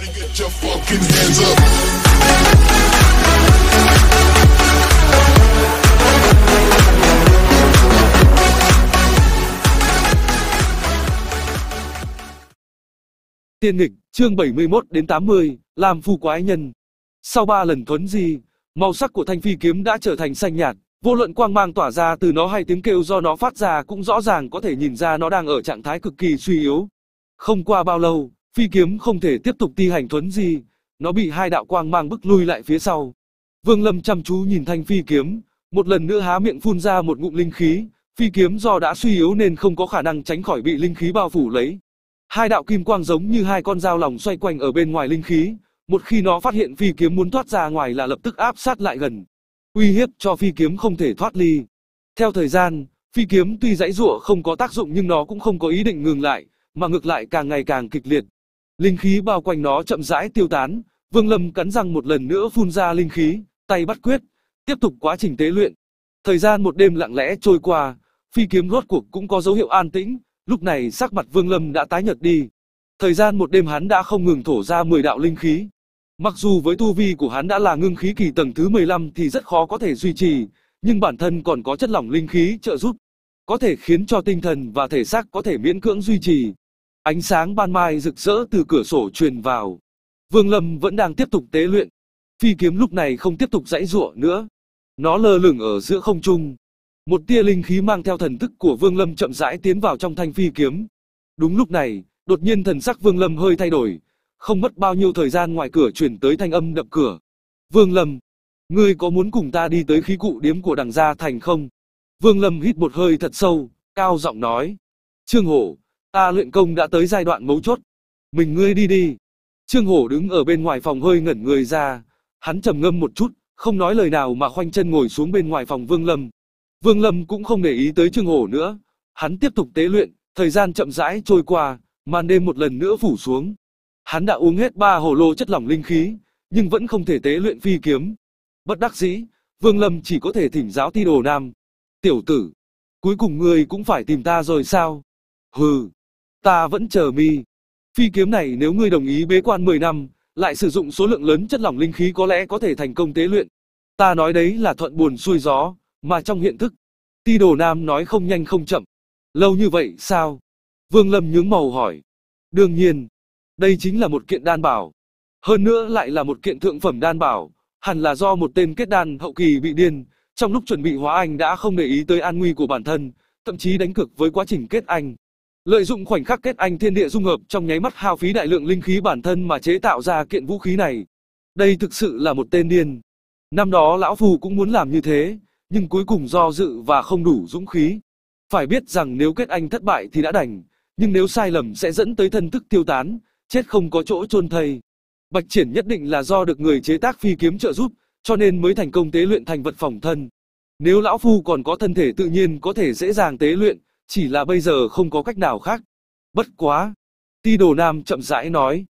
Tiên nghịch, chương 71 đến 80, làm phù quái nhân. Sau ba lần thuấn di, màu sắc của thanh phi kiếm đã trở thành xanh nhạt, vô luận quang mang tỏa ra từ nó hay tiếng kêu do nó phát ra cũng rõ ràng có thể nhìn ra nó đang ở trạng thái cực kỳ suy yếu. Không qua bao lâu, Phi kiếm không thể tiếp tục thi hành thuấn gì, nó bị hai đạo quang mang bức lui lại phía sau. Vương Lâm chăm chú nhìn thanh phi kiếm, một lần nữa há miệng phun ra một ngụm linh khí, phi kiếm do đã suy yếu nên không có khả năng tránh khỏi bị linh khí bao phủ lấy. Hai đạo kim quang giống như hai con dao lòng xoay quanh ở bên ngoài linh khí, một khi nó phát hiện phi kiếm muốn thoát ra ngoài là lập tức áp sát lại gần, uy hiếp cho phi kiếm không thể thoát ly. Theo thời gian, phi kiếm tuy dãy rụa không có tác dụng nhưng nó cũng không có ý định ngừng lại, mà ngược lại càng ngày càng kịch liệt, Linh khí bao quanh nó chậm rãi tiêu tán, Vương Lâm cắn răng một lần nữa phun ra linh khí, tay bắt quyết, tiếp tục quá trình tế luyện. Thời gian một đêm lặng lẽ trôi qua, phi kiếm rốt cuộc cũng có dấu hiệu an tĩnh, lúc này sắc mặt Vương Lâm đã tái nhợt đi. Thời gian một đêm hắn đã không ngừng thổ ra 10 đạo linh khí. Mặc dù với tu vi của hắn đã là ngưng khí kỳ tầng thứ 15 thì rất khó có thể duy trì, nhưng bản thân còn có chất lỏng linh khí trợ giúp, có thể khiến cho tinh thần và thể xác có thể miễn cưỡng duy trì. Ánh sáng ban mai rực rỡ từ cửa sổ truyền vào. Vương Lâm vẫn đang tiếp tục tế luyện. Phi kiếm lúc này không tiếp tục dãy giụa nữa. Nó lơ lửng ở giữa không trung. Một tia linh khí mang theo thần thức của Vương Lâm chậm rãi tiến vào trong thanh phi kiếm. Đúng lúc này, đột nhiên thần sắc Vương Lâm hơi thay đổi. Không mất bao nhiêu thời gian ngoài cửa truyền tới thanh âm đập cửa. Vương Lâm, ngươi có muốn cùng ta đi tới khí cụ điếm của đằng gia thành không? Vương Lâm hít một hơi thật sâu, cao giọng nói. Trương Hổ, Ta luyện công đã tới giai đoạn mấu chốt. Mình ngươi đi đi. Trương Hổ đứng ở bên ngoài phòng hơi ngẩn người ra. Hắn trầm ngâm một chút, không nói lời nào mà khoanh chân ngồi xuống bên ngoài phòng Vương Lâm. Vương Lâm cũng không để ý tới Trương Hổ nữa. Hắn tiếp tục tế luyện, thời gian chậm rãi trôi qua, màn đêm một lần nữa phủ xuống. Hắn đã uống hết ba hồ lô chất lỏng linh khí, nhưng vẫn không thể tế luyện phi kiếm. Bất đắc dĩ, Vương Lâm chỉ có thể thỉnh giáo Ti Đồ Nam. Tiểu tử, cuối cùng ngươi cũng phải tìm ta rồi sao? Hừ, ta vẫn chờ mi. Phi kiếm này nếu ngươi đồng ý bế quan 10 năm, lại sử dụng số lượng lớn chất lỏng linh khí có lẽ có thể thành công tế luyện. Ta nói đấy là thuận buồn xuôi gió, mà trong hiện thức, ti đồ nam nói không nhanh không chậm. Lâu như vậy sao? Vương Lâm nhướng màu hỏi. Đương nhiên, đây chính là một kiện đan bảo. Hơn nữa lại là một kiện thượng phẩm đan bảo, hẳn là do một tên kết đan hậu kỳ bị điên, trong lúc chuẩn bị hóa anh đã không để ý tới an nguy của bản thân, thậm chí đánh cực với quá trình kết anh. Lợi dụng khoảnh khắc kết anh thiên địa dung hợp trong nháy mắt hao phí đại lượng linh khí bản thân mà chế tạo ra kiện vũ khí này. Đây thực sự là một tên điên. Năm đó lão phù cũng muốn làm như thế, nhưng cuối cùng do dự và không đủ dũng khí. Phải biết rằng nếu kết anh thất bại thì đã đành, nhưng nếu sai lầm sẽ dẫn tới thân thức tiêu tán, chết không có chỗ chôn thây. Bạch triển nhất định là do được người chế tác phi kiếm trợ giúp, cho nên mới thành công tế luyện thành vật phòng thân. Nếu lão phu còn có thân thể tự nhiên có thể dễ dàng tế luyện, chỉ là bây giờ không có cách nào khác. Bất quá, Ti Đồ Nam chậm rãi nói.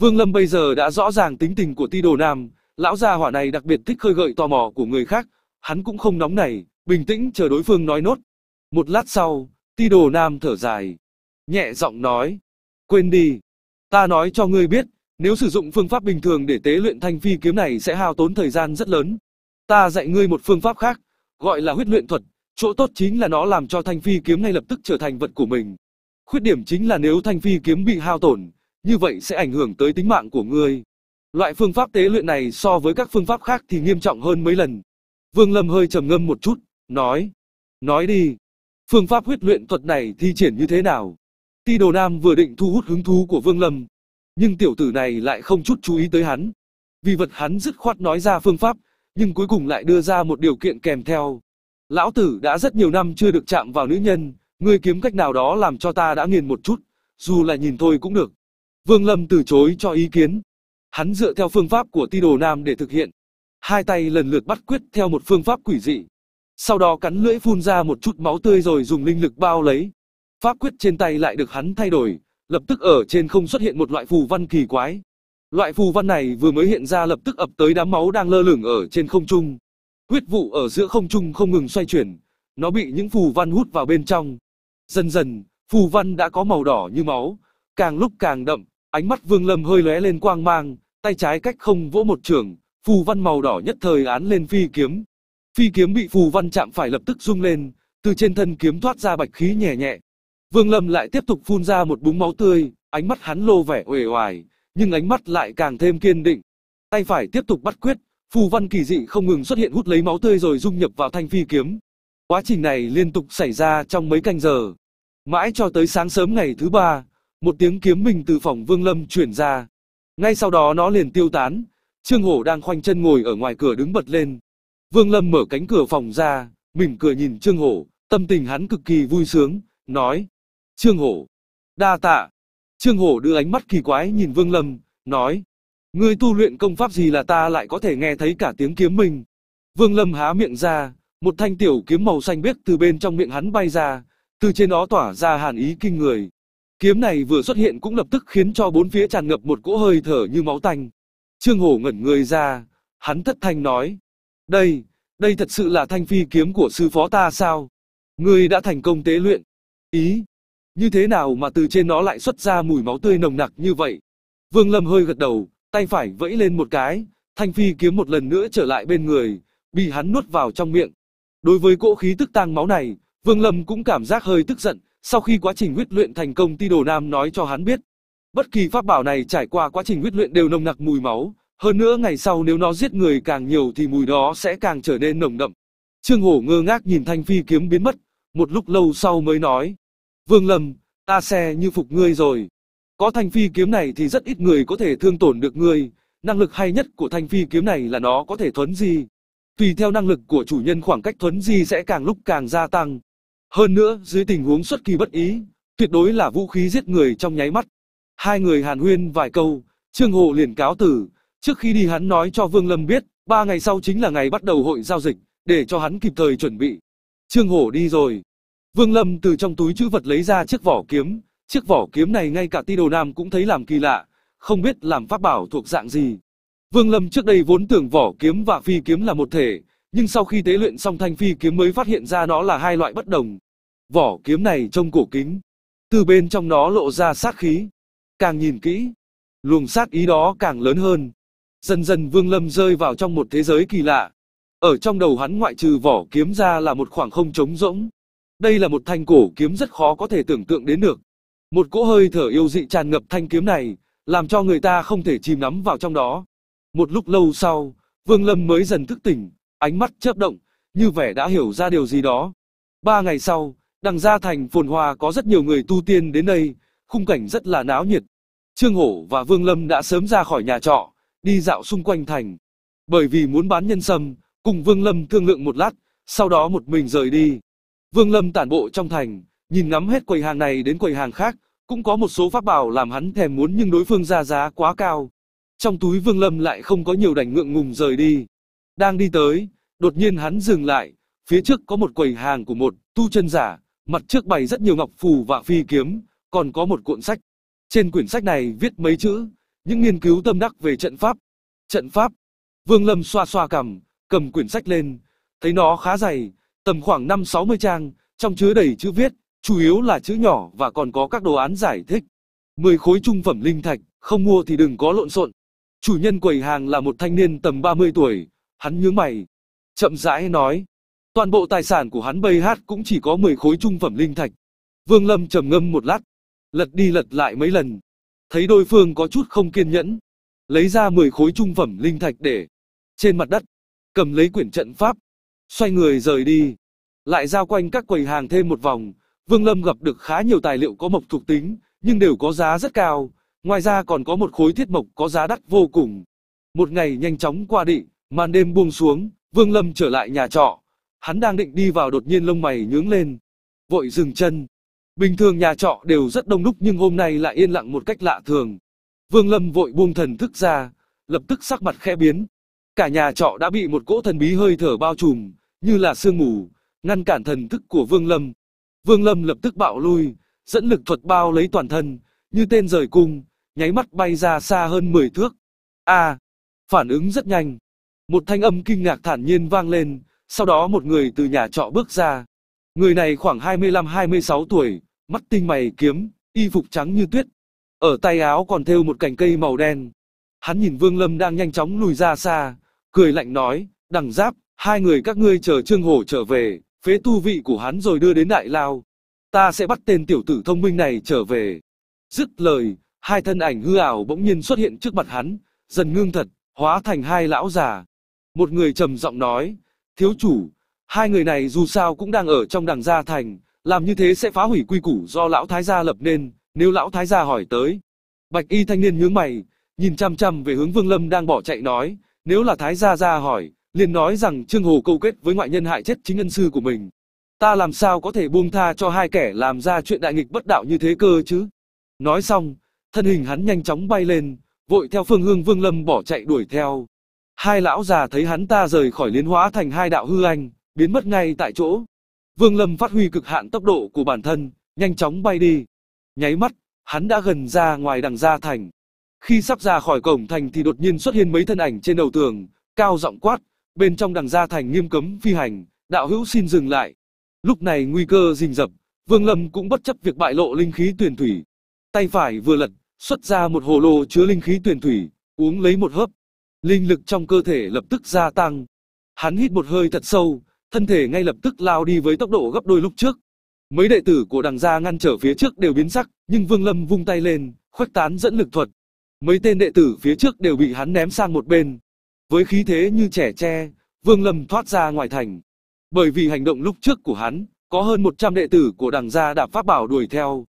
Vương Lâm bây giờ đã rõ ràng tính tình của Ti Đồ Nam, lão gia hỏa này đặc biệt thích khơi gợi tò mò của người khác, hắn cũng không nóng nảy, bình tĩnh chờ đối phương nói nốt. Một lát sau, Ti Đồ Nam thở dài, nhẹ giọng nói, quên đi, ta nói cho ngươi biết, nếu sử dụng phương pháp bình thường để tế luyện thanh phi kiếm này sẽ hao tốn thời gian rất lớn. Ta dạy ngươi một phương pháp khác, gọi là huyết luyện thuật, Chỗ tốt chính là nó làm cho thanh phi kiếm ngay lập tức trở thành vật của mình. Khuyết điểm chính là nếu thanh phi kiếm bị hao tổn, như vậy sẽ ảnh hưởng tới tính mạng của ngươi. Loại phương pháp tế luyện này so với các phương pháp khác thì nghiêm trọng hơn mấy lần. Vương Lâm hơi trầm ngâm một chút, nói. Nói đi. Phương pháp huyết luyện thuật này thi triển như thế nào? Ti Đồ Nam vừa định thu hút hứng thú của Vương Lâm. Nhưng tiểu tử này lại không chút chú ý tới hắn. Vì vật hắn dứt khoát nói ra phương pháp, nhưng cuối cùng lại đưa ra một điều kiện kèm theo. Lão tử đã rất nhiều năm chưa được chạm vào nữ nhân, ngươi kiếm cách nào đó làm cho ta đã nghiền một chút, dù là nhìn thôi cũng được. Vương Lâm từ chối cho ý kiến. Hắn dựa theo phương pháp của ti đồ nam để thực hiện. Hai tay lần lượt bắt quyết theo một phương pháp quỷ dị. Sau đó cắn lưỡi phun ra một chút máu tươi rồi dùng linh lực bao lấy. Pháp quyết trên tay lại được hắn thay đổi, lập tức ở trên không xuất hiện một loại phù văn kỳ quái. Loại phù văn này vừa mới hiện ra lập tức ập tới đám máu đang lơ lửng ở trên không trung, Huyết vụ ở giữa không trung không ngừng xoay chuyển, nó bị những phù văn hút vào bên trong. Dần dần, phù văn đã có màu đỏ như máu, càng lúc càng đậm, ánh mắt Vương Lâm hơi lóe lên quang mang, tay trái cách không vỗ một trường, phù văn màu đỏ nhất thời án lên phi kiếm. Phi kiếm bị phù văn chạm phải lập tức rung lên, từ trên thân kiếm thoát ra bạch khí nhẹ nhẹ. Vương Lâm lại tiếp tục phun ra một búng máu tươi, ánh mắt hắn lô vẻ uể oải, nhưng ánh mắt lại càng thêm kiên định. Tay phải tiếp tục bắt quyết, phù văn kỳ dị không ngừng xuất hiện hút lấy máu tươi rồi dung nhập vào thanh phi kiếm. Quá trình này liên tục xảy ra trong mấy canh giờ. Mãi cho tới sáng sớm ngày thứ ba, một tiếng kiếm mình từ phòng Vương Lâm chuyển ra. Ngay sau đó nó liền tiêu tán, Trương Hổ đang khoanh chân ngồi ở ngoài cửa đứng bật lên. Vương Lâm mở cánh cửa phòng ra, mỉm cười nhìn Trương Hổ, tâm tình hắn cực kỳ vui sướng, nói. Trương Hổ, đa tạ. Trương Hổ đưa ánh mắt kỳ quái nhìn Vương Lâm, nói. Ngươi tu luyện công pháp gì là ta lại có thể nghe thấy cả tiếng kiếm mình. Vương Lâm há miệng ra, một thanh tiểu kiếm màu xanh biếc từ bên trong miệng hắn bay ra, từ trên đó tỏa ra hàn ý kinh người. Kiếm này vừa xuất hiện cũng lập tức khiến cho bốn phía tràn ngập một cỗ hơi thở như máu tanh. Trương Hổ ngẩn người ra, hắn thất thanh nói. Đây, đây thật sự là thanh phi kiếm của sư phó ta sao? Ngươi đã thành công tế luyện. Ý, như thế nào mà từ trên nó lại xuất ra mùi máu tươi nồng nặc như vậy? Vương Lâm hơi gật đầu, Tay phải vẫy lên một cái, thanh phi kiếm một lần nữa trở lại bên người, bị hắn nuốt vào trong miệng. Đối với cỗ khí tức tang máu này, Vương Lâm cũng cảm giác hơi tức giận, sau khi quá trình huyết luyện thành công Ti Đồ Nam nói cho hắn biết. Bất kỳ pháp bảo này trải qua quá trình huyết luyện đều nồng nặc mùi máu, hơn nữa ngày sau nếu nó giết người càng nhiều thì mùi đó sẽ càng trở nên nồng đậm. Trương Hổ ngơ ngác nhìn thanh phi kiếm biến mất, một lúc lâu sau mới nói. Vương Lâm, ta xe như phục ngươi rồi. Có thanh phi kiếm này thì rất ít người có thể thương tổn được người Năng lực hay nhất của thanh phi kiếm này là nó có thể thuấn di. Tùy theo năng lực của chủ nhân khoảng cách thuấn di sẽ càng lúc càng gia tăng. Hơn nữa, dưới tình huống xuất kỳ bất ý, tuyệt đối là vũ khí giết người trong nháy mắt. Hai người hàn huyên vài câu, Trương Hồ liền cáo tử. Trước khi đi hắn nói cho Vương Lâm biết, ba ngày sau chính là ngày bắt đầu hội giao dịch, để cho hắn kịp thời chuẩn bị. Trương Hổ đi rồi. Vương Lâm từ trong túi chữ vật lấy ra chiếc vỏ kiếm, Chiếc vỏ kiếm này ngay cả Ti Đồ Nam cũng thấy làm kỳ lạ, không biết làm pháp bảo thuộc dạng gì. Vương Lâm trước đây vốn tưởng vỏ kiếm và phi kiếm là một thể, nhưng sau khi tế luyện xong thanh phi kiếm mới phát hiện ra nó là hai loại bất đồng. Vỏ kiếm này trông cổ kính, từ bên trong nó lộ ra sát khí. Càng nhìn kỹ, luồng sát ý đó càng lớn hơn. Dần dần Vương Lâm rơi vào trong một thế giới kỳ lạ. Ở trong đầu hắn ngoại trừ vỏ kiếm ra là một khoảng không trống rỗng. Đây là một thanh cổ kiếm rất khó có thể tưởng tượng đến được. Một cỗ hơi thở yêu dị tràn ngập thanh kiếm này, làm cho người ta không thể chìm nắm vào trong đó. Một lúc lâu sau, Vương Lâm mới dần thức tỉnh, ánh mắt chớp động, như vẻ đã hiểu ra điều gì đó. Ba ngày sau, đằng gia thành phồn hoa có rất nhiều người tu tiên đến đây, khung cảnh rất là náo nhiệt. Trương Hổ và Vương Lâm đã sớm ra khỏi nhà trọ, đi dạo xung quanh thành. Bởi vì muốn bán nhân sâm, cùng Vương Lâm thương lượng một lát, sau đó một mình rời đi. Vương Lâm tản bộ trong thành, Nhìn ngắm hết quầy hàng này đến quầy hàng khác, cũng có một số pháp bảo làm hắn thèm muốn nhưng đối phương ra giá quá cao. Trong túi Vương Lâm lại không có nhiều đành ngượng ngùng rời đi. Đang đi tới, đột nhiên hắn dừng lại, phía trước có một quầy hàng của một tu chân giả, mặt trước bày rất nhiều ngọc phù và phi kiếm, còn có một cuộn sách. Trên quyển sách này viết mấy chữ, những nghiên cứu tâm đắc về trận pháp. Trận pháp. Vương Lâm xoa xoa cầm cầm quyển sách lên, thấy nó khá dày, tầm khoảng 5-60 trang, trong chứa đầy chữ viết, chủ yếu là chữ nhỏ và còn có các đồ án giải thích. 10 khối trung phẩm linh thạch, không mua thì đừng có lộn xộn. Chủ nhân quầy hàng là một thanh niên tầm 30 tuổi, hắn nhướng mày, chậm rãi nói, toàn bộ tài sản của hắn bây hát cũng chỉ có 10 khối trung phẩm linh thạch. Vương Lâm trầm ngâm một lát, lật đi lật lại mấy lần, thấy đối phương có chút không kiên nhẫn, lấy ra 10 khối trung phẩm linh thạch để trên mặt đất, cầm lấy quyển trận pháp, xoay người rời đi, lại giao quanh các quầy hàng thêm một vòng, Vương Lâm gặp được khá nhiều tài liệu có mộc thuộc tính, nhưng đều có giá rất cao, ngoài ra còn có một khối thiết mộc có giá đắt vô cùng. Một ngày nhanh chóng qua đi, màn đêm buông xuống, Vương Lâm trở lại nhà trọ. Hắn đang định đi vào đột nhiên lông mày nhướng lên, vội dừng chân. Bình thường nhà trọ đều rất đông đúc nhưng hôm nay lại yên lặng một cách lạ thường. Vương Lâm vội buông thần thức ra, lập tức sắc mặt khẽ biến. Cả nhà trọ đã bị một cỗ thần bí hơi thở bao trùm, như là sương mù, ngăn cản thần thức của Vương Lâm. Vương Lâm lập tức bạo lui, dẫn lực thuật bao lấy toàn thân, như tên rời cung, nháy mắt bay ra xa hơn 10 thước. A, phản ứng rất nhanh. Một thanh âm kinh ngạc thản nhiên vang lên, sau đó một người từ nhà trọ bước ra. Người này khoảng 25-26 tuổi, mắt tinh mày kiếm, y phục trắng như tuyết. Ở tay áo còn thêu một cành cây màu đen. Hắn nhìn Vương Lâm đang nhanh chóng lùi ra xa, cười lạnh nói, đằng giáp, hai người các ngươi chờ Trương Hổ trở về, phế tu vị của hắn rồi đưa đến đại lao. Ta sẽ bắt tên tiểu tử thông minh này trở về. Dứt lời, hai thân ảnh hư ảo bỗng nhiên xuất hiện trước mặt hắn, dần ngưng thật, hóa thành hai lão già. Một người trầm giọng nói, thiếu chủ, hai người này dù sao cũng đang ở trong đằng gia thành, làm như thế sẽ phá hủy quy củ do lão thái gia lập nên, nếu lão thái gia hỏi tới. Bạch y thanh niên nhướng mày, nhìn chăm chăm về hướng Vương Lâm đang bỏ chạy nói, nếu là thái gia gia hỏi, liền nói rằng Trương Hồ câu kết với ngoại nhân hại chết chính ân sư của mình. Ta làm sao có thể buông tha cho hai kẻ làm ra chuyện đại nghịch bất đạo như thế cơ chứ? Nói xong, thân hình hắn nhanh chóng bay lên, vội theo phương hương Vương Lâm bỏ chạy đuổi theo. Hai lão già thấy hắn ta rời khỏi liên hóa thành hai đạo hư anh, biến mất ngay tại chỗ. Vương Lâm phát huy cực hạn tốc độ của bản thân, nhanh chóng bay đi. Nháy mắt, hắn đã gần ra ngoài đằng ra thành. Khi sắp ra khỏi cổng thành thì đột nhiên xuất hiện mấy thân ảnh trên đầu tường, cao giọng quát, bên trong đằng gia thành nghiêm cấm phi hành, đạo hữu xin dừng lại. Lúc này nguy cơ rình rập, Vương Lâm cũng bất chấp việc bại lộ linh khí tuyển thủy. Tay phải vừa lật, xuất ra một hồ lô chứa linh khí tuyển thủy, uống lấy một hớp. Linh lực trong cơ thể lập tức gia tăng. Hắn hít một hơi thật sâu, thân thể ngay lập tức lao đi với tốc độ gấp đôi lúc trước. Mấy đệ tử của đằng gia ngăn trở phía trước đều biến sắc, nhưng Vương Lâm vung tay lên, khoách tán dẫn lực thuật. Mấy tên đệ tử phía trước đều bị hắn ném sang một bên, với khí thế như trẻ tre, Vương Lâm thoát ra ngoài thành. Bởi vì hành động lúc trước của hắn, có hơn 100 đệ tử của đằng gia đạp pháp bảo đuổi theo.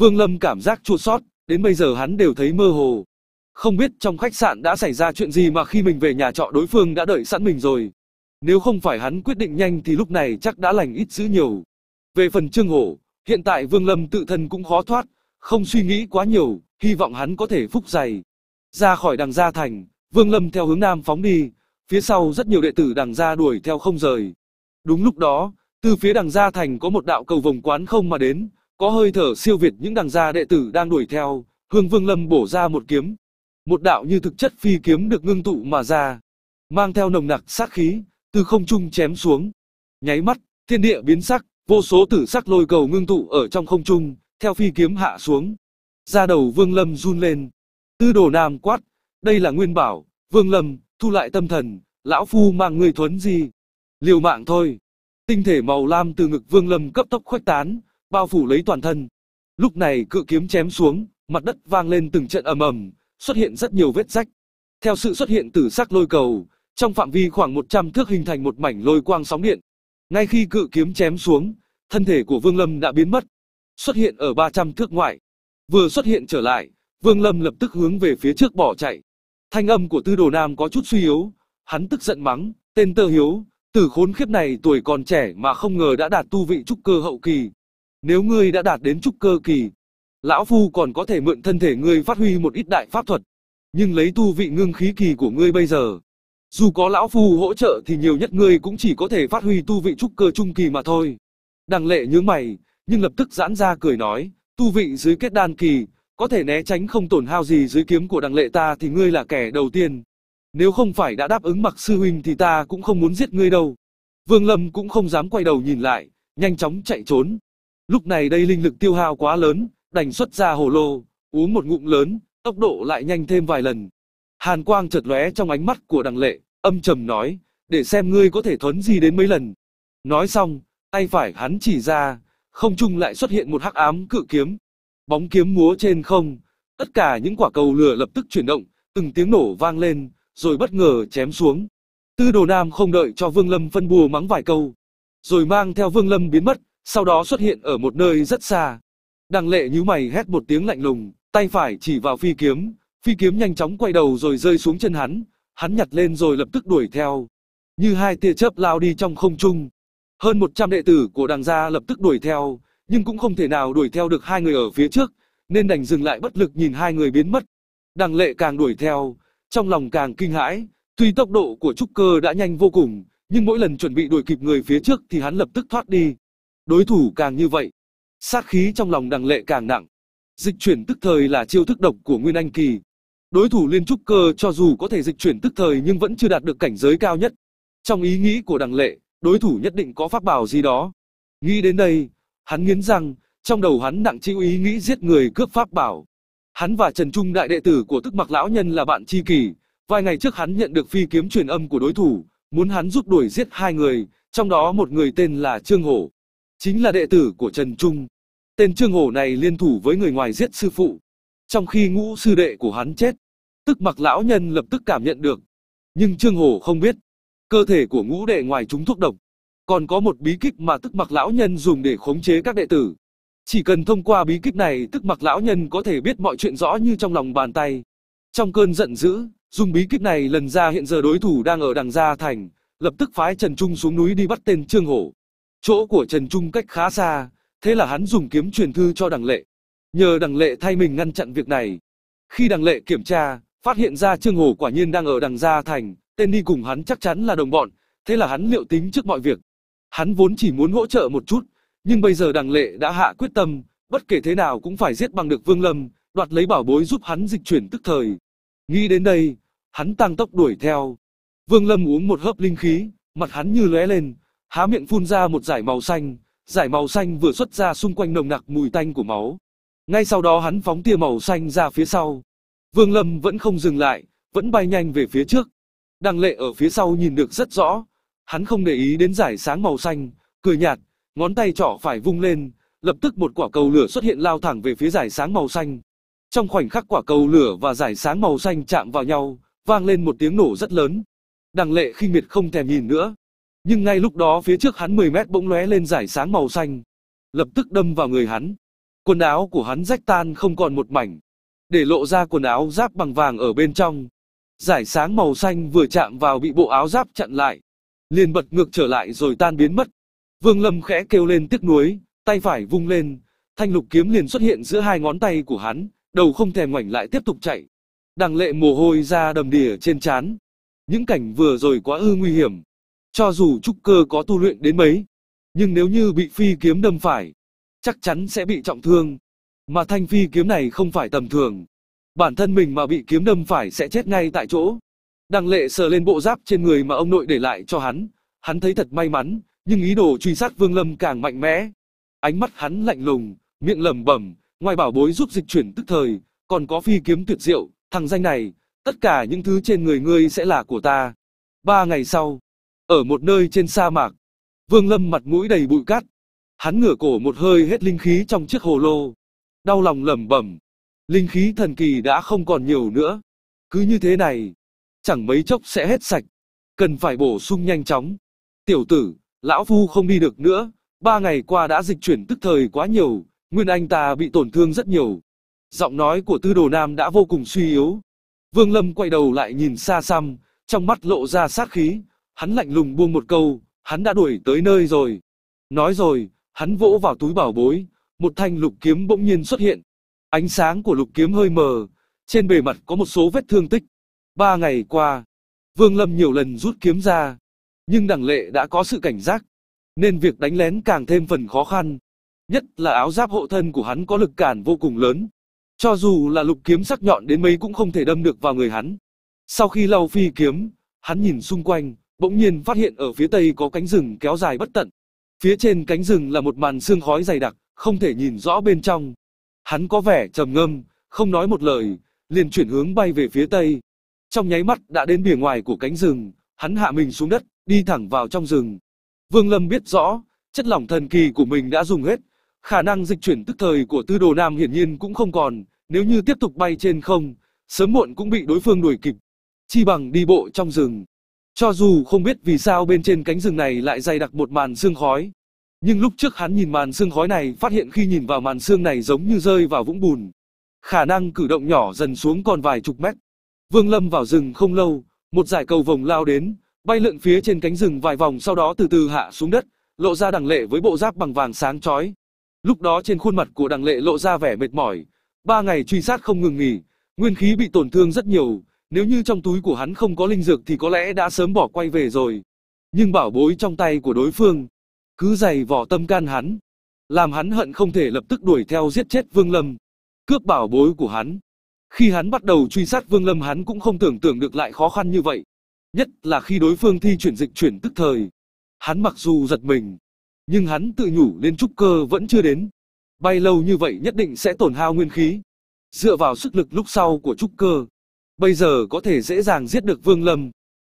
Vương Lâm cảm giác chua sót, đến bây giờ hắn đều thấy mơ hồ. Không biết trong khách sạn đã xảy ra chuyện gì mà khi mình về nhà trọ đối phương đã đợi sẵn mình rồi. Nếu không phải hắn quyết định nhanh thì lúc này chắc đã lành ít dữ nhiều. Về phần Trương Hổ, hiện tại Vương Lâm tự thân cũng khó thoát, không suy nghĩ quá nhiều, hy vọng hắn có thể phúc dày. Ra khỏi đằng gia thành, Vương Lâm theo hướng nam phóng đi, phía sau rất nhiều đệ tử đằng ra đuổi theo không rời. Đúng lúc đó, từ phía đằng ra thành có một đạo cầu vòng quán không mà đến, có hơi thở siêu việt những đằng ra đệ tử đang đuổi theo, hướng Vương Lâm bổ ra một kiếm. Một đạo như thực chất phi kiếm được ngưng tụ mà ra, mang theo nồng nặc sát khí, từ không trung chém xuống. Nháy mắt, thiên địa biến sắc, vô số tử sắc lôi cầu ngưng tụ ở trong không trung, theo phi kiếm hạ xuống. Ra đầu Vương Lâm run lên. Tư đồ nam quát, đây là nguyên bảo, vương lâm, thu lại tâm thần, lão phu mang người thuấn gì. Liều mạng thôi. Tinh thể màu lam từ ngực vương lâm cấp tốc khuếch tán, bao phủ lấy toàn thân. Lúc này cự kiếm chém xuống, mặt đất vang lên từng trận ầm ầm, xuất hiện rất nhiều vết rách. Theo sự xuất hiện tử sắc lôi cầu, trong phạm vi khoảng 100 thước hình thành một mảnh lôi quang sóng điện. Ngay khi cự kiếm chém xuống, thân thể của Vương Lâm đã biến mất, xuất hiện ở 300 thước ngoại. Vừa xuất hiện trở lại, Vương Lâm lập tức hướng về phía trước bỏ chạy. Thanh âm của tư đồ nam có chút suy yếu, hắn tức giận mắng, tên tơ hiếu, tử khốn khiếp này tuổi còn trẻ mà không ngờ đã đạt tu vị trúc cơ hậu kỳ. Nếu ngươi đã đạt đến trúc cơ kỳ, lão phu còn có thể mượn thân thể ngươi phát huy một ít đại pháp thuật. Nhưng lấy tu vị ngưng khí kỳ của ngươi bây giờ, dù có lão phu hỗ trợ thì nhiều nhất ngươi cũng chỉ có thể phát huy tu vị trúc cơ trung kỳ mà thôi. Đằng lệ nhướng mày, nhưng lập tức giãn ra cười nói, tu vị dưới kết đan kỳ, có thể né tránh không tổn hao gì dưới kiếm của đằng lệ ta thì ngươi là kẻ đầu tiên. Nếu không phải đã đáp ứng mặc sư huynh thì ta cũng không muốn giết ngươi đâu. Vương Lâm cũng không dám quay đầu nhìn lại, nhanh chóng chạy trốn. Lúc này đây linh lực tiêu hao quá lớn, đành xuất ra hồ lô, uống một ngụm lớn, tốc độ lại nhanh thêm vài lần. Hàn quang chợt lóe trong ánh mắt của đằng lệ, âm trầm nói, để xem ngươi có thể thuấn gì đến mấy lần. Nói xong, tay phải hắn chỉ ra, không trung lại xuất hiện một hắc ám cự kiếm, bóng kiếm múa trên không, tất cả những quả cầu lửa lập tức chuyển động, từng tiếng nổ vang lên, rồi bất ngờ chém xuống. Tư đồ nam không đợi cho Vương Lâm phân bùa mắng vài câu, rồi mang theo Vương Lâm biến mất, sau đó xuất hiện ở một nơi rất xa. Đằng lệ nhíu mày hét một tiếng lạnh lùng, tay phải chỉ vào phi kiếm, phi kiếm nhanh chóng quay đầu rồi rơi xuống chân hắn, hắn nhặt lên rồi lập tức đuổi theo. Như hai tia chớp lao đi trong không trung. Hơn 100 đệ tử của đằng gia lập tức đuổi theo, nhưng cũng không thể nào đuổi theo được hai người ở phía trước, nên đành dừng lại bất lực nhìn hai người biến mất. Đằng lệ càng đuổi theo, trong lòng càng kinh hãi, tuy tốc độ của trúc cơ đã nhanh vô cùng, nhưng mỗi lần chuẩn bị đuổi kịp người phía trước thì hắn lập tức thoát đi. Đối thủ càng như vậy, sát khí trong lòng đằng lệ càng nặng. Dịch chuyển tức thời là chiêu thức độc của Nguyên Anh Kỳ. Đối thủ liên trúc cơ cho dù có thể dịch chuyển tức thời nhưng vẫn chưa đạt được cảnh giới cao nhất. Trong ý nghĩ của đằng lệ, đối thủ nhất định có pháp bảo gì đó. Nghĩ đến đây, Hắn nghiến răng, trong đầu hắn nặng chịu ý nghĩ giết người cướp pháp bảo. Hắn và Trần Trung đại đệ tử của Tức Mặc lão nhân là bạn tri kỷ, vài ngày trước hắn nhận được phi kiếm truyền âm của đối thủ, muốn hắn giúp đuổi giết hai người, trong đó một người tên là Trương Hổ, chính là đệ tử của Trần Trung. Tên Trương Hổ này liên thủ với người ngoài giết sư phụ, trong khi ngũ sư đệ của hắn chết, Tức Mặc lão nhân lập tức cảm nhận được, nhưng Trương Hổ không biết, cơ thể của ngũ đệ ngoài chúng thuốc độc, còn có một bí kíp mà tức mặc lão nhân dùng để khống chế các đệ tử. Chỉ cần thông qua bí kíp này tức mặc lão nhân có thể biết mọi chuyện rõ như trong lòng bàn tay. Trong cơn giận dữ, dùng bí kíp này lần ra hiện giờ đối thủ đang ở đằng Gia Thành, lập tức phái Trần Trung xuống núi đi bắt tên Trương Hổ. Chỗ của Trần Trung cách khá xa, thế là hắn dùng kiếm truyền thư cho đằng lệ. Nhờ đằng lệ thay mình ngăn chặn việc này. Khi đằng lệ kiểm tra, phát hiện ra Trương Hổ quả nhiên đang ở đằng Gia Thành, tên đi cùng hắn chắc chắn là đồng bọn, thế là hắn liệu tính trước mọi việc. Hắn vốn chỉ muốn hỗ trợ một chút, nhưng bây giờ đằng lệ đã hạ quyết tâm, bất kể thế nào cũng phải giết bằng được Vương Lâm, đoạt lấy bảo bối giúp hắn dịch chuyển tức thời. Nghĩ đến đây, hắn tăng tốc đuổi theo. Vương Lâm uống một hớp linh khí, mặt hắn như lóe lên, há miệng phun ra một giải màu xanh, giải màu xanh vừa xuất ra xung quanh nồng nặc mùi tanh của máu. Ngay sau đó hắn phóng tia màu xanh ra phía sau. Vương Lâm vẫn không dừng lại, vẫn bay nhanh về phía trước. Đằng lệ ở phía sau nhìn được rất rõ, Hắn không để ý đến giải sáng màu xanh, cười nhạt, ngón tay trỏ phải vung lên, lập tức một quả cầu lửa xuất hiện lao thẳng về phía giải sáng màu xanh. Trong khoảnh khắc quả cầu lửa và giải sáng màu xanh chạm vào nhau, vang lên một tiếng nổ rất lớn. Đằng lệ khinh miệt không thèm nhìn nữa. Nhưng ngay lúc đó phía trước hắn 10 mét bỗng lóe lên giải sáng màu xanh. Lập tức đâm vào người hắn. Quần áo của hắn rách tan không còn một mảnh. Để lộ ra quần áo giáp bằng vàng ở bên trong. Giải sáng màu xanh vừa chạm vào bị bộ áo giáp chặn lại, liền bật ngược trở lại rồi tan biến mất. Vương Lâm khẽ kêu lên tiếc nuối, tay phải vung lên, thanh lục kiếm liền xuất hiện giữa hai ngón tay của hắn, đầu không thèm ngoảnh lại tiếp tục chạy. Đằng lệ mồ hôi ra đầm đìa trên trán. Những cảnh vừa rồi quá ư nguy hiểm. Cho dù trúc cơ có tu luyện đến mấy, nhưng nếu như bị phi kiếm đâm phải, chắc chắn sẽ bị trọng thương. Mà thanh phi kiếm này không phải tầm thường. Bản thân mình mà bị kiếm đâm phải sẽ chết ngay tại chỗ đang lệ sờ lên bộ giáp trên người mà ông nội để lại cho hắn, hắn thấy thật may mắn, nhưng ý đồ truy sát Vương Lâm càng mạnh mẽ. Ánh mắt hắn lạnh lùng, miệng lẩm bẩm, ngoài bảo bối giúp dịch chuyển tức thời, còn có phi kiếm tuyệt diệu, thằng danh này, tất cả những thứ trên người ngươi sẽ là của ta. Ba ngày sau, ở một nơi trên sa mạc, Vương Lâm mặt mũi đầy bụi cát, hắn ngửa cổ một hơi hết linh khí trong chiếc hồ lô, đau lòng lẩm bẩm, linh khí thần kỳ đã không còn nhiều nữa, cứ như thế này, chẳng mấy chốc sẽ hết sạch. Cần phải bổ sung nhanh chóng. Tiểu tử, lão phu không đi được nữa, ba ngày qua đã dịch chuyển tức thời quá nhiều, nguyên anh ta bị tổn thương rất nhiều. Giọng nói của tư đồ nam đã vô cùng suy yếu. Vương Lâm quay đầu lại nhìn xa xăm, trong mắt lộ ra sát khí, hắn lạnh lùng buông một câu, hắn đã đuổi tới nơi rồi. Nói rồi, hắn vỗ vào túi bảo bối, một thanh lục kiếm bỗng nhiên xuất hiện. Ánh sáng của lục kiếm hơi mờ, trên bề mặt có một số vết thương tích. Ba ngày qua, Vương Lâm nhiều lần rút kiếm ra, nhưng đẳng lệ đã có sự cảnh giác, nên việc đánh lén càng thêm phần khó khăn. Nhất là áo giáp hộ thân của hắn có lực cản vô cùng lớn, cho dù là lục kiếm sắc nhọn đến mấy cũng không thể đâm được vào người hắn. Sau khi lau phi kiếm, hắn nhìn xung quanh, bỗng nhiên phát hiện ở phía tây có cánh rừng kéo dài bất tận. Phía trên cánh rừng là một màn sương khói dày đặc, không thể nhìn rõ bên trong. Hắn có vẻ trầm ngâm, không nói một lời, liền chuyển hướng bay về phía tây. Trong nháy mắt đã đến bìa ngoài của cánh rừng, hắn hạ mình xuống đất, đi thẳng vào trong rừng. Vương Lâm biết rõ, chất lỏng thần kỳ của mình đã dùng hết, khả năng dịch chuyển tức thời của Tư Đồ Nam hiển nhiên cũng không còn, nếu như tiếp tục bay trên không, sớm muộn cũng bị đối phương đuổi kịp. Chi bằng đi bộ trong rừng. Cho dù không biết vì sao bên trên cánh rừng này lại dày đặc một màn sương khói, nhưng lúc trước hắn nhìn màn sương khói này phát hiện khi nhìn vào màn sương này giống như rơi vào vũng bùn. Khả năng cử động nhỏ dần xuống còn vài chục mét, Vương Lâm vào rừng không lâu, một dải cầu vồng lao đến, bay lượn phía trên cánh rừng vài vòng sau đó từ từ hạ xuống đất, lộ ra đằng lệ với bộ giáp bằng vàng sáng chói. Lúc đó trên khuôn mặt của đằng lệ lộ ra vẻ mệt mỏi, ba ngày truy sát không ngừng nghỉ, nguyên khí bị tổn thương rất nhiều, nếu như trong túi của hắn không có linh dược thì có lẽ đã sớm bỏ quay về rồi. Nhưng bảo bối trong tay của đối phương, cứ dày vò tâm can hắn, làm hắn hận không thể lập tức đuổi theo giết chết Vương Lâm, cướp bảo bối của hắn. Khi hắn bắt đầu truy sát Vương Lâm hắn cũng không tưởng tượng được lại khó khăn như vậy. Nhất là khi đối phương thi chuyển dịch chuyển tức thời. Hắn mặc dù giật mình, nhưng hắn tự nhủ lên trúc cơ vẫn chưa đến. Bay lâu như vậy nhất định sẽ tổn hao nguyên khí. Dựa vào sức lực lúc sau của trúc cơ, bây giờ có thể dễ dàng giết được Vương Lâm.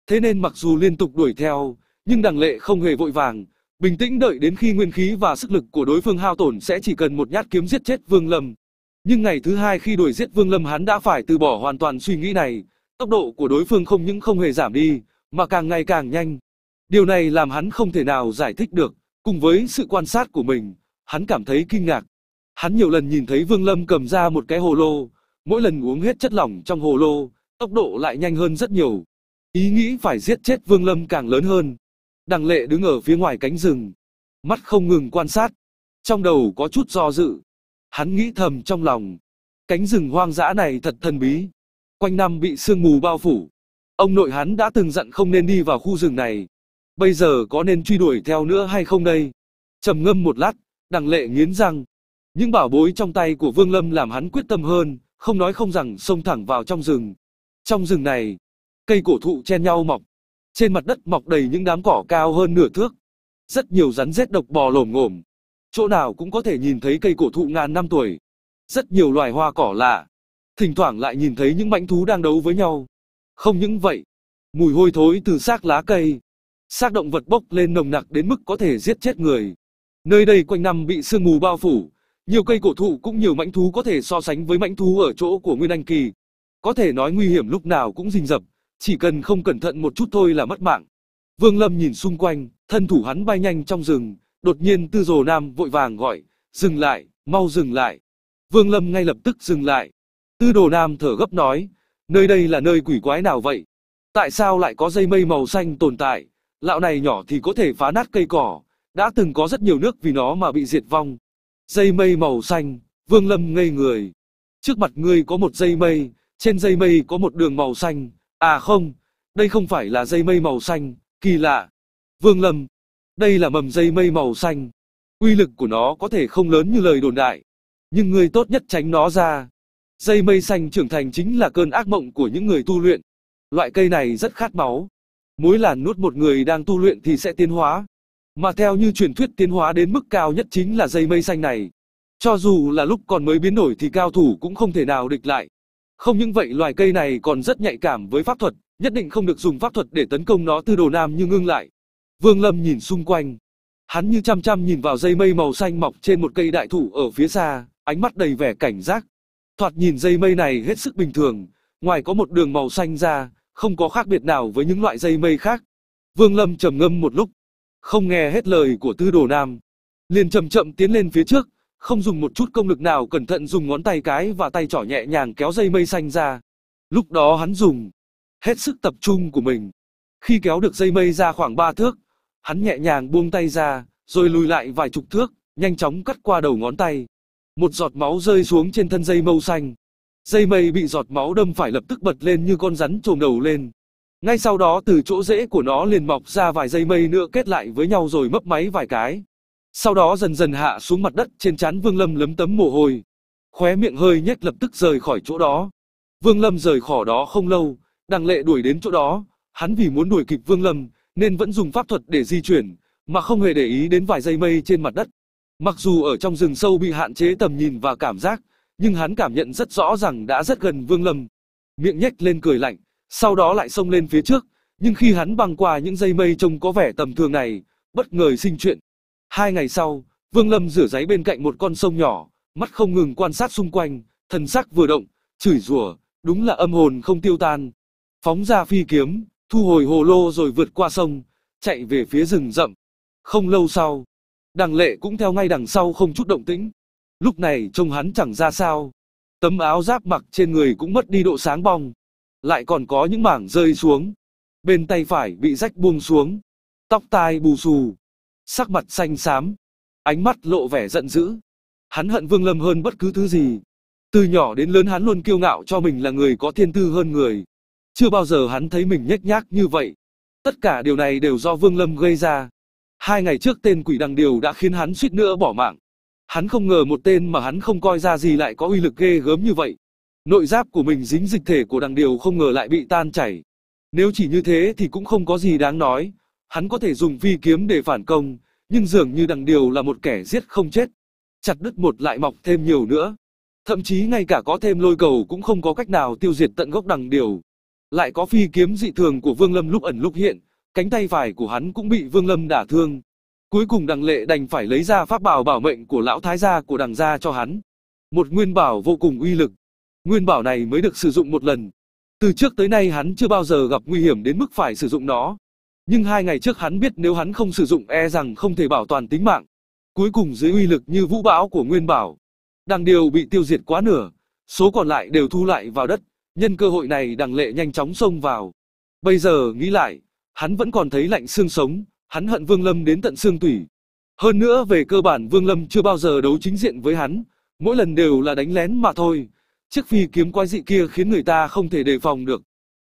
Thế nên mặc dù liên tục đuổi theo, nhưng đằng lệ không hề vội vàng, bình tĩnh đợi đến khi nguyên khí và sức lực của đối phương hao tổn sẽ chỉ cần một nhát kiếm giết chết Vương Lâm. Nhưng ngày thứ hai khi đuổi giết Vương Lâm hắn đã phải từ bỏ hoàn toàn suy nghĩ này, tốc độ của đối phương không những không hề giảm đi, mà càng ngày càng nhanh. Điều này làm hắn không thể nào giải thích được, cùng với sự quan sát của mình, hắn cảm thấy kinh ngạc. Hắn nhiều lần nhìn thấy Vương Lâm cầm ra một cái hồ lô, mỗi lần uống hết chất lỏng trong hồ lô, tốc độ lại nhanh hơn rất nhiều. Ý nghĩ phải giết chết Vương Lâm càng lớn hơn. Đằng lệ đứng ở phía ngoài cánh rừng, mắt không ngừng quan sát, trong đầu có chút do dự, Hắn nghĩ thầm trong lòng, cánh rừng hoang dã này thật thần bí. Quanh năm bị sương mù bao phủ. Ông nội hắn đã từng dặn không nên đi vào khu rừng này. Bây giờ có nên truy đuổi theo nữa hay không đây? trầm ngâm một lát, đằng lệ nghiến răng. Những bảo bối trong tay của Vương Lâm làm hắn quyết tâm hơn, không nói không rằng xông thẳng vào trong rừng. Trong rừng này, cây cổ thụ chen nhau mọc. Trên mặt đất mọc đầy những đám cỏ cao hơn nửa thước. Rất nhiều rắn rết độc bò lồm ngồm chỗ nào cũng có thể nhìn thấy cây cổ thụ ngàn năm tuổi. Rất nhiều loài hoa cỏ lạ, thỉnh thoảng lại nhìn thấy những mãnh thú đang đấu với nhau. Không những vậy, mùi hôi thối từ xác lá cây, xác động vật bốc lên nồng nặc đến mức có thể giết chết người. Nơi đây quanh năm bị sương mù bao phủ, nhiều cây cổ thụ cũng nhiều mãnh thú có thể so sánh với mãnh thú ở chỗ của Nguyên Anh Kỳ. Có thể nói nguy hiểm lúc nào cũng rình rập, chỉ cần không cẩn thận một chút thôi là mất mạng. Vương Lâm nhìn xung quanh, thân thủ hắn bay nhanh trong rừng, Đột nhiên tư Dồ Nam vội vàng gọi, dừng lại, mau dừng lại. Vương Lâm ngay lập tức dừng lại. Tư Đồ Nam thở gấp nói, nơi đây là nơi quỷ quái nào vậy? Tại sao lại có dây mây màu xanh tồn tại? Lão này nhỏ thì có thể phá nát cây cỏ, đã từng có rất nhiều nước vì nó mà bị diệt vong. Dây mây màu xanh, Vương Lâm ngây người. Trước mặt ngươi có một dây mây, trên dây mây có một đường màu xanh. À không, đây không phải là dây mây màu xanh, kỳ lạ. Vương Lâm, đây là mầm dây mây màu xanh. Uy lực của nó có thể không lớn như lời đồn đại. Nhưng người tốt nhất tránh nó ra. Dây mây xanh trưởng thành chính là cơn ác mộng của những người tu luyện. Loại cây này rất khát máu. mối làn nuốt một người đang tu luyện thì sẽ tiến hóa. Mà theo như truyền thuyết tiến hóa đến mức cao nhất chính là dây mây xanh này. Cho dù là lúc còn mới biến đổi thì cao thủ cũng không thể nào địch lại. Không những vậy loài cây này còn rất nhạy cảm với pháp thuật, nhất định không được dùng pháp thuật để tấn công nó từ đồ nam như ngưng lại. Vương Lâm nhìn xung quanh. Hắn như chăm chăm nhìn vào dây mây màu xanh mọc trên một cây đại thụ ở phía xa, ánh mắt đầy vẻ cảnh giác. Thoạt nhìn dây mây này hết sức bình thường, ngoài có một đường màu xanh ra, không có khác biệt nào với những loại dây mây khác. Vương Lâm trầm ngâm một lúc, không nghe hết lời của Tư Đồ Nam, liền chậm chậm tiến lên phía trước, không dùng một chút công lực nào cẩn thận dùng ngón tay cái và tay trỏ nhẹ nhàng kéo dây mây xanh ra. Lúc đó hắn dùng hết sức tập trung của mình. Khi kéo được dây mây ra khoảng 3 thước, Hắn nhẹ nhàng buông tay ra, rồi lùi lại vài chục thước, nhanh chóng cắt qua đầu ngón tay. Một giọt máu rơi xuống trên thân dây màu xanh. Dây mây bị giọt máu đâm phải lập tức bật lên như con rắn trồm đầu lên. Ngay sau đó từ chỗ rễ của nó liền mọc ra vài dây mây nữa kết lại với nhau rồi mấp máy vài cái. Sau đó dần dần hạ xuống mặt đất trên trán Vương Lâm lấm tấm mồ hôi. Khóe miệng hơi nhếch lập tức rời khỏi chỗ đó. Vương Lâm rời khỏi đó không lâu, đằng lệ đuổi đến chỗ đó, hắn vì muốn đuổi kịp Vương Lâm, nên vẫn dùng pháp thuật để di chuyển, mà không hề để ý đến vài dây mây trên mặt đất. Mặc dù ở trong rừng sâu bị hạn chế tầm nhìn và cảm giác, nhưng hắn cảm nhận rất rõ rằng đã rất gần Vương Lâm. Miệng nhếch lên cười lạnh, sau đó lại xông lên phía trước, nhưng khi hắn băng qua những dây mây trông có vẻ tầm thường này, bất ngờ sinh chuyện. Hai ngày sau, Vương Lâm rửa giấy bên cạnh một con sông nhỏ, mắt không ngừng quan sát xung quanh, thần sắc vừa động, chửi rủa, đúng là âm hồn không tiêu tan. Phóng ra phi kiếm, thu hồi hồ lô rồi vượt qua sông, chạy về phía rừng rậm. Không lâu sau, đằng lệ cũng theo ngay đằng sau không chút động tĩnh. Lúc này trông hắn chẳng ra sao. Tấm áo giáp mặc trên người cũng mất đi độ sáng bong. Lại còn có những mảng rơi xuống. Bên tay phải bị rách buông xuống. Tóc tai bù xù. Sắc mặt xanh xám. Ánh mắt lộ vẻ giận dữ. Hắn hận Vương Lâm hơn bất cứ thứ gì. Từ nhỏ đến lớn hắn luôn kiêu ngạo cho mình là người có thiên tư hơn người. Chưa bao giờ hắn thấy mình nhếch nhác như vậy. Tất cả điều này đều do Vương Lâm gây ra. Hai ngày trước tên quỷ đằng điều đã khiến hắn suýt nữa bỏ mạng. Hắn không ngờ một tên mà hắn không coi ra gì lại có uy lực ghê gớm như vậy. Nội giáp của mình dính dịch thể của đằng điều không ngờ lại bị tan chảy. Nếu chỉ như thế thì cũng không có gì đáng nói. Hắn có thể dùng phi kiếm để phản công, nhưng dường như đằng điều là một kẻ giết không chết. Chặt đứt một lại mọc thêm nhiều nữa. Thậm chí ngay cả có thêm lôi cầu cũng không có cách nào tiêu diệt tận gốc đằng điều lại có phi kiếm dị thường của Vương Lâm lúc ẩn lúc hiện, cánh tay phải của hắn cũng bị Vương Lâm đả thương. Cuối cùng đằng lệ đành phải lấy ra pháp bảo bảo mệnh của lão thái gia của đằng gia cho hắn. Một nguyên bảo vô cùng uy lực. Nguyên bảo này mới được sử dụng một lần. Từ trước tới nay hắn chưa bao giờ gặp nguy hiểm đến mức phải sử dụng nó. Nhưng hai ngày trước hắn biết nếu hắn không sử dụng e rằng không thể bảo toàn tính mạng. Cuối cùng dưới uy lực như vũ bão của nguyên bảo. Đằng điều bị tiêu diệt quá nửa, số còn lại đều thu lại vào đất. Nhân cơ hội này đằng lệ nhanh chóng xông vào. Bây giờ nghĩ lại, hắn vẫn còn thấy lạnh xương sống, hắn hận Vương Lâm đến tận xương tủy. Hơn nữa về cơ bản Vương Lâm chưa bao giờ đấu chính diện với hắn, mỗi lần đều là đánh lén mà thôi. Chiếc phi kiếm quái dị kia khiến người ta không thể đề phòng được.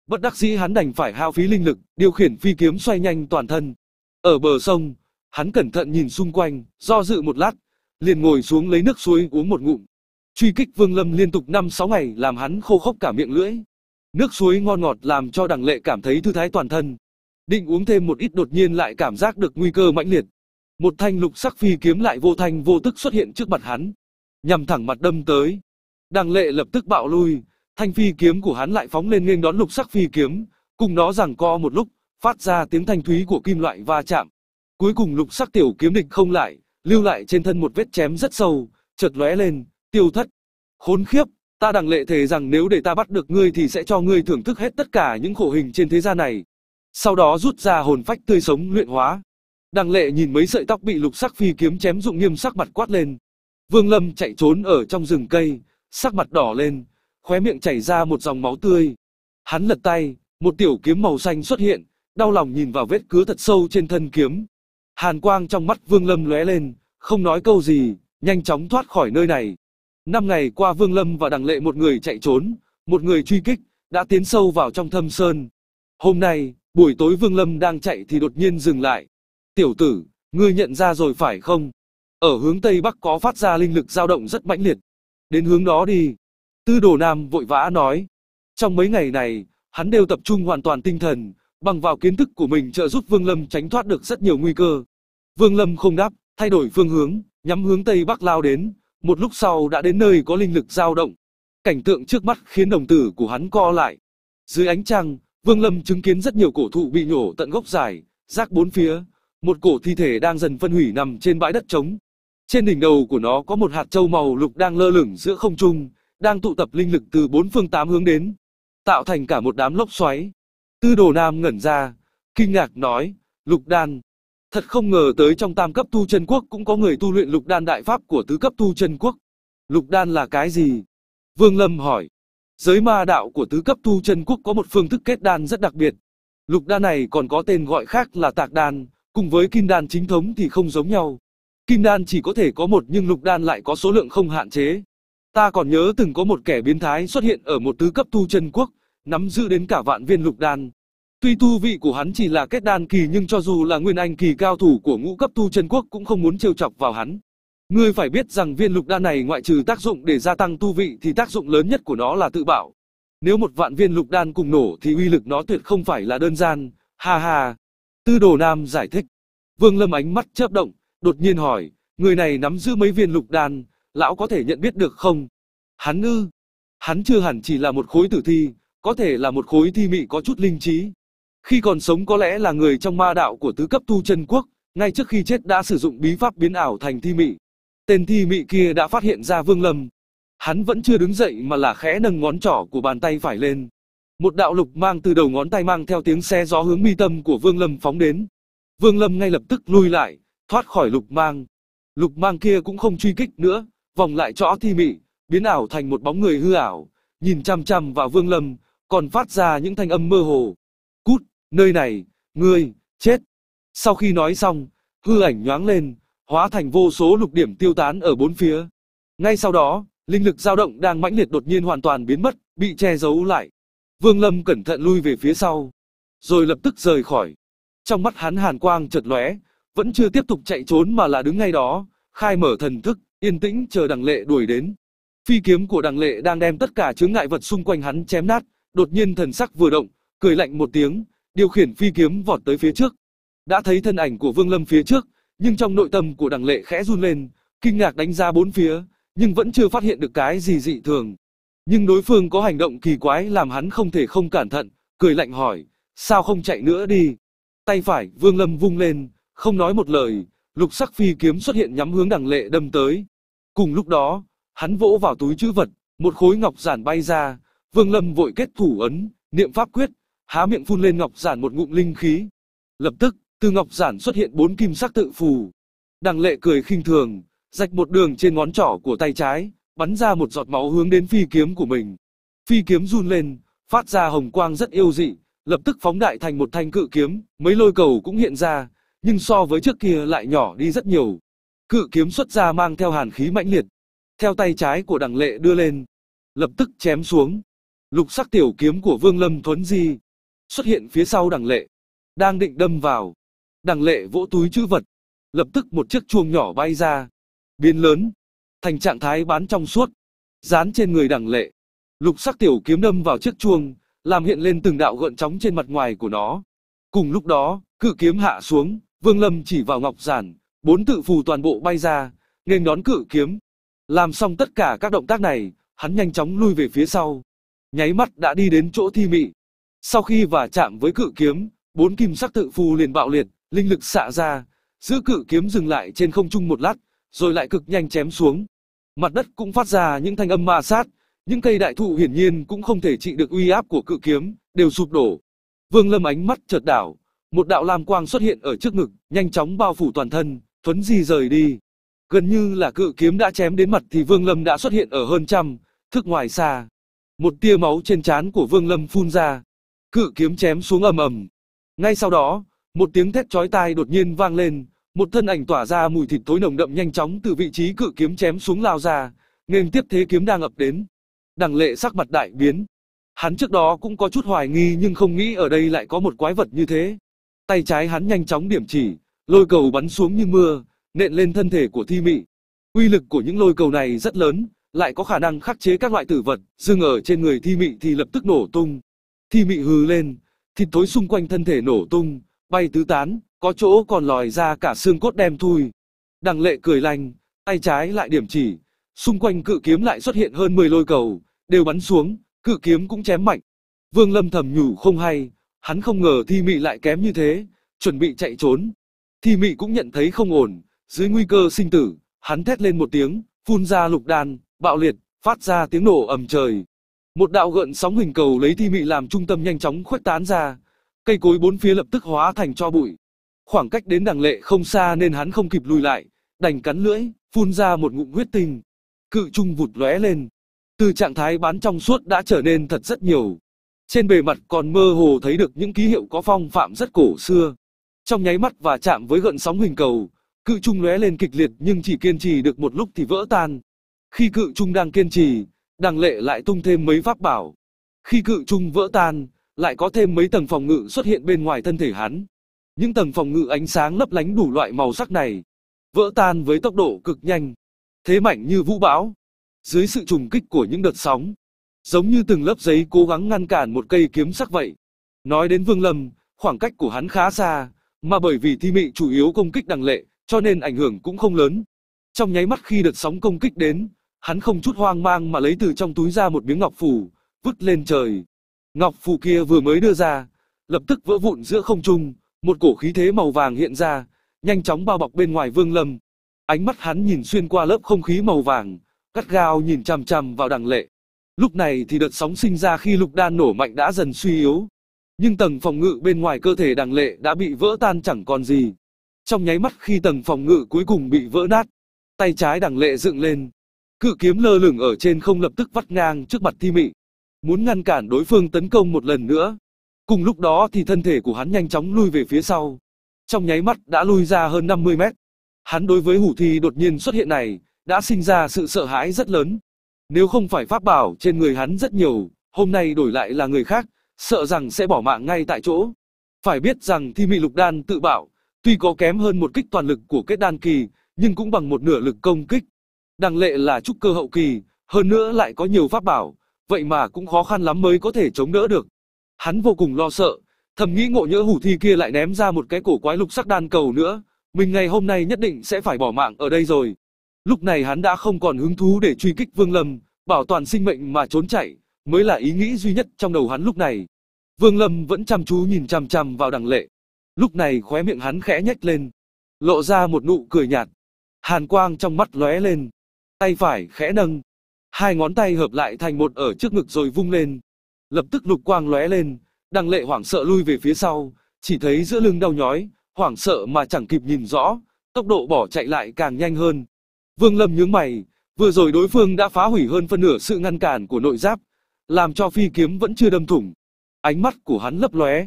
Bất đắc dĩ hắn đành phải hao phí linh lực, điều khiển phi kiếm xoay nhanh toàn thân. Ở bờ sông, hắn cẩn thận nhìn xung quanh, do dự một lát, liền ngồi xuống lấy nước suối uống một ngụm. Truy kích Vương Lâm liên tục 5-6 ngày làm hắn khô khốc cả miệng lưỡi. Nước suối ngon ngọt làm cho đằng lệ cảm thấy thư thái toàn thân. Định uống thêm một ít đột nhiên lại cảm giác được nguy cơ mãnh liệt. Một thanh lục sắc phi kiếm lại vô thanh vô tức xuất hiện trước mặt hắn. Nhằm thẳng mặt đâm tới. Đằng lệ lập tức bạo lui, thanh phi kiếm của hắn lại phóng lên nghênh đón lục sắc phi kiếm, cùng nó giằng co một lúc, phát ra tiếng thanh thúy của kim loại va chạm. Cuối cùng lục sắc tiểu kiếm địch không lại, lưu lại trên thân một vết chém rất sâu, chợt lóe lên, Tiêu thất, khốn khiếp, ta đằng lệ thề rằng nếu để ta bắt được ngươi thì sẽ cho ngươi thưởng thức hết tất cả những khổ hình trên thế gian này. Sau đó rút ra hồn phách tươi sống luyện hóa. Đằng lệ nhìn mấy sợi tóc bị lục sắc phi kiếm chém dụng nghiêm sắc mặt quát lên. Vương Lâm chạy trốn ở trong rừng cây, sắc mặt đỏ lên, khóe miệng chảy ra một dòng máu tươi. Hắn lật tay, một tiểu kiếm màu xanh xuất hiện, đau lòng nhìn vào vết cứa thật sâu trên thân kiếm. Hàn quang trong mắt Vương Lâm lóe lên, không nói câu gì, nhanh chóng thoát khỏi nơi này. Năm ngày qua Vương Lâm và Đằng Lệ một người chạy trốn, một người truy kích, đã tiến sâu vào trong thâm sơn. Hôm nay, buổi tối Vương Lâm đang chạy thì đột nhiên dừng lại. Tiểu tử, ngươi nhận ra rồi phải không? Ở hướng Tây Bắc có phát ra linh lực dao động rất mãnh liệt. Đến hướng đó đi. Tư đồ Nam vội vã nói. Trong mấy ngày này, hắn đều tập trung hoàn toàn tinh thần, bằng vào kiến thức của mình trợ giúp Vương Lâm tránh thoát được rất nhiều nguy cơ. Vương Lâm không đáp, thay đổi phương hướng, nhắm hướng Tây Bắc lao đến, một lúc sau đã đến nơi có linh lực dao động. Cảnh tượng trước mắt khiến đồng tử của hắn co lại. Dưới ánh trăng, Vương Lâm chứng kiến rất nhiều cổ thụ bị nhổ tận gốc dài, rác bốn phía. Một cổ thi thể đang dần phân hủy nằm trên bãi đất trống. Trên đỉnh đầu của nó có một hạt châu màu lục đang lơ lửng giữa không trung, đang tụ tập linh lực từ bốn phương tám hướng đến, tạo thành cả một đám lốc xoáy. Tư đồ nam ngẩn ra, kinh ngạc nói, lục đan, Thật không ngờ tới trong tam cấp tu chân quốc cũng có người tu luyện lục đan đại pháp của tứ cấp tu chân quốc. Lục đan là cái gì? Vương Lâm hỏi. Giới ma đạo của tứ cấp tu chân quốc có một phương thức kết đan rất đặc biệt. Lục đan này còn có tên gọi khác là tạc đan, cùng với kim đan chính thống thì không giống nhau. Kim đan chỉ có thể có một nhưng lục đan lại có số lượng không hạn chế. Ta còn nhớ từng có một kẻ biến thái xuất hiện ở một tứ cấp tu chân quốc, nắm giữ đến cả vạn viên lục đan, Tuy tu vị của hắn chỉ là kết đan kỳ nhưng cho dù là nguyên anh kỳ cao thủ của ngũ cấp tu chân quốc cũng không muốn trêu chọc vào hắn. Ngươi phải biết rằng viên lục đan này ngoại trừ tác dụng để gia tăng tu vị thì tác dụng lớn nhất của nó là tự bảo. Nếu một vạn viên lục đan cùng nổ thì uy lực nó tuyệt không phải là đơn giản, ha ha. Tư đồ nam giải thích. Vương Lâm ánh mắt chớp động, đột nhiên hỏi, người này nắm giữ mấy viên lục đan, lão có thể nhận biết được không? Hắn ư? Hắn chưa hẳn chỉ là một khối tử thi, có thể là một khối thi mị có chút linh trí, khi còn sống có lẽ là người trong ma đạo của tứ cấp tu chân quốc, ngay trước khi chết đã sử dụng bí pháp biến ảo thành thi mị. Tên thi mị kia đã phát hiện ra Vương Lâm. Hắn vẫn chưa đứng dậy mà là khẽ nâng ngón trỏ của bàn tay phải lên. Một đạo lục mang từ đầu ngón tay mang theo tiếng xe gió hướng mi tâm của Vương Lâm phóng đến. Vương Lâm ngay lập tức lui lại, thoát khỏi lục mang. Lục mang kia cũng không truy kích nữa, vòng lại chỗ thi mị, biến ảo thành một bóng người hư ảo, nhìn chăm chăm vào Vương Lâm, còn phát ra những thanh âm mơ hồ. Cút! nơi này, ngươi, chết. Sau khi nói xong, hư ảnh nhoáng lên, hóa thành vô số lục điểm tiêu tán ở bốn phía. Ngay sau đó, linh lực dao động đang mãnh liệt đột nhiên hoàn toàn biến mất, bị che giấu lại. Vương Lâm cẩn thận lui về phía sau, rồi lập tức rời khỏi. Trong mắt hắn hàn quang chợt lóe, vẫn chưa tiếp tục chạy trốn mà là đứng ngay đó, khai mở thần thức, yên tĩnh chờ đằng lệ đuổi đến. Phi kiếm của đằng lệ đang đem tất cả chướng ngại vật xung quanh hắn chém nát, đột nhiên thần sắc vừa động, cười lạnh một tiếng, điều khiển phi kiếm vọt tới phía trước. Đã thấy thân ảnh của Vương Lâm phía trước, nhưng trong nội tâm của Đằng Lệ khẽ run lên, kinh ngạc đánh ra bốn phía, nhưng vẫn chưa phát hiện được cái gì dị thường. Nhưng đối phương có hành động kỳ quái làm hắn không thể không cẩn thận, cười lạnh hỏi, sao không chạy nữa đi. Tay phải, Vương Lâm vung lên, không nói một lời, lục sắc phi kiếm xuất hiện nhắm hướng Đằng Lệ đâm tới. Cùng lúc đó, hắn vỗ vào túi chữ vật, một khối ngọc giản bay ra, Vương Lâm vội kết thủ ấn, niệm pháp quyết, há miệng phun lên ngọc giản một ngụm linh khí. Lập tức, từ ngọc giản xuất hiện bốn kim sắc tự phù. Đằng lệ cười khinh thường, rạch một đường trên ngón trỏ của tay trái, bắn ra một giọt máu hướng đến phi kiếm của mình. Phi kiếm run lên, phát ra hồng quang rất yêu dị, lập tức phóng đại thành một thanh cự kiếm, mấy lôi cầu cũng hiện ra, nhưng so với trước kia lại nhỏ đi rất nhiều. Cự kiếm xuất ra mang theo hàn khí mãnh liệt, theo tay trái của đằng lệ đưa lên, lập tức chém xuống. Lục sắc tiểu kiếm của Vương Lâm Thuấn Di xuất hiện phía sau đằng lệ, đang định đâm vào. Đằng lệ vỗ túi chữ vật, lập tức một chiếc chuông nhỏ bay ra, biến lớn, thành trạng thái bán trong suốt, dán trên người đằng lệ. Lục sắc tiểu kiếm đâm vào chiếc chuông, làm hiện lên từng đạo gợn chóng trên mặt ngoài của nó. Cùng lúc đó, cự kiếm hạ xuống, Vương Lâm chỉ vào ngọc giản, bốn tự phù toàn bộ bay ra, nghênh đón cự kiếm. Làm xong tất cả các động tác này, hắn nhanh chóng lui về phía sau. Nháy mắt đã đi đến chỗ thi mị. Sau khi va chạm với cự kiếm, bốn kim sắc tự phù liền bạo liệt, linh lực xạ ra, giữ cự kiếm dừng lại trên không trung một lát, rồi lại cực nhanh chém xuống. Mặt đất cũng phát ra những thanh âm ma sát, những cây đại thụ hiển nhiên cũng không thể trị được uy áp của cự kiếm, đều sụp đổ. Vương Lâm ánh mắt chợt đảo, một đạo lam quang xuất hiện ở trước ngực, nhanh chóng bao phủ toàn thân, thuấn di rời đi. Gần như là cự kiếm đã chém đến mặt thì Vương Lâm đã xuất hiện ở hơn trăm, thước ngoài xa. Một tia máu trên trán của Vương Lâm phun ra, cự kiếm chém xuống ầm ầm. Ngay sau đó, một tiếng thét chói tai đột nhiên vang lên, một thân ảnh tỏa ra mùi thịt tối nồng đậm nhanh chóng từ vị trí cự kiếm chém xuống lao ra, nên tiếp thế kiếm đang ập đến. Đằng lệ sắc mặt đại biến. Hắn trước đó cũng có chút hoài nghi nhưng không nghĩ ở đây lại có một quái vật như thế. Tay trái hắn nhanh chóng điểm chỉ, lôi cầu bắn xuống như mưa, nện lên thân thể của thi mị. Uy lực của những lôi cầu này rất lớn, lại có khả năng khắc chế các loại tử vật, dưng ở trên người thi mị thì lập tức nổ tung, Thi mị hừ lên, thịt thối xung quanh thân thể nổ tung, bay tứ tán, có chỗ còn lòi ra cả xương cốt đem thui. Đằng lệ cười lành, tay trái lại điểm chỉ, xung quanh cự kiếm lại xuất hiện hơn 10 lôi cầu, đều bắn xuống, cự kiếm cũng chém mạnh. Vương Lâm thầm nhủ không hay, hắn không ngờ Thi Mị lại kém như thế, chuẩn bị chạy trốn. Thi Mị cũng nhận thấy không ổn, dưới nguy cơ sinh tử, hắn thét lên một tiếng, phun ra lục đan, bạo liệt, phát ra tiếng nổ ầm trời. Một đạo gợn sóng hình cầu lấy thi mị làm trung tâm nhanh chóng khuếch tán ra, cây cối bốn phía lập tức hóa thành cho bụi. Khoảng cách đến đằng lệ không xa nên hắn không kịp lùi lại, đành cắn lưỡi, phun ra một ngụm huyết tinh. Cự trung vụt lóe lên, từ trạng thái bán trong suốt đã trở nên thật rất nhiều. Trên bề mặt còn mơ hồ thấy được những ký hiệu có phong phạm rất cổ xưa. Trong nháy mắt và chạm với gợn sóng hình cầu, cự trung lóe lên kịch liệt nhưng chỉ kiên trì được một lúc thì vỡ tan. Khi cự trung đang kiên trì, đằng lệ lại tung thêm mấy pháp bảo. Khi cự trung vỡ tan, lại có thêm mấy tầng phòng ngự xuất hiện bên ngoài thân thể hắn. Những tầng phòng ngự ánh sáng lấp lánh đủ loại màu sắc này, vỡ tan với tốc độ cực nhanh, thế mạnh như vũ bão. Dưới sự trùng kích của những đợt sóng, giống như từng lớp giấy cố gắng ngăn cản một cây kiếm sắc vậy. Nói đến Vương Lâm, khoảng cách của hắn khá xa, mà bởi vì thi mị chủ yếu công kích đằng lệ, cho nên ảnh hưởng cũng không lớn. Trong nháy mắt khi đợt sóng công kích đến, Hắn không chút hoang mang mà lấy từ trong túi ra một miếng ngọc phủ, vứt lên trời. Ngọc phủ kia vừa mới đưa ra, lập tức vỡ vụn giữa không trung, một cổ khí thế màu vàng hiện ra, nhanh chóng bao bọc bên ngoài Vương Lâm. Ánh mắt hắn nhìn xuyên qua lớp không khí màu vàng, gắt gao nhìn chằm chằm vào đằng lệ. Lúc này thì đợt sóng sinh ra khi lục đan nổ mạnh đã dần suy yếu. Nhưng tầng phòng ngự bên ngoài cơ thể đằng lệ đã bị vỡ tan chẳng còn gì. Trong nháy mắt khi tầng phòng ngự cuối cùng bị vỡ nát, tay trái đằng lệ dựng lên, Cự kiếm lơ lửng ở trên không lập tức vắt ngang trước mặt thi mị. Muốn ngăn cản đối phương tấn công một lần nữa. Cùng lúc đó thì thân thể của hắn nhanh chóng lui về phía sau. Trong nháy mắt đã lui ra hơn 50 mét. Hắn đối với hủ thi đột nhiên xuất hiện này, đã sinh ra sự sợ hãi rất lớn. Nếu không phải pháp bảo trên người hắn rất nhiều, hôm nay đổi lại là người khác, sợ rằng sẽ bỏ mạng ngay tại chỗ. Phải biết rằng thi mị lục đan tự bảo, tuy có kém hơn một kích toàn lực của kết đan kỳ, nhưng cũng bằng một nửa lực công kích Đằng lệ là trúc cơ hậu kỳ, hơn nữa lại có nhiều pháp bảo, vậy mà cũng khó khăn lắm mới có thể chống đỡ được. Hắn vô cùng lo sợ, thầm nghĩ ngộ nhỡ hủ thi kia lại ném ra một cái cổ quái lục sắc đan cầu nữa, mình ngày hôm nay nhất định sẽ phải bỏ mạng ở đây rồi. Lúc này hắn đã không còn hứng thú để truy kích Vương Lâm, bảo toàn sinh mệnh mà trốn chạy, mới là ý nghĩ duy nhất trong đầu hắn lúc này. Vương Lâm vẫn chăm chú nhìn chăm chăm vào đằng lệ. Lúc này khóe miệng hắn khẽ nhếch lên, lộ ra một nụ cười nhạt. Hàn quang trong mắt lóe lên, tay phải khẽ nâng. Hai ngón tay hợp lại thành một ở trước ngực rồi vung lên. Lập tức lục quang lóe lên, đằng lệ hoảng sợ lui về phía sau, chỉ thấy giữa lưng đau nhói, hoảng sợ mà chẳng kịp nhìn rõ, tốc độ bỏ chạy lại càng nhanh hơn. Vương Lâm nhướng mày, vừa rồi đối phương đã phá hủy hơn phân nửa sự ngăn cản của nội giáp, làm cho phi kiếm vẫn chưa đâm thủng. Ánh mắt của hắn lấp lóe,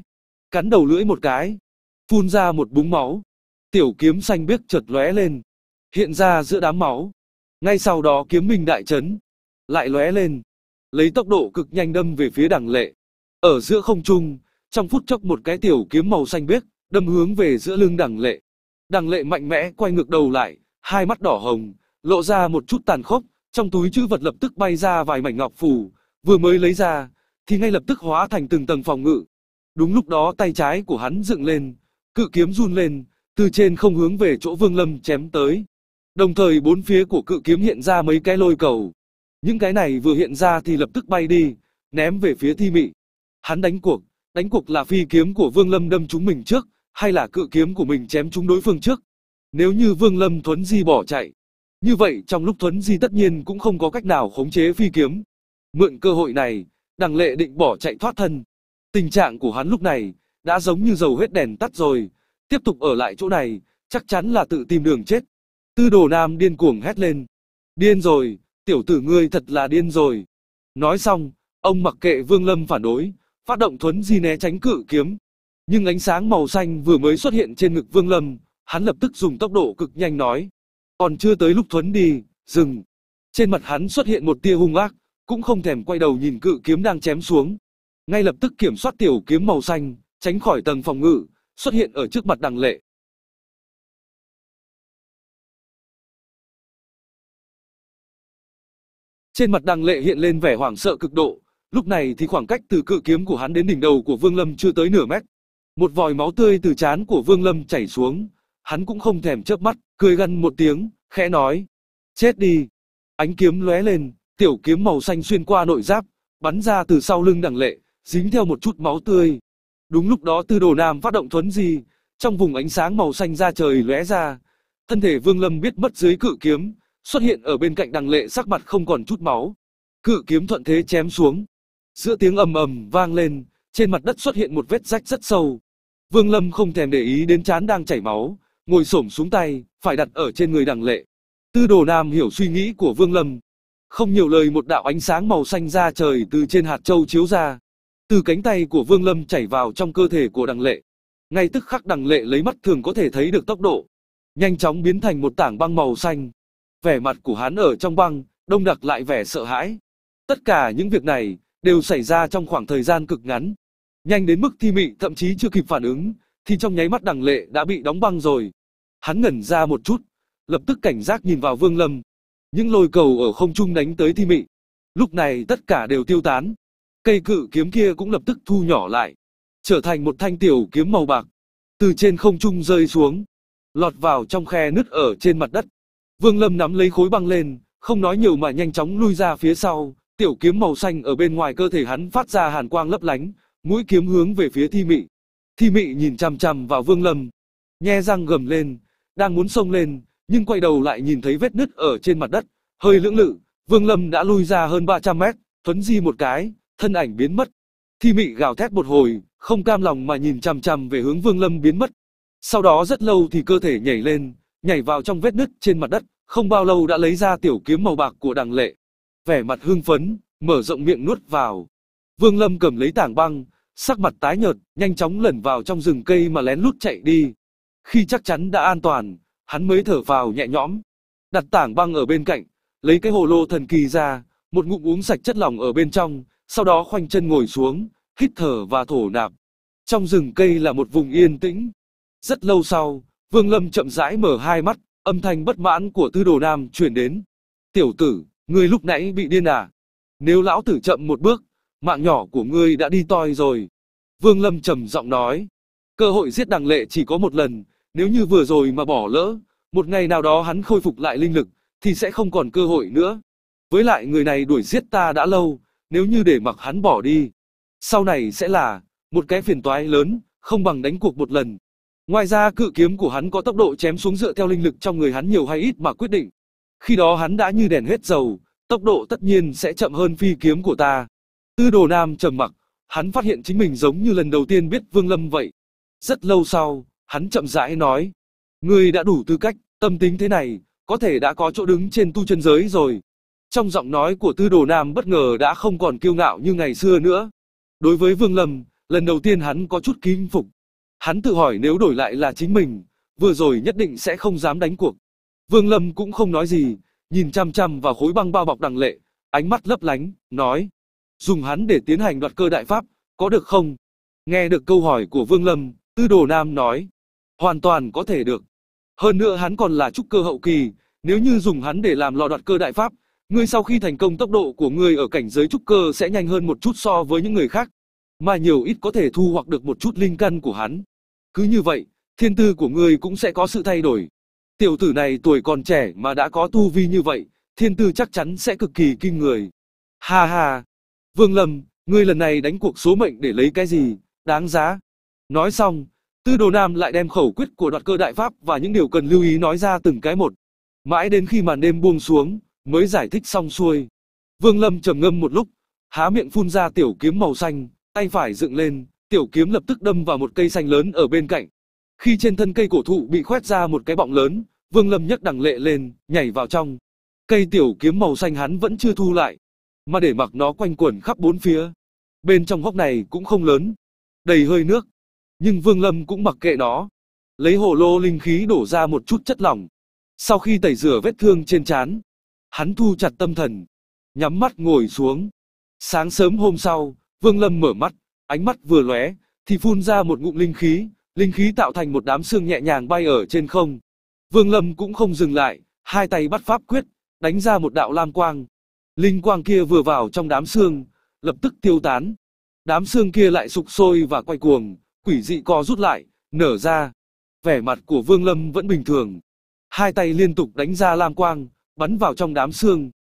cắn đầu lưỡi một cái, phun ra một búng máu. Tiểu kiếm xanh biếc chợt lóe lên, hiện ra giữa đám máu. Ngay sau đó kiếm minh đại chấn, lại lóe lên, lấy tốc độ cực nhanh đâm về phía đằng lệ. Ở giữa không trung, trong phút chốc một cái tiểu kiếm màu xanh biếc, đâm hướng về giữa lưng đằng lệ. Đằng lệ mạnh mẽ quay ngược đầu lại, hai mắt đỏ hồng, lộ ra một chút tàn khốc, trong túi chữ vật lập tức bay ra vài mảnh ngọc phù, vừa mới lấy ra, thì ngay lập tức hóa thành từng tầng phòng ngự. Đúng lúc đó tay trái của hắn dựng lên, cự kiếm run lên, từ trên không hướng về chỗ Vương Lâm chém tới. Đồng thời bốn phía của cự kiếm hiện ra mấy cái lôi cầu. Những cái này vừa hiện ra thì lập tức bay đi, ném về phía thi mị. Hắn đánh cuộc, đánh cuộc là phi kiếm của Vương Lâm đâm chúng mình trước, hay là cự kiếm của mình chém chúng đối phương trước. Nếu như Vương Lâm Thuấn Di bỏ chạy, như vậy trong lúc Thuấn Di tất nhiên cũng không có cách nào khống chế phi kiếm. Mượn cơ hội này, đằng lệ định bỏ chạy thoát thân. Tình trạng của hắn lúc này, đã giống như dầu hết đèn tắt rồi, tiếp tục ở lại chỗ này, chắc chắn là tự tìm đường chết. Tư đồ nam điên cuồng hét lên. Điên rồi, tiểu tử ngươi thật là điên rồi. Nói xong, ông mặc kệ Vương Lâm phản đối, phát động thuấn di né tránh cự kiếm. Nhưng ánh sáng màu xanh vừa mới xuất hiện trên ngực Vương Lâm, hắn lập tức dùng tốc độ cực nhanh nói. Còn chưa tới lúc thuấn đi, dừng. Trên mặt hắn xuất hiện một tia hung ác, cũng không thèm quay đầu nhìn cự kiếm đang chém xuống. Ngay lập tức kiểm soát tiểu kiếm màu xanh, tránh khỏi tầng phòng ngự, xuất hiện ở trước mặt đằng lệ. Trên mặt Đằng Lệ hiện lên vẻ hoảng sợ cực độ, lúc này thì khoảng cách từ cự kiếm của hắn đến đỉnh đầu của Vương Lâm chưa tới nửa mét. Một vòi máu tươi từ trán của Vương Lâm chảy xuống, hắn cũng không thèm chớp mắt, cười gằn một tiếng, khẽ nói: "Chết đi." Ánh kiếm lóe lên, tiểu kiếm màu xanh xuyên qua nội giáp, bắn ra từ sau lưng Đằng Lệ, dính theo một chút máu tươi. Đúng lúc đó Tư Đồ Nam phát động thuấn di, trong vùng ánh sáng màu xanh ra trời lóe ra, thân thể Vương Lâm biết mất dưới cự kiếm, xuất hiện ở bên cạnh đằng lệ sắc mặt không còn chút máu. Cự kiếm thuận thế chém xuống. Giữa tiếng ầm ầm vang lên, trên mặt đất xuất hiện một vết rách rất sâu. Vương Lâm không thèm để ý đến chán đang chảy máu, ngồi xổm xuống tay, phải đặt ở trên người đằng lệ. Tư đồ nam hiểu suy nghĩ của Vương Lâm. Không nhiều lời một đạo ánh sáng màu xanh ra trời từ trên hạt châu chiếu ra. Từ cánh tay của Vương Lâm chảy vào trong cơ thể của đằng lệ. Ngay tức khắc đằng lệ lấy mắt thường có thể thấy được tốc độ. Nhanh chóng biến thành một tảng băng màu xanh, vẻ mặt của hắn ở trong băng, đông đặc lại vẻ sợ hãi. Tất cả những việc này, đều xảy ra trong khoảng thời gian cực ngắn. Nhanh đến mức thi mị thậm chí chưa kịp phản ứng, thì trong nháy mắt đằng lệ đã bị đóng băng rồi. Hắn ngẩn ra một chút, lập tức cảnh giác nhìn vào vương lâm. Những lôi cầu ở không trung đánh tới thi mị. Lúc này tất cả đều tiêu tán. Cây cự kiếm kia cũng lập tức thu nhỏ lại, trở thành một thanh tiểu kiếm màu bạc. Từ trên không trung rơi xuống, lọt vào trong khe nứt ở trên mặt đất. Vương Lâm nắm lấy khối băng lên, không nói nhiều mà nhanh chóng lui ra phía sau, tiểu kiếm màu xanh ở bên ngoài cơ thể hắn phát ra hàn quang lấp lánh, mũi kiếm hướng về phía Thi Mị. Thi Mị nhìn chằm chằm vào Vương Lâm, nhe răng gầm lên, đang muốn xông lên, nhưng quay đầu lại nhìn thấy vết nứt ở trên mặt đất, hơi lưỡng lự, Vương Lâm đã lui ra hơn 300 mét, thuấn di một cái, thân ảnh biến mất. Thi Mị gào thét một hồi, không cam lòng mà nhìn chằm chằm về hướng Vương Lâm biến mất. Sau đó rất lâu thì cơ thể nhảy lên, nhảy vào trong vết nứt trên mặt đất, không bao lâu đã lấy ra tiểu kiếm màu bạc của đằng lệ. Vẻ mặt hưng phấn, mở rộng miệng nuốt vào. Vương Lâm cầm lấy tảng băng, sắc mặt tái nhợt, nhanh chóng lẩn vào trong rừng cây mà lén lút chạy đi. Khi chắc chắn đã an toàn, hắn mới thở vào nhẹ nhõm. Đặt tảng băng ở bên cạnh, lấy cái hồ lô thần kỳ ra, một ngụm uống sạch chất lỏng ở bên trong, sau đó khoanh chân ngồi xuống, hít thở và thổ nạp. Trong rừng cây là một vùng yên tĩnh. Rất lâu sau, Vương Lâm chậm rãi mở hai mắt, âm thanh bất mãn của Tư Đồ Nam truyền đến. Tiểu tử, ngươi lúc nãy bị điên à? Nếu lão tử chậm một bước, mạng nhỏ của ngươi đã đi toi rồi. Vương Lâm trầm giọng nói. Cơ hội giết đằng lệ chỉ có một lần, nếu như vừa rồi mà bỏ lỡ, một ngày nào đó hắn khôi phục lại linh lực, thì sẽ không còn cơ hội nữa. Với lại người này đuổi giết ta đã lâu, nếu như để mặc hắn bỏ đi, sau này sẽ là một cái phiền toái lớn, không bằng đánh cuộc một lần. Ngoài ra cự kiếm của hắn có tốc độ chém xuống dựa theo linh lực trong người hắn nhiều hay ít mà quyết định. Khi đó hắn đã như đèn hết dầu, tốc độ tất nhiên sẽ chậm hơn phi kiếm của ta. Tư đồ nam trầm mặc, hắn phát hiện chính mình giống như lần đầu tiên biết Vương Lâm vậy. Rất lâu sau, hắn chậm rãi nói. Ngươi đã đủ tư cách, tâm tính thế này, có thể đã có chỗ đứng trên tu chân giới rồi. Trong giọng nói của tư đồ nam bất ngờ đã không còn kiêu ngạo như ngày xưa nữa. Đối với Vương Lâm, lần đầu tiên hắn có chút kính phục, Hắn tự hỏi nếu đổi lại là chính mình, vừa rồi nhất định sẽ không dám đánh cuộc. Vương Lâm cũng không nói gì, nhìn chăm chăm vào khối băng bao bọc đằng lệ, ánh mắt lấp lánh, nói. Dùng hắn để tiến hành đoạt cơ đại pháp, có được không? Nghe được câu hỏi của Vương Lâm, Tư Đồ Nam nói. Hoàn toàn có thể được. Hơn nữa hắn còn là trúc cơ hậu kỳ, nếu như dùng hắn để làm lò đoạt cơ đại pháp, ngươi sau khi thành công tốc độ của ngươi ở cảnh giới trúc cơ sẽ nhanh hơn một chút so với những người khác, mà nhiều ít có thể thu hoặc được một chút linh căn của hắn. Cứ như vậy, thiên tư của ngươi cũng sẽ có sự thay đổi. Tiểu tử này tuổi còn trẻ mà đã có tu vi như vậy, thiên tư chắc chắn sẽ cực kỳ kinh người. Ha ha! Vương Lâm, ngươi lần này đánh cuộc số mệnh để lấy cái gì, đáng giá. Nói xong, Tư Đồ Nam lại đem khẩu quyết của đoạt cơ đại pháp và những điều cần lưu ý nói ra từng cái một. Mãi đến khi màn đêm buông xuống, mới giải thích xong xuôi. Vương Lâm trầm ngâm một lúc, há miệng phun ra tiểu kiếm màu xanh, Tay phải dựng lên, tiểu kiếm lập tức đâm vào một cây xanh lớn ở bên cạnh. Khi trên thân cây cổ thụ bị khoét ra một cái bọng lớn, Vương Lâm nhấc đằng lệ lên, nhảy vào trong. Cây tiểu kiếm màu xanh hắn vẫn chưa thu lại, mà để mặc nó quanh quẩn khắp bốn phía. Bên trong hốc này cũng không lớn, đầy hơi nước, nhưng Vương Lâm cũng mặc kệ nó. Lấy hồ lô linh khí đổ ra một chút chất lỏng. Sau khi tẩy rửa vết thương trên chán, hắn thu chặt tâm thần, nhắm mắt ngồi xuống. Sáng sớm hôm sau, Vương Lâm mở mắt, ánh mắt vừa lóe, thì phun ra một ngụm linh khí, linh khí tạo thành một đám xương nhẹ nhàng bay ở trên không. Vương Lâm cũng không dừng lại, hai tay bắt pháp quyết, đánh ra một đạo lam quang. Linh quang kia vừa vào trong đám xương, lập tức tiêu tán. Đám xương kia lại sụp sôi và quay cuồng, quỷ dị co rút lại, nở ra. Vẻ mặt của Vương Lâm vẫn bình thường. Hai tay liên tục đánh ra lam quang, bắn vào trong đám xương.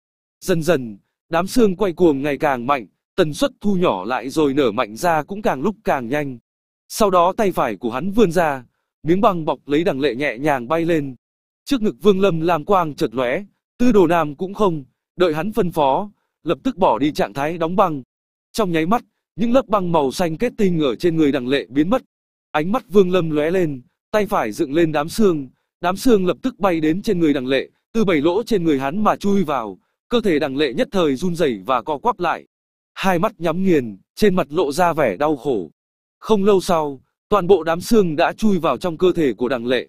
Dần dần, đám xương quay cuồng ngày càng mạnh, tần suất thu nhỏ lại rồi nở mạnh ra cũng càng lúc càng nhanh. Sau đó tay phải của hắn vươn ra, miếng băng bọc lấy đằng lệ nhẹ nhàng bay lên. Trước ngực Vương Lâm làm quang chợt lóe, Tư Đồ Nam cũng không đợi hắn phân phó, lập tức bỏ đi trạng thái đóng băng. Trong nháy mắt, những lớp băng màu xanh kết tinh ở trên người đằng lệ biến mất. Ánh mắt Vương Lâm lóe lên, tay phải dựng lên đám xương, đám xương lập tức bay đến trên người đằng lệ, từ bảy lỗ trên người hắn mà chui vào, cơ thể đằng lệ nhất thời run rẩy và co quắp lại hai mắt nhắm nghiền, trên mặt lộ ra vẻ đau khổ. Không lâu sau, toàn bộ đám xương đã chui vào trong cơ thể của đằng lệ.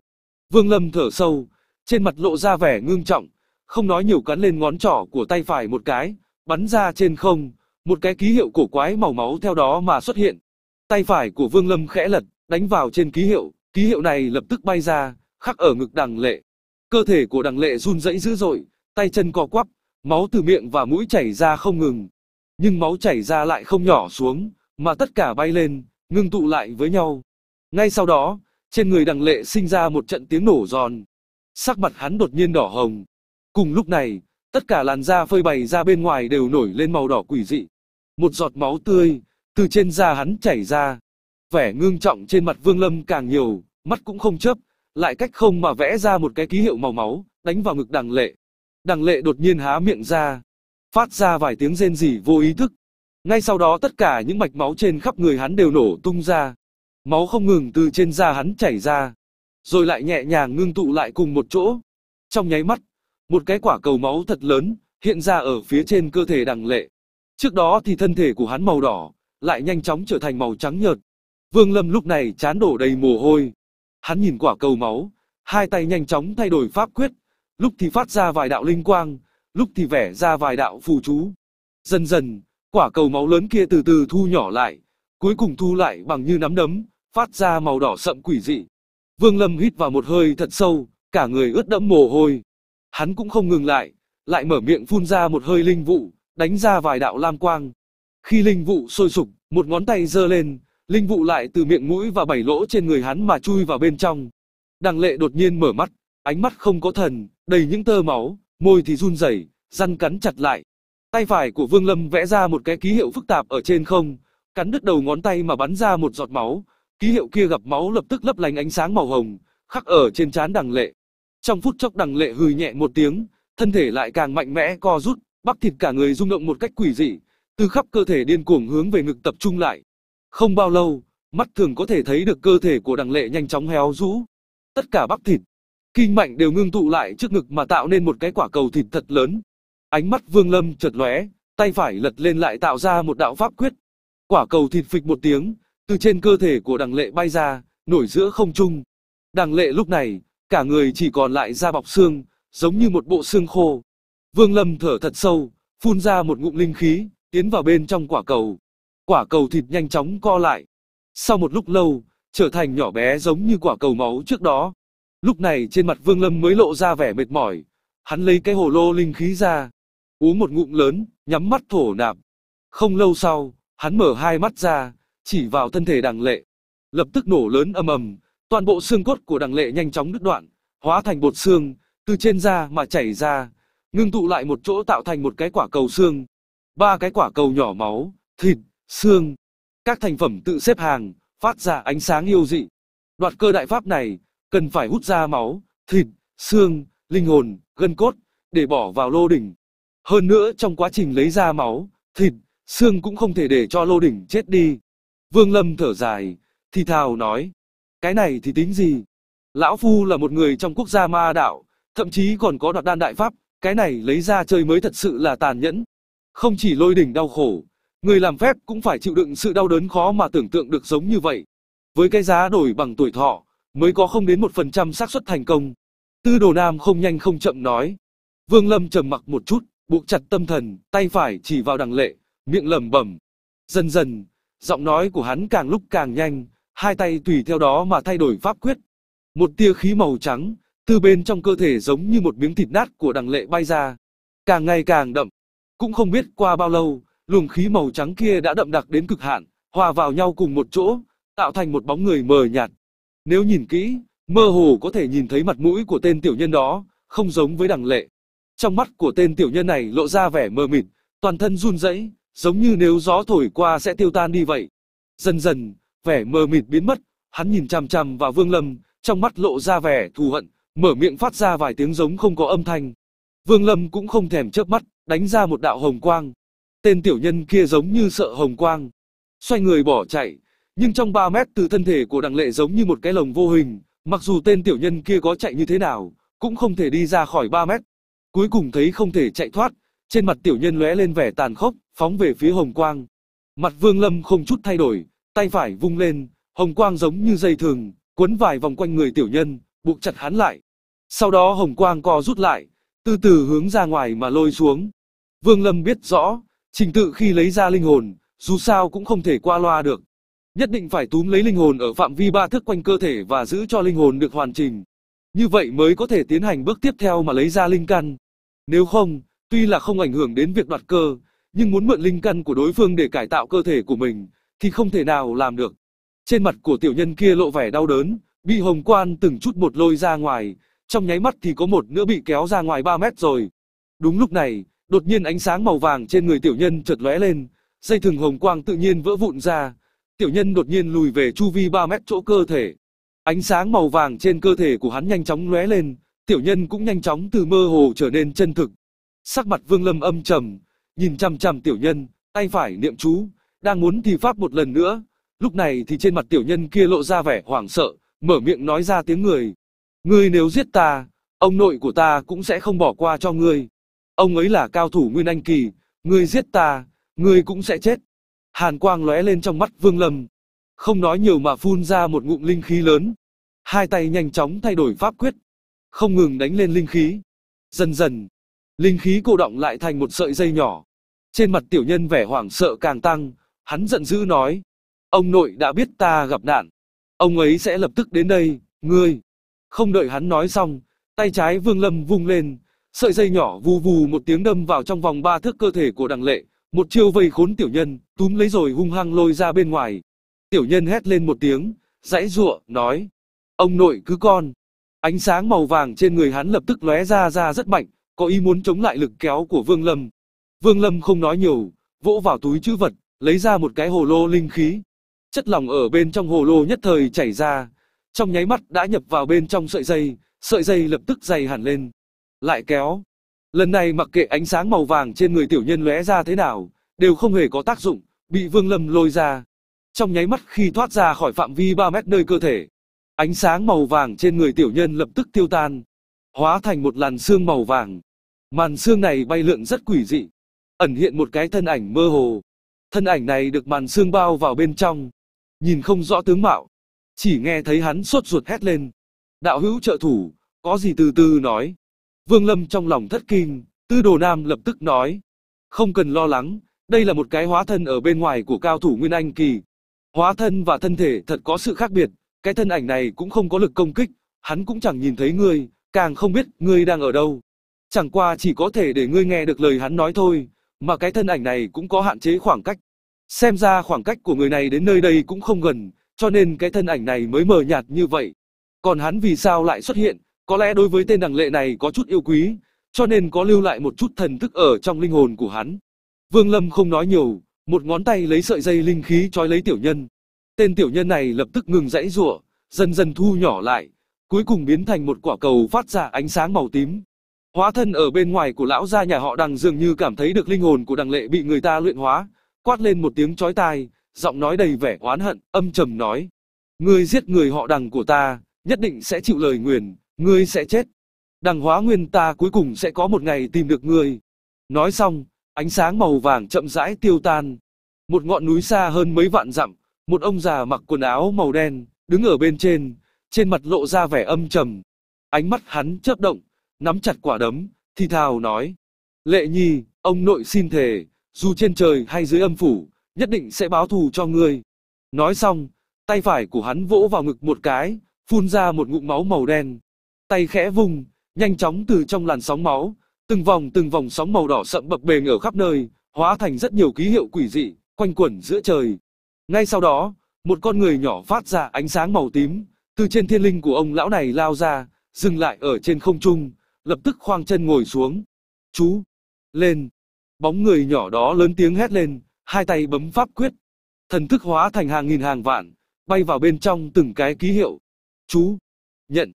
Vương Lâm thở sâu, trên mặt lộ ra vẻ ngưng trọng, không nói nhiều cắn lên ngón trỏ của tay phải một cái, bắn ra trên không, một cái ký hiệu cổ quái màu máu theo đó mà xuất hiện. Tay phải của Vương Lâm khẽ lật, đánh vào trên ký hiệu, ký hiệu này lập tức bay ra, khắc ở ngực đằng lệ. Cơ thể của đằng lệ run rẩy dữ dội, tay chân co quắp, máu từ miệng và mũi chảy ra không ngừng, nhưng máu chảy ra lại không nhỏ xuống, mà tất cả bay lên, ngưng tụ lại với nhau. Ngay sau đó, trên người đằng lệ sinh ra một trận tiếng nổ giòn. Sắc mặt hắn đột nhiên đỏ hồng. Cùng lúc này, tất cả làn da phơi bày ra bên ngoài đều nổi lên màu đỏ quỷ dị. Một giọt máu tươi, từ trên da hắn chảy ra. Vẻ ngương trọng trên mặt Vương Lâm càng nhiều, mắt cũng không chớp, lại cách không mà vẽ ra một cái ký hiệu màu máu, đánh vào ngực đằng lệ. Đằng lệ đột nhiên há miệng ra, phát ra vài tiếng rên rỉ vô ý thức. Ngay sau đó tất cả những mạch máu trên khắp người hắn đều nổ tung ra. Máu không ngừng từ trên da hắn chảy ra, rồi lại nhẹ nhàng ngưng tụ lại cùng một chỗ. Trong nháy mắt, một cái quả cầu máu thật lớn hiện ra ở phía trên cơ thể đằng lệ. Trước đó thì thân thể của hắn màu đỏ, lại nhanh chóng trở thành màu trắng nhợt. Vương Lâm lúc này chán đổ đầy mồ hôi. Hắn nhìn quả cầu máu, hai tay nhanh chóng thay đổi pháp quyết, lúc thì phát ra vài đạo linh quang, lúc thì vẽ ra vài đạo phù chú. Dần dần, quả cầu máu lớn kia từ từ thu nhỏ lại, cuối cùng thu lại bằng như nắm đấm, phát ra màu đỏ sậm quỷ dị. Vương Lâm hít vào một hơi thật sâu, cả người ướt đẫm mồ hôi. Hắn cũng không ngừng lại, lại mở miệng phun ra một hơi linh vụ, đánh ra vài đạo lam quang. Khi linh vụ sôi sục, một ngón tay giơ lên, linh vụ lại từ miệng mũi và bảy lỗ trên người hắn mà chui vào bên trong. Đằng lệ đột nhiên mở mắt, ánh mắt không có thần, đầy những tơ máu, môi thì run rẩy, răng cắn chặt lại. Tay phải của Vương Lâm vẽ ra một cái ký hiệu phức tạp ở trên không, cắn đứt đầu ngón tay mà bắn ra một giọt máu, ký hiệu kia gặp máu lập tức lấp lánh ánh sáng màu hồng, khắc ở trên trán Đằng Lệ. Trong phút chốc Đằng Lệ hừ nhẹ một tiếng, thân thể lại càng mạnh mẽ co rút, bắp thịt cả người rung động một cách quỷ dị, từ khắp cơ thể điên cuồng hướng về ngực tập trung lại. Không bao lâu, mắt thường có thể thấy được cơ thể của Đằng Lệ nhanh chóng héo rũ. Tất cả bắp thịt, kinh mạnh đều ngưng tụ lại trước ngực mà tạo nên một cái quả cầu thịt thật lớn. Ánh mắt Vương Lâm chợt lóe, tay phải lật lên lại tạo ra một đạo pháp quyết. Quả cầu thịt phịch một tiếng, từ trên cơ thể của Đằng Lệ bay ra, nổi giữa không trung. Đằng Lệ lúc này, cả người chỉ còn lại da bọc xương, giống như một bộ xương khô. Vương Lâm thở thật sâu, phun ra một ngụm linh khí, tiến vào bên trong quả cầu. Quả cầu thịt nhanh chóng co lại. Sau một lúc lâu, trở thành nhỏ bé giống như quả cầu máu trước đó. Lúc này trên mặt Vương Lâm mới lộ ra vẻ mệt mỏi. Hắn lấy cái hồ lô linh khí ra, uống một ngụm lớn, nhắm mắt thổ nạp. Không lâu sau, hắn mở hai mắt ra, chỉ vào thân thể đằng lệ. Lập tức nổ lớn âm ầm, toàn bộ xương cốt của đằng lệ nhanh chóng đứt đoạn, hóa thành bột xương, từ trên da mà chảy ra, ngưng tụ lại một chỗ tạo thành một cái quả cầu xương. Ba cái quả cầu nhỏ máu, thịt, xương. Các thành phẩm tự xếp hàng, phát ra ánh sáng yêu dị. Đoạt cơ đại pháp này, cần phải hút ra máu, thịt, xương, linh hồn, gân cốt, để bỏ vào lô đỉnh. Hơn nữa trong quá trình lấy ra máu, thịt, xương cũng không thể để cho lô đỉnh chết đi. Vương Lâm thở dài, thì thào nói, cái này thì tính gì? Lão Phu là một người trong quốc gia ma đạo, thậm chí còn có đoạt đan đại pháp, cái này lấy ra chơi mới thật sự là tàn nhẫn. Không chỉ lôi đỉnh đau khổ, người làm phép cũng phải chịu đựng sự đau đớn khó mà tưởng tượng được giống như vậy. Với cái giá đổi bằng tuổi thọ, mới có không đến một phần trăm xác suất thành công. Tư đồ nam không nhanh không chậm nói. Vương Lâm trầm mặc một chút, buộc chặt tâm thần, tay phải chỉ vào đằng lệ, miệng lẩm bẩm. Dần dần, giọng nói của hắn càng lúc càng nhanh, hai tay tùy theo đó mà thay đổi pháp quyết. Một tia khí màu trắng, từ bên trong cơ thể giống như một miếng thịt nát của đằng lệ bay ra. Càng ngày càng đậm, cũng không biết qua bao lâu, luồng khí màu trắng kia đã đậm đặc đến cực hạn, hòa vào nhau cùng một chỗ, tạo thành một bóng người mờ nhạt, nếu nhìn kỹ, mơ hồ có thể nhìn thấy mặt mũi của tên tiểu nhân đó, không giống với đằng lệ. Trong mắt của tên tiểu nhân này lộ ra vẻ mờ mịt, toàn thân run rẩy, giống như nếu gió thổi qua sẽ tiêu tan đi vậy. Dần dần, vẻ mờ mịt biến mất, hắn nhìn chằm chằm vào Vương Lâm, trong mắt lộ ra vẻ thù hận, mở miệng phát ra vài tiếng giống không có âm thanh. Vương Lâm cũng không thèm chớp mắt, đánh ra một đạo hồng quang. Tên tiểu nhân kia giống như sợ hồng quang, xoay người bỏ chạy, nhưng trong 3 mét từ thân thể của đằng lệ giống như một cái lồng vô hình, mặc dù tên tiểu nhân kia có chạy như thế nào, cũng không thể đi ra khỏi 3 mét. Cuối cùng thấy không thể chạy thoát, trên mặt tiểu nhân lóe lên vẻ tàn khốc, phóng về phía hồng quang. Mặt vương lâm không chút thay đổi, tay phải vung lên, hồng quang giống như dây thường quấn vài vòng quanh người tiểu nhân, buộc chặt hắn lại. Sau đó hồng quang co rút lại, từ từ hướng ra ngoài mà lôi xuống. Vương lâm biết rõ, trình tự khi lấy ra linh hồn, dù sao cũng không thể qua loa được, nhất định phải túm lấy linh hồn ở phạm vi ba thước quanh cơ thể và giữ cho linh hồn được hoàn chỉnh. Như vậy mới có thể tiến hành bước tiếp theo mà lấy ra linh căn. Nếu không, tuy là không ảnh hưởng đến việc đoạt cơ, nhưng muốn mượn linh căn của đối phương để cải tạo cơ thể của mình, thì không thể nào làm được. Trên mặt của tiểu nhân kia lộ vẻ đau đớn, bị hồng quan từng chút một lôi ra ngoài, trong nháy mắt thì có một nữa bị kéo ra ngoài 3 mét rồi. Đúng lúc này, đột nhiên ánh sáng màu vàng trên người tiểu nhân chợt lóe lên, dây thừng hồng quang tự nhiên vỡ vụn ra, Tiểu nhân đột nhiên lùi về chu vi 3 mét chỗ cơ thể. Ánh sáng màu vàng trên cơ thể của hắn nhanh chóng lóe lên, tiểu nhân cũng nhanh chóng từ mơ hồ trở nên chân thực. Sắc mặt Vương Lâm âm trầm, nhìn chằm chằm tiểu nhân, tay phải niệm chú, đang muốn thi pháp một lần nữa. Lúc này thì trên mặt tiểu nhân kia lộ ra vẻ hoảng sợ, mở miệng nói ra tiếng người. Ngươi nếu giết ta, ông nội của ta cũng sẽ không bỏ qua cho ngươi. Ông ấy là cao thủ Nguyên Anh Kỳ, ngươi giết ta, ngươi cũng sẽ chết. Hàn quang lóe lên trong mắt Vương Lâm. Không nói nhiều mà phun ra một ngụm linh khí lớn. Hai tay nhanh chóng thay đổi pháp quyết. Không ngừng đánh lên linh khí. Dần dần, linh khí cô động lại thành một sợi dây nhỏ. Trên mặt tiểu nhân vẻ hoảng sợ càng tăng, hắn giận dữ nói. Ông nội đã biết ta gặp nạn. Ông ấy sẽ lập tức đến đây, ngươi. Không đợi hắn nói xong, tay trái Vương Lâm vung lên, sợi dây nhỏ vù vù một tiếng đâm vào trong vòng ba thước cơ thể của đằng lệ, một chiêu vây khốn tiểu nhân, túm lấy rồi hung hăng lôi ra bên ngoài. Tiểu nhân hét lên một tiếng, dãy giụa, nói. Ông nội cứ con. Ánh sáng màu vàng trên người hắn lập tức lóe ra ra rất mạnh, có ý muốn chống lại lực kéo của Vương Lâm. Vương Lâm không nói nhiều, vỗ vào túi chữ vật, lấy ra một cái hồ lô linh khí. Chất lỏng ở bên trong hồ lô nhất thời chảy ra, trong nháy mắt đã nhập vào bên trong sợi dây, sợi dây lập tức dày hẳn lên. Lại kéo, Lần này mặc kệ ánh sáng màu vàng trên người tiểu nhân lóe ra thế nào, đều không hề có tác dụng, bị Vương Lâm lôi ra. Trong nháy mắt khi thoát ra khỏi phạm vi 3 mét nơi cơ thể, ánh sáng màu vàng trên người tiểu nhân lập tức tiêu tan, hóa thành một làn xương màu vàng. Màn xương này bay lượn rất quỷ dị, ẩn hiện một cái thân ảnh mơ hồ. Thân ảnh này được màn xương bao vào bên trong, nhìn không rõ tướng mạo, chỉ nghe thấy hắn sốt ruột hét lên. Đạo hữu trợ thủ, có gì từ từ nói. Vương Lâm trong lòng thất kinh, Tư Đồ Nam lập tức nói. Không cần lo lắng, đây là một cái hóa thân ở bên ngoài của cao thủ Nguyên Anh Kỳ. Hóa thân và thân thể thật có sự khác biệt, cái thân ảnh này cũng không có lực công kích, hắn cũng chẳng nhìn thấy ngươi, càng không biết ngươi đang ở đâu. Chẳng qua chỉ có thể để ngươi nghe được lời hắn nói thôi, mà cái thân ảnh này cũng có hạn chế khoảng cách. Xem ra khoảng cách của người này đến nơi đây cũng không gần, cho nên cái thân ảnh này mới mờ nhạt như vậy. Còn hắn vì sao lại xuất hiện, có lẽ đối với tên đằng lệ này có chút yêu quý, cho nên có lưu lại một chút thần thức ở trong linh hồn của hắn. Vương Lâm không nói nhiều, một ngón tay lấy sợi dây linh khí trói lấy tiểu nhân. Tên tiểu nhân này lập tức ngừng dãy rủa dần dần thu nhỏ lại, cuối cùng biến thành một quả cầu phát ra ánh sáng màu tím. Hóa thân ở bên ngoài của lão gia nhà họ Đằng dường như cảm thấy được linh hồn của Đằng Lệ bị người ta luyện hóa, quát lên một tiếng chói tai, giọng nói đầy vẻ oán hận, âm trầm nói: "Ngươi giết người họ Đằng của ta, nhất định sẽ chịu lời nguyền, ngươi sẽ chết. Đằng hóa nguyên ta cuối cùng sẽ có một ngày tìm được ngươi. Nói xong, ánh sáng màu vàng chậm rãi tiêu tan. Một ngọn núi xa hơn mấy vạn dặm, một ông già mặc quần áo màu đen, đứng ở bên trên, trên mặt lộ ra vẻ âm trầm. Ánh mắt hắn chớp động, nắm chặt quả đấm, thì thào nói. Lệ nhi, ông nội xin thề, dù trên trời hay dưới âm phủ, nhất định sẽ báo thù cho ngươi. Nói xong, tay phải của hắn vỗ vào ngực một cái, phun ra một ngụm máu màu đen. Tay khẽ vùng, nhanh chóng từ trong làn sóng máu, từng vòng từng vòng sóng màu đỏ sậm bập bềnh ở khắp nơi, hóa thành rất nhiều ký hiệu quỷ dị, quanh quẩn giữa trời. Ngay sau đó, một con người nhỏ phát ra ánh sáng màu tím, từ trên thiên linh của ông lão này lao ra, dừng lại ở trên không trung, lập tức khoang chân ngồi xuống. Chú! Lên! Bóng người nhỏ đó lớn tiếng hét lên, hai tay bấm pháp quyết. Thần thức hóa thành hàng nghìn hàng vạn, bay vào bên trong từng cái ký hiệu. Chú! Nhận!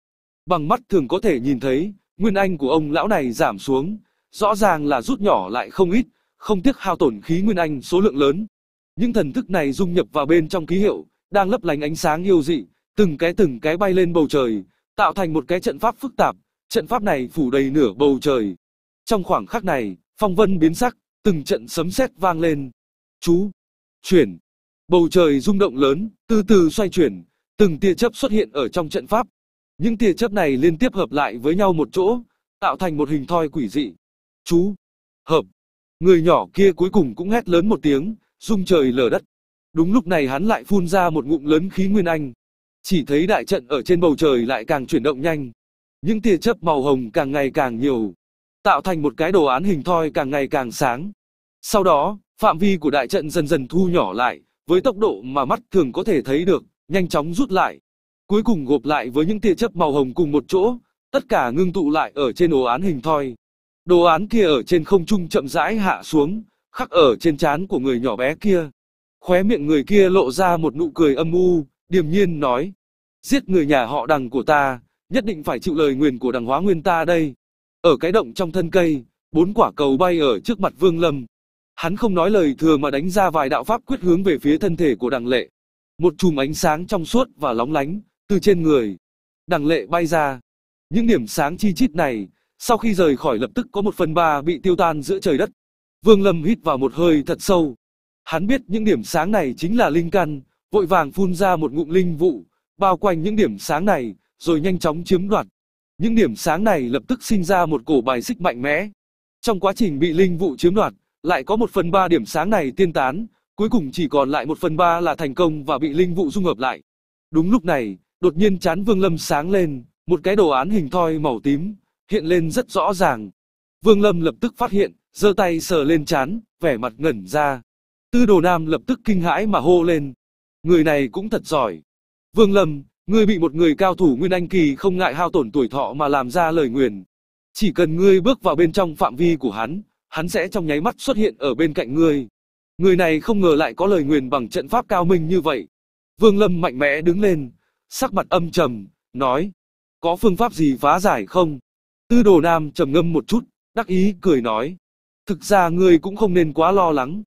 Bằng mắt thường có thể nhìn thấy, nguyên anh của ông lão này giảm xuống, rõ ràng là rút nhỏ lại không ít, không tiếc hao tổn khí nguyên anh số lượng lớn. Những thần thức này dung nhập vào bên trong ký hiệu, đang lấp lánh ánh sáng yêu dị, từng cái từng cái bay lên bầu trời, tạo thành một cái trận pháp phức tạp, trận pháp này phủ đầy nửa bầu trời. Trong khoảng khắc này, phong vân biến sắc, từng trận sấm sét vang lên. Chú, chuyển. Bầu trời rung động lớn, từ từ xoay chuyển, từng tia chớp xuất hiện ở trong trận pháp, những tia chớp này liên tiếp hợp lại với nhau một chỗ, tạo thành một hình thoi quỷ dị. Chú! Hợp! Người nhỏ kia cuối cùng cũng hét lớn một tiếng, rung trời lở đất. Đúng lúc này hắn lại phun ra một ngụm lớn khí nguyên anh. Chỉ thấy đại trận ở trên bầu trời lại càng chuyển động nhanh. Những tia chớp màu hồng càng ngày càng nhiều, tạo thành một cái đồ án hình thoi càng ngày càng sáng. Sau đó, phạm vi của đại trận dần dần thu nhỏ lại, với tốc độ mà mắt thường có thể thấy được, nhanh chóng rút lại cuối cùng gộp lại với những tia chấp màu hồng cùng một chỗ, tất cả ngưng tụ lại ở trên đồ án hình thoi. Đồ án kia ở trên không trung chậm rãi hạ xuống, khắc ở trên trán của người nhỏ bé kia. Khóe miệng người kia lộ ra một nụ cười âm u, điềm nhiên nói. Giết người nhà họ đằng của ta, nhất định phải chịu lời nguyền của đằng hóa nguyên ta đây. Ở cái động trong thân cây, bốn quả cầu bay ở trước mặt Vương Lâm. Hắn không nói lời thừa mà đánh ra vài đạo pháp quyết hướng về phía thân thể của đằng lệ. Một chùm ánh sáng trong suốt và lóng lánh, từ trên người. Đằng lệ bay ra. Những điểm sáng chi chít này, sau khi rời khỏi lập tức có một phần ba bị tiêu tan giữa trời đất. Vương Lâm hít vào một hơi thật sâu. Hắn biết những điểm sáng này chính là linh căn, vội vàng phun ra một ngụm linh vụ, bao quanh những điểm sáng này, rồi nhanh chóng chiếm đoạt. Những điểm sáng này lập tức sinh ra một cổ bài xích mạnh mẽ. Trong quá trình bị linh vụ chiếm đoạt, lại có một phần ba điểm sáng này tiên tán, cuối cùng chỉ còn lại một phần ba là thành công và bị linh vụ dung hợp lại. Đúng lúc này, Đột nhiên chán Vương Lâm sáng lên, một cái đồ án hình thoi màu tím, hiện lên rất rõ ràng. Vương Lâm lập tức phát hiện, giơ tay sờ lên chán, vẻ mặt ngẩn ra. Tư đồ nam lập tức kinh hãi mà hô lên. Người này cũng thật giỏi. Vương Lâm, ngươi bị một người cao thủ Nguyên Anh Kỳ không ngại hao tổn tuổi thọ mà làm ra lời nguyền. Chỉ cần ngươi bước vào bên trong phạm vi của hắn, hắn sẽ trong nháy mắt xuất hiện ở bên cạnh ngươi. Người này không ngờ lại có lời nguyền bằng trận pháp cao minh như vậy. Vương Lâm mạnh mẽ đứng lên, sắc mặt âm trầm, nói, có phương pháp gì phá giải không? Tư đồ nam trầm ngâm một chút, đắc ý cười nói, thực ra ngươi cũng không nên quá lo lắng.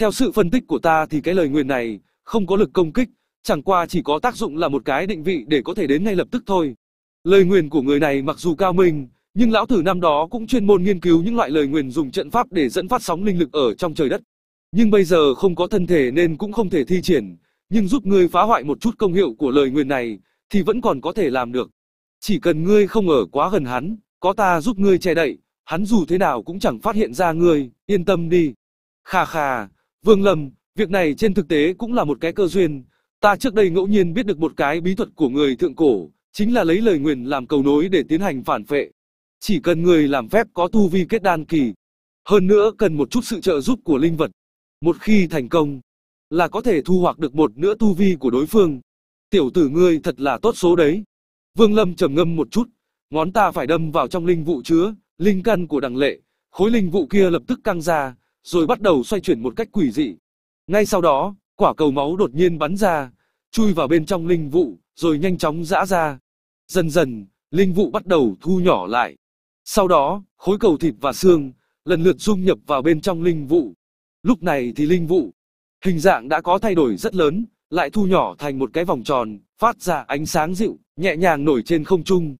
Theo sự phân tích của ta thì cái lời nguyền này, không có lực công kích, chẳng qua chỉ có tác dụng là một cái định vị để có thể đến ngay lập tức thôi. Lời nguyền của người này mặc dù cao minh, nhưng lão tử năm đó cũng chuyên môn nghiên cứu những loại lời nguyền dùng trận pháp để dẫn phát sóng linh lực ở trong trời đất. Nhưng bây giờ không có thân thể nên cũng không thể thi triển, nhưng giúp ngươi phá hoại một chút công hiệu của lời nguyền này, thì vẫn còn có thể làm được. Chỉ cần ngươi không ở quá gần hắn, có ta giúp ngươi che đậy, hắn dù thế nào cũng chẳng phát hiện ra ngươi, yên tâm đi. Khà khà, Vương Lâm, việc này trên thực tế cũng là một cái cơ duyên. Ta trước đây ngẫu nhiên biết được một cái bí thuật của người thượng cổ, chính là lấy lời nguyền làm cầu nối để tiến hành phản phệ. Chỉ cần người làm phép có tu vi kết đan kỳ. Hơn nữa cần một chút sự trợ giúp của linh vật. Một khi thành công, là có thể thu hoạch được một nửa tu vi của đối phương. Tiểu tử ngươi thật là tốt số đấy. Vương Lâm trầm ngâm một chút, ngón ta phải đâm vào trong linh vụ chứa, linh căn của đằng lệ, khối linh vụ kia lập tức căng ra, rồi bắt đầu xoay chuyển một cách quỷ dị. Ngay sau đó, quả cầu máu đột nhiên bắn ra, chui vào bên trong linh vụ, rồi nhanh chóng dã ra. Dần dần, linh vụ bắt đầu thu nhỏ lại. Sau đó, khối cầu thịt và xương, lần lượt dung nhập vào bên trong linh vụ. Lúc này thì linh vụ Hình dạng đã có thay đổi rất lớn, lại thu nhỏ thành một cái vòng tròn, phát ra ánh sáng dịu, nhẹ nhàng nổi trên không trung.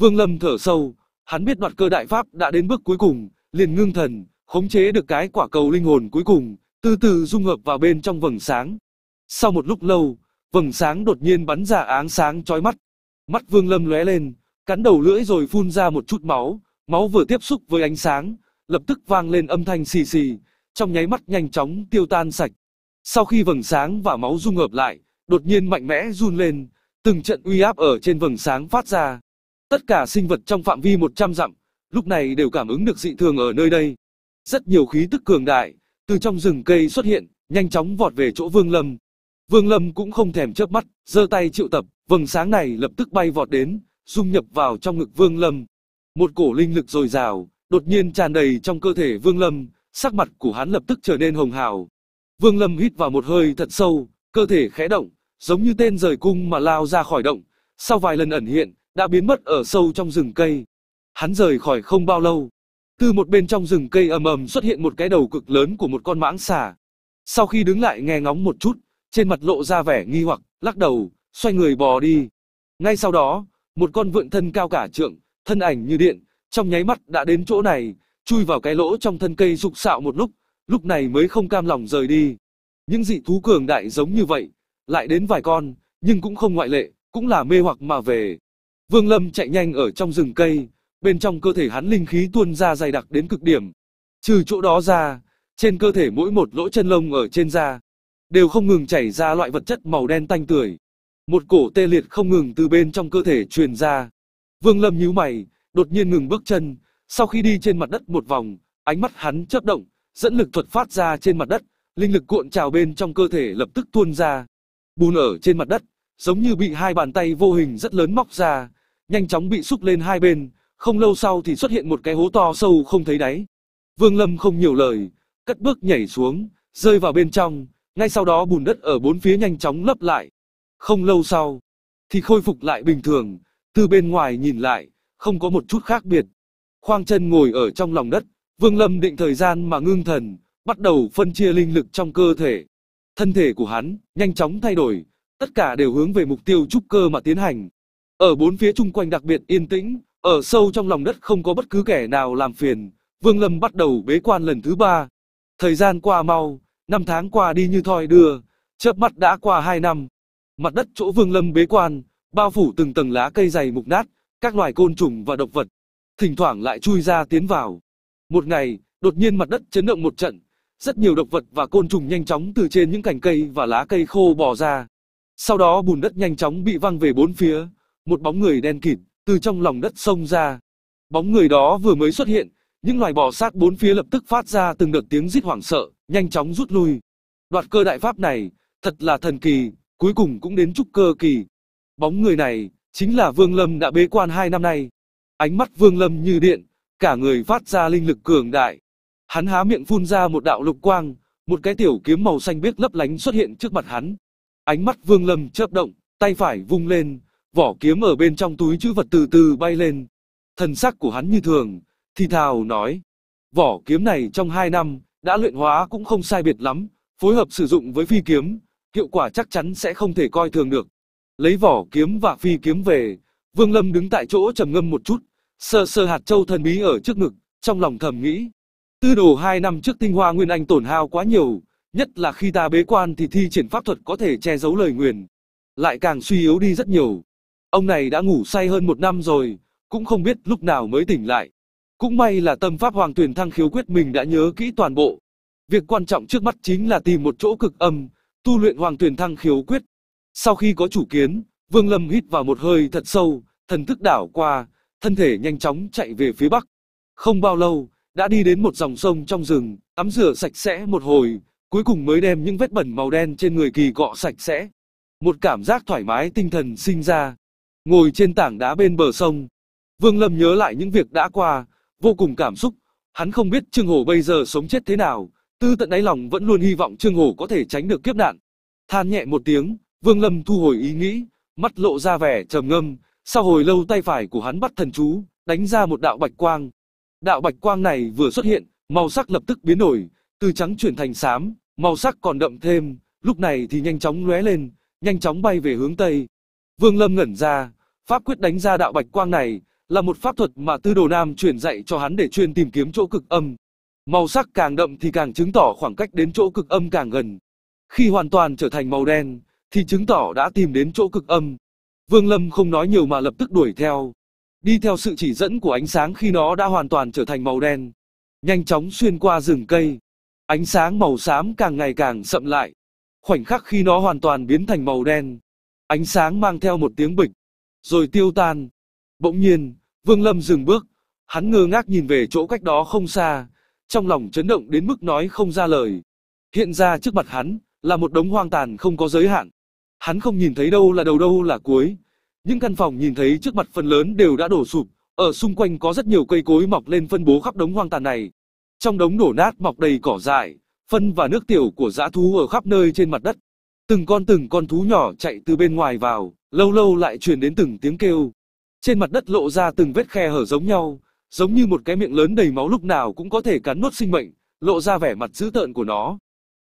Vương Lâm thở sâu, hắn biết đoạt cơ đại pháp đã đến bước cuối cùng, liền ngưng thần, khống chế được cái quả cầu linh hồn cuối cùng, từ từ dung hợp vào bên trong vầng sáng. Sau một lúc lâu, vầng sáng đột nhiên bắn ra áng sáng chói mắt. Mắt Vương Lâm lóe lên, cắn đầu lưỡi rồi phun ra một chút máu, máu vừa tiếp xúc với ánh sáng, lập tức vang lên âm thanh xì xì, trong nháy mắt nhanh chóng tiêu tan sạch. Sau khi vầng sáng và máu dung hợp lại, đột nhiên mạnh mẽ run lên, từng trận uy áp ở trên vầng sáng phát ra. Tất cả sinh vật trong phạm vi 100 dặm, lúc này đều cảm ứng được dị thường ở nơi đây. Rất nhiều khí tức cường đại, từ trong rừng cây xuất hiện, nhanh chóng vọt về chỗ Vương Lâm. Vương Lâm cũng không thèm chớp mắt, giơ tay triệu tập, vầng sáng này lập tức bay vọt đến, dung nhập vào trong ngực Vương Lâm. Một cổ linh lực dồi dào, đột nhiên tràn đầy trong cơ thể Vương Lâm, sắc mặt của hắn lập tức trở nên hồng hào, Vương Lâm hít vào một hơi thật sâu, cơ thể khẽ động, giống như tên rời cung mà lao ra khỏi động, sau vài lần ẩn hiện, đã biến mất ở sâu trong rừng cây. Hắn rời khỏi không bao lâu, từ một bên trong rừng cây ầm ầm xuất hiện một cái đầu cực lớn của một con mãng xà. Sau khi đứng lại nghe ngóng một chút, trên mặt lộ ra vẻ nghi hoặc, lắc đầu, xoay người bò đi. Ngay sau đó, một con vượn thân cao cả trượng, thân ảnh như điện, trong nháy mắt đã đến chỗ này, chui vào cái lỗ trong thân cây sục sạo một lúc, lúc này mới không cam lòng rời đi. Những dị thú cường đại giống như vậy, lại đến vài con, nhưng cũng không ngoại lệ, cũng là mê hoặc mà về. Vương Lâm chạy nhanh ở trong rừng cây, bên trong cơ thể hắn linh khí tuôn ra dày đặc đến cực điểm. Trừ chỗ đó ra, trên cơ thể mỗi một lỗ chân lông ở trên da, đều không ngừng chảy ra loại vật chất màu đen tanh tưởi. Một cổ tê liệt không ngừng từ bên trong cơ thể truyền ra. Vương Lâm nhíu mày, đột nhiên ngừng bước chân, sau khi đi trên mặt đất một vòng, ánh mắt hắn chớp động, dẫn lực thuật phát ra trên mặt đất, linh lực cuộn trào bên trong cơ thể lập tức tuôn ra. Bùn ở trên mặt đất, giống như bị hai bàn tay vô hình rất lớn móc ra, nhanh chóng bị xúc lên hai bên, không lâu sau thì xuất hiện một cái hố to sâu không thấy đáy. Vương Lâm không nhiều lời, cất bước nhảy xuống, rơi vào bên trong, ngay sau đó bùn đất ở bốn phía nhanh chóng lấp lại. Không lâu sau, thì khôi phục lại bình thường, từ bên ngoài nhìn lại, không có một chút khác biệt. Khoang chân ngồi ở trong lòng đất, Vương Lâm định thời gian mà ngưng thần, bắt đầu phân chia linh lực trong cơ thể. Thân thể của hắn nhanh chóng thay đổi, tất cả đều hướng về mục tiêu trúc cơ mà tiến hành. Ở bốn phía chung quanh đặc biệt yên tĩnh, ở sâu trong lòng đất không có bất cứ kẻ nào làm phiền, Vương Lâm bắt đầu bế quan lần thứ ba. Thời gian qua mau, năm tháng qua đi như thoi đưa, chớp mắt đã qua hai năm. Mặt đất chỗ Vương Lâm bế quan, bao phủ từng tầng lá cây dày mục nát, các loài côn trùng và độc vật. Thỉnh thoảng lại chui ra tiến vào, một ngày, đột nhiên mặt đất chấn động một trận, rất nhiều động vật và côn trùng nhanh chóng từ trên những cành cây và lá cây khô bò ra. Sau đó bùn đất nhanh chóng bị văng về bốn phía, một bóng người đen kịt từ trong lòng đất xông ra. Bóng người đó vừa mới xuất hiện, những loài bò sát bốn phía lập tức phát ra từng đợt tiếng rít hoảng sợ, nhanh chóng rút lui. Đoạt cơ đại pháp này, thật là thần kỳ, cuối cùng cũng đến trúc cơ kỳ. Bóng người này, chính là Vương Lâm đã bế quan hai năm nay. Ánh mắt Vương Lâm như điện, cả người phát ra linh lực cường đại. Hắn há miệng phun ra một đạo lục quang, một cái tiểu kiếm màu xanh biếc lấp lánh xuất hiện trước mặt hắn. Ánh mắt Vương Lâm chớp động, tay phải vung lên, vỏ kiếm ở bên trong túi chữ vật từ từ bay lên. Thần sắc của hắn như thường, thì thào nói. Vỏ kiếm này trong hai năm, đã luyện hóa cũng không sai biệt lắm, phối hợp sử dụng với phi kiếm, hiệu quả chắc chắn sẽ không thể coi thường được. Lấy vỏ kiếm và phi kiếm về, Vương Lâm đứng tại chỗ trầm ngâm một chút, Sờ sờ hạt châu thần bí ở trước ngực, trong lòng thầm nghĩ. Tư đồ hai năm trước tinh hoa nguyên anh tổn hao quá nhiều, nhất là khi ta bế quan thì thi triển pháp thuật có thể che giấu lời nguyền. Lại càng suy yếu đi rất nhiều. Ông này đã ngủ say hơn một năm rồi, cũng không biết lúc nào mới tỉnh lại. Cũng may là tâm pháp hoàng tuyển thăng khiếu quyết mình đã nhớ kỹ toàn bộ. Việc quan trọng trước mắt chính là tìm một chỗ cực âm, tu luyện hoàng tuyển thăng khiếu quyết. Sau khi có chủ kiến, Vương Lâm hít vào một hơi thật sâu, thần thức đảo qua, thân thể nhanh chóng chạy về phía bắc. Không bao lâu, đã đi đến một dòng sông trong rừng, tắm rửa sạch sẽ một hồi, cuối cùng mới đem những vết bẩn màu đen trên người kỳ cọ sạch sẽ. Một cảm giác thoải mái tinh thần sinh ra. Ngồi trên tảng đá bên bờ sông, Vương Lâm nhớ lại những việc đã qua, vô cùng cảm xúc, hắn không biết Trương Hổ bây giờ sống chết thế nào, tư tận đáy lòng vẫn luôn hy vọng Trương Hổ có thể tránh được kiếp nạn. Than nhẹ một tiếng, Vương Lâm thu hồi ý nghĩ, mắt lộ ra vẻ trầm ngâm, sau hồi lâu tay phải của hắn bắt thần chú, đánh ra một đạo bạch quang. Đạo bạch quang này vừa xuất hiện, màu sắc lập tức biến đổi, từ trắng chuyển thành xám, màu sắc còn đậm thêm, lúc này thì nhanh chóng lóe lên, nhanh chóng bay về hướng tây. Vương Lâm ngẩn ra, pháp quyết đánh ra đạo bạch quang này là một pháp thuật mà Tư Đồ Nam truyền dạy cho hắn để chuyên tìm kiếm chỗ cực âm. Màu sắc càng đậm thì càng chứng tỏ khoảng cách đến chỗ cực âm càng gần. Khi hoàn toàn trở thành màu đen thì chứng tỏ đã tìm đến chỗ cực âm. Vương Lâm không nói nhiều mà lập tức đuổi theo. Đi theo sự chỉ dẫn của ánh sáng khi nó đã hoàn toàn trở thành màu đen. Nhanh chóng xuyên qua rừng cây. Ánh sáng màu xám càng ngày càng sậm lại. Khoảnh khắc khi nó hoàn toàn biến thành màu đen. Ánh sáng mang theo một tiếng bịch. Rồi tiêu tan. Bỗng nhiên, Vương Lâm dừng bước. Hắn ngơ ngác nhìn về chỗ cách đó không xa. Trong lòng chấn động đến mức nói không ra lời. Hiện ra trước mặt hắn là một đống hoang tàn không có giới hạn. Hắn không nhìn thấy đâu là đầu đâu là cuối. Những căn phòng nhìn thấy trước mặt phần lớn đều đã đổ sụp, ở xung quanh có rất nhiều cây cối mọc lên phân bố khắp đống hoang tàn này. Trong đống đổ nát mọc đầy cỏ dại, phân và nước tiểu của dã thú ở khắp nơi trên mặt đất. Từng con từng con thú nhỏ chạy từ bên ngoài vào, lâu lâu lại truyền đến từng tiếng kêu. Trên mặt đất lộ ra từng vết khe hở giống nhau, giống như một cái miệng lớn đầy máu lúc nào cũng có thể cắn nuốt sinh mệnh, lộ ra vẻ mặt dữ tợn của nó.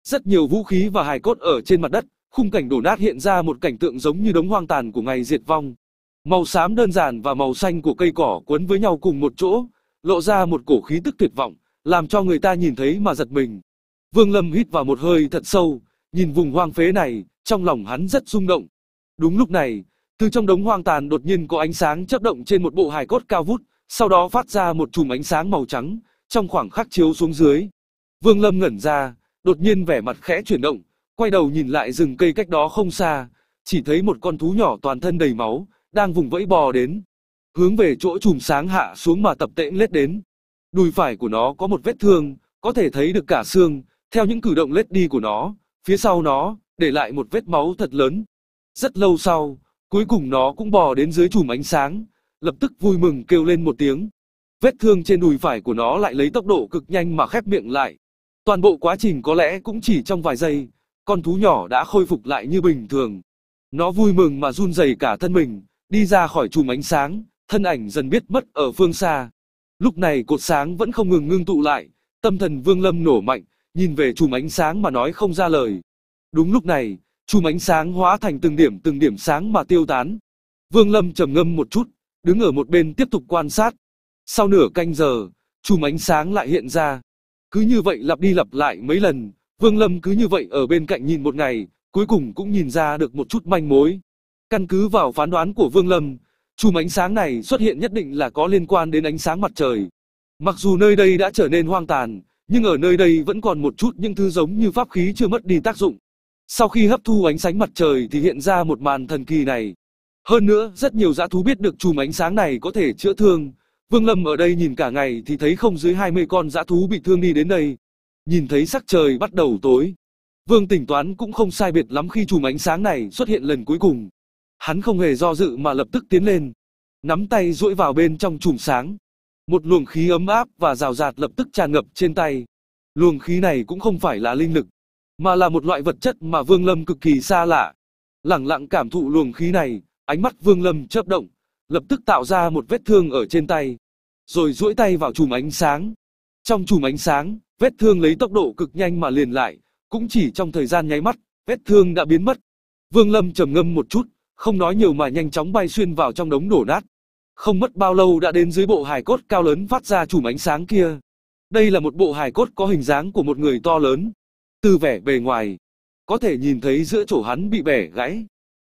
Rất nhiều vũ khí và hài cốt ở trên mặt đất, Khung cảnh đổ nát hiện ra một cảnh tượng giống như đống hoang tàn của ngày diệt vong. Màu xám đơn giản và màu xanh của cây cỏ quấn với nhau cùng một chỗ, lộ ra một cổ khí tức tuyệt vọng, làm cho người ta nhìn thấy mà giật mình. Vương Lâm hít vào một hơi thật sâu, nhìn vùng hoang phế này, trong lòng hắn rất rung động. Đúng lúc này, từ trong đống hoang tàn đột nhiên có ánh sáng chớp động trên một bộ hài cốt cao vút, sau đó phát ra một chùm ánh sáng màu trắng, trong khoảng khắc chiếu xuống dưới. Vương Lâm ngẩn ra, đột nhiên vẻ mặt khẽ chuyển động, Quay đầu nhìn lại rừng cây cách đó không xa, chỉ thấy một con thú nhỏ toàn thân đầy máu, đang vùng vẫy bò đến. Hướng về chỗ chùm sáng hạ xuống mà tập tễnh lết đến. Đùi phải của nó có một vết thương, có thể thấy được cả xương, theo những cử động lết đi của nó, phía sau nó, để lại một vết máu thật lớn. Rất lâu sau, cuối cùng nó cũng bò đến dưới chùm ánh sáng, lập tức vui mừng kêu lên một tiếng. Vết thương trên đùi phải của nó lại lấy tốc độ cực nhanh mà khép miệng lại. Toàn bộ quá trình có lẽ cũng chỉ trong vài giây, con thú nhỏ đã khôi phục lại như bình thường. Nó vui mừng mà run rẩy cả thân mình, đi ra khỏi chùm ánh sáng, thân ảnh dần biết mất ở phương xa. Lúc này cột sáng vẫn không ngừng ngưng tụ lại, tâm thần Vương Lâm nổ mạnh, nhìn về chùm ánh sáng mà nói không ra lời. Đúng lúc này, chùm ánh sáng hóa thành từng điểm từng điểm sáng mà tiêu tán. Vương Lâm trầm ngâm một chút, đứng ở một bên tiếp tục quan sát. Sau nửa canh giờ, chùm ánh sáng lại hiện ra. Cứ như vậy lặp đi lặp lại mấy lần, Vương Lâm cứ như vậy ở bên cạnh nhìn một ngày, cuối cùng cũng nhìn ra được một chút manh mối. Căn cứ vào phán đoán của Vương Lâm, chùm ánh sáng này xuất hiện nhất định là có liên quan đến ánh sáng mặt trời. Mặc dù nơi đây đã trở nên hoang tàn, nhưng ở nơi đây vẫn còn một chút những thứ giống như pháp khí chưa mất đi tác dụng. Sau khi hấp thu ánh sáng mặt trời thì hiện ra một màn thần kỳ này. Hơn nữa, rất nhiều dã thú biết được chùm ánh sáng này có thể chữa thương. Vương Lâm ở đây nhìn cả ngày thì thấy không dưới 20 con dã thú bị thương đi đến đây nhìn thấy sắc trời bắt đầu tối. Vương tỉnh toán cũng không sai biệt lắm khi chùm ánh sáng này xuất hiện lần cuối cùng. Hắn không hề do dự mà lập tức tiến lên. Nắm tay duỗi vào bên trong chùm sáng. Một luồng khí ấm áp và rào rạt lập tức tràn ngập trên tay. Luồng khí này cũng không phải là linh lực, mà là một loại vật chất mà Vương Lâm cực kỳ xa lạ. Lẳng lặng cảm thụ luồng khí này, ánh mắt Vương Lâm chớp động, lập tức tạo ra một vết thương ở trên tay. Rồi duỗi tay vào chùm ánh sáng, trong chùm ánh sáng, vết thương lấy tốc độ cực nhanh mà liền lại, cũng chỉ trong thời gian nháy mắt, vết thương đã biến mất. Vương Lâm trầm ngâm một chút, không nói nhiều mà nhanh chóng bay xuyên vào trong đống đổ nát. Không mất bao lâu đã đến dưới bộ hài cốt cao lớn phát ra chùm ánh sáng kia. Đây là một bộ hài cốt có hình dáng của một người to lớn. Từ vẻ bề ngoài, có thể nhìn thấy giữa chỗ hắn bị bẻ gãy.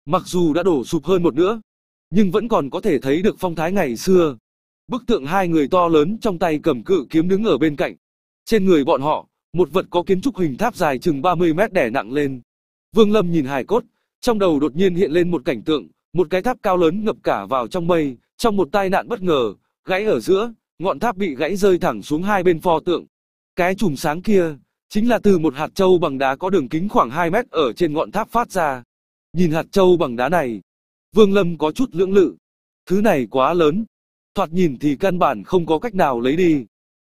Mặc dù đã đổ sụp hơn một nữa, nhưng vẫn còn có thể thấy được phong thái ngày xưa. Bức tượng hai người to lớn trong tay cầm cự kiếm đứng ở bên cạnh. Trên người bọn họ, một vật có kiến trúc hình tháp dài chừng 30 mét đè nặng lên. Vương Lâm nhìn hài cốt, trong đầu đột nhiên hiện lên một cảnh tượng, một cái tháp cao lớn ngập cả vào trong mây, trong một tai nạn bất ngờ, gãy ở giữa, ngọn tháp bị gãy rơi thẳng xuống hai bên pho tượng. Cái chùm sáng kia, chính là từ một hạt châu bằng đá có đường kính khoảng 2 mét ở trên ngọn tháp phát ra. Nhìn hạt châu bằng đá này, Vương Lâm có chút lưỡng lự. Thứ này quá lớn, thoạt nhìn thì căn bản không có cách nào lấy đi.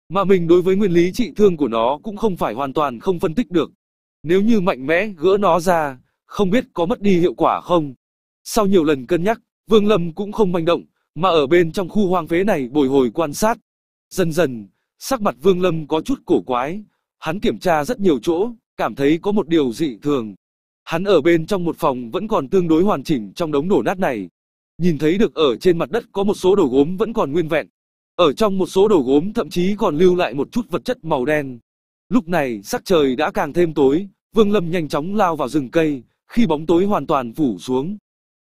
Mà mình đối với nguyên lý trị thương của nó cũng không phải hoàn toàn không phân tích được. Nếu như mạnh mẽ gỡ nó ra, không biết có mất đi hiệu quả không. Sau nhiều lần cân nhắc, Vương Lâm cũng không manh động, mà ở bên trong khu hoang phế này bồi hồi quan sát. Dần dần, sắc mặt Vương Lâm có chút cổ quái, hắn kiểm tra rất nhiều chỗ, cảm thấy có một điều dị thường. Hắn ở bên trong một phòng vẫn còn tương đối hoàn chỉnh trong đống đổ nát này, nhìn thấy được ở trên mặt đất có một số đồ gốm vẫn còn nguyên vẹn. Ở trong một số đồ gốm thậm chí còn lưu lại một chút vật chất màu đen. Lúc này sắc trời đã càng thêm tối, Vương Lâm nhanh chóng lao vào rừng cây, khi bóng tối hoàn toàn phủ xuống.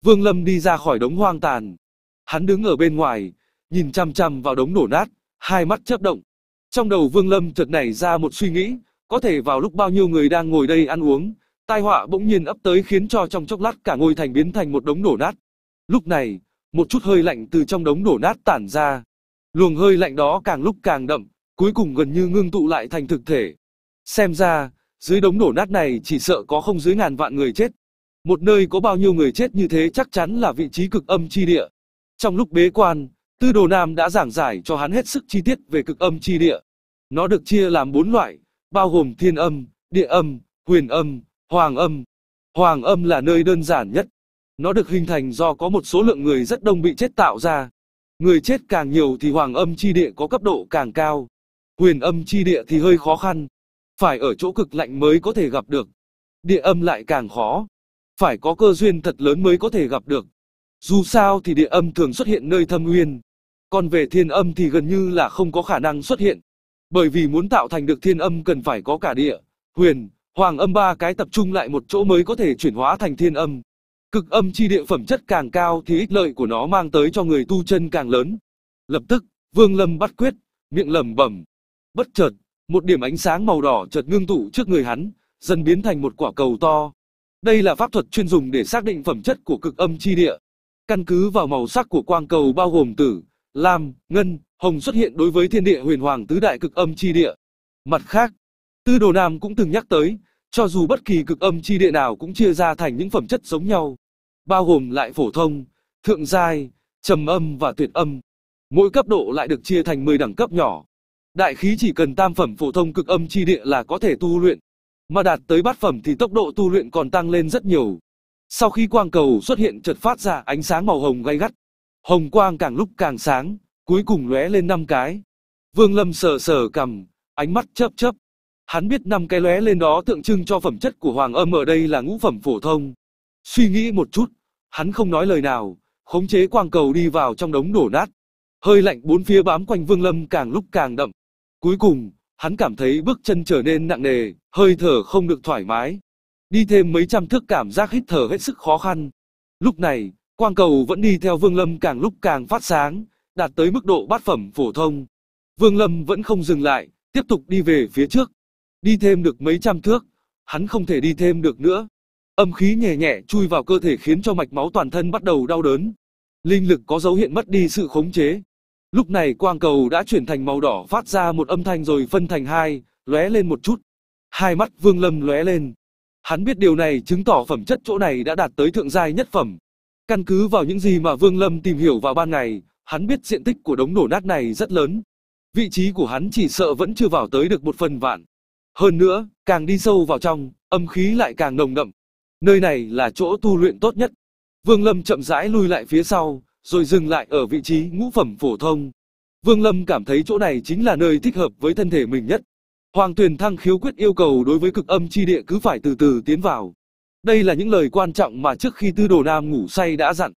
Vương Lâm đi ra khỏi đống hoang tàn. Hắn đứng ở bên ngoài, nhìn chăm chăm vào đống đổ nát, hai mắt chớp động. Trong đầu Vương Lâm chợt nảy ra một suy nghĩ, có thể vào lúc bao nhiêu người đang ngồi đây ăn uống, tai họa bỗng nhiên ấp tới khiến cho trong chốc lát cả ngôi thành biến thành một đống đổ nát. Lúc này, một chút hơi lạnh từ trong đống đổ nát tản ra. Luồng hơi lạnh đó càng lúc càng đậm, cuối cùng gần như ngưng tụ lại thành thực thể. Xem ra, dưới đống đổ nát này chỉ sợ có không dưới ngàn vạn người chết. Một nơi có bao nhiêu người chết như thế chắc chắn là vị trí cực âm chi địa. Trong lúc bế quan, Tư Đồ Nam đã giảng giải cho hắn hết sức chi tiết về cực âm chi địa. Nó được chia làm bốn loại, bao gồm thiên âm, địa âm, huyền âm, hoàng âm. Hoàng âm là nơi đơn giản nhất, nó được hình thành do có một số lượng người rất đông bị chết tạo ra. Người chết càng nhiều thì hoàng âm chi địa có cấp độ càng cao. Huyền âm chi địa thì hơi khó khăn. Phải ở chỗ cực lạnh mới có thể gặp được. Địa âm lại càng khó. Phải có cơ duyên thật lớn mới có thể gặp được. Dù sao thì địa âm thường xuất hiện nơi thâm nguyên. Còn về thiên âm thì gần như là không có khả năng xuất hiện. Bởi vì muốn tạo thành được thiên âm cần phải có cả địa, huyền, hoàng âm ba cái tập trung lại một chỗ mới có thể chuyển hóa thành thiên âm. Cực âm chi địa phẩm chất càng cao thì ích lợi của nó mang tới cho người tu chân càng lớn. Lập tức, Vương Lâm bắt quyết, miệng lẩm bẩm. Bất chợt, một điểm ánh sáng màu đỏ chợt ngưng tụ trước người hắn, dần biến thành một quả cầu to. Đây là pháp thuật chuyên dùng để xác định phẩm chất của cực âm chi địa. Căn cứ vào màu sắc của quang cầu bao gồm tử, lam, ngân, hồng xuất hiện đối với thiên địa huyền hoàng tứ đại cực âm chi địa. Mặt khác, Tư Đồ Nam cũng từng nhắc tới, cho dù bất kỳ cực âm chi địa nào cũng chia ra thành những phẩm chất giống nhau, bao gồm lại phổ thông, thượng giai, trầm âm và tuyệt âm. Mỗi cấp độ lại được chia thành 10 đẳng cấp nhỏ. Đại khí chỉ cần tam phẩm phổ thông cực âm chi địa là có thể tu luyện, mà đạt tới bát phẩm thì tốc độ tu luyện còn tăng lên rất nhiều. Sau khi quang cầu xuất hiện chợt phát ra ánh sáng màu hồng gay gắt, hồng quang càng lúc càng sáng, cuối cùng lóe lên năm cái. Vương Lâm sờ sờ cầm, ánh mắt chớp chớp. Hắn biết năm cái lóe lên đó tượng trưng cho phẩm chất của Hoàng Âm ở đây là ngũ phẩm phổ thông. Suy nghĩ một chút, hắn không nói lời nào, khống chế quang cầu đi vào trong đống đổ nát. Hơi lạnh bốn phía bám quanh Vương Lâm càng lúc càng đậm. Cuối cùng, hắn cảm thấy bước chân trở nên nặng nề, hơi thở không được thoải mái. Đi thêm mấy trăm thước cảm giác hít thở hết sức khó khăn. Lúc này, quang cầu vẫn đi theo Vương Lâm càng lúc càng phát sáng, đạt tới mức độ bát phẩm phổ thông. Vương Lâm vẫn không dừng lại, tiếp tục đi về phía trước. Đi thêm được mấy trăm thước, hắn không thể đi thêm được nữa. Âm khí nhẹ nhẹ chui vào cơ thể khiến cho mạch máu toàn thân bắt đầu đau đớn. Linh lực có dấu hiện mất đi sự khống chế. Lúc này quang cầu đã chuyển thành màu đỏ phát ra một âm thanh rồi phân thành hai, lóe lên một chút. Hai mắt Vương Lâm lóe lên. Hắn biết điều này chứng tỏ phẩm chất chỗ này đã đạt tới thượng giai nhất phẩm. Căn cứ vào những gì mà Vương Lâm tìm hiểu vào ban ngày, hắn biết diện tích của đống đổ nát này rất lớn. Vị trí của hắn chỉ sợ vẫn chưa vào tới được một phần vạn. Hơn nữa, càng đi sâu vào trong, âm khí lại càng nồng đậm, nơi này là chỗ tu luyện tốt nhất. Vương Lâm chậm rãi lui lại phía sau, rồi dừng lại ở vị trí ngũ phẩm phổ thông. Vương Lâm cảm thấy chỗ này chính là nơi thích hợp với thân thể mình nhất. Hoàng Tuyền Thăng khiếu quyết yêu cầu đối với cực âm chi địa cứ phải từ từ tiến vào. Đây là những lời quan trọng mà trước khi Tư Đồ Nam ngủ say đã dặn.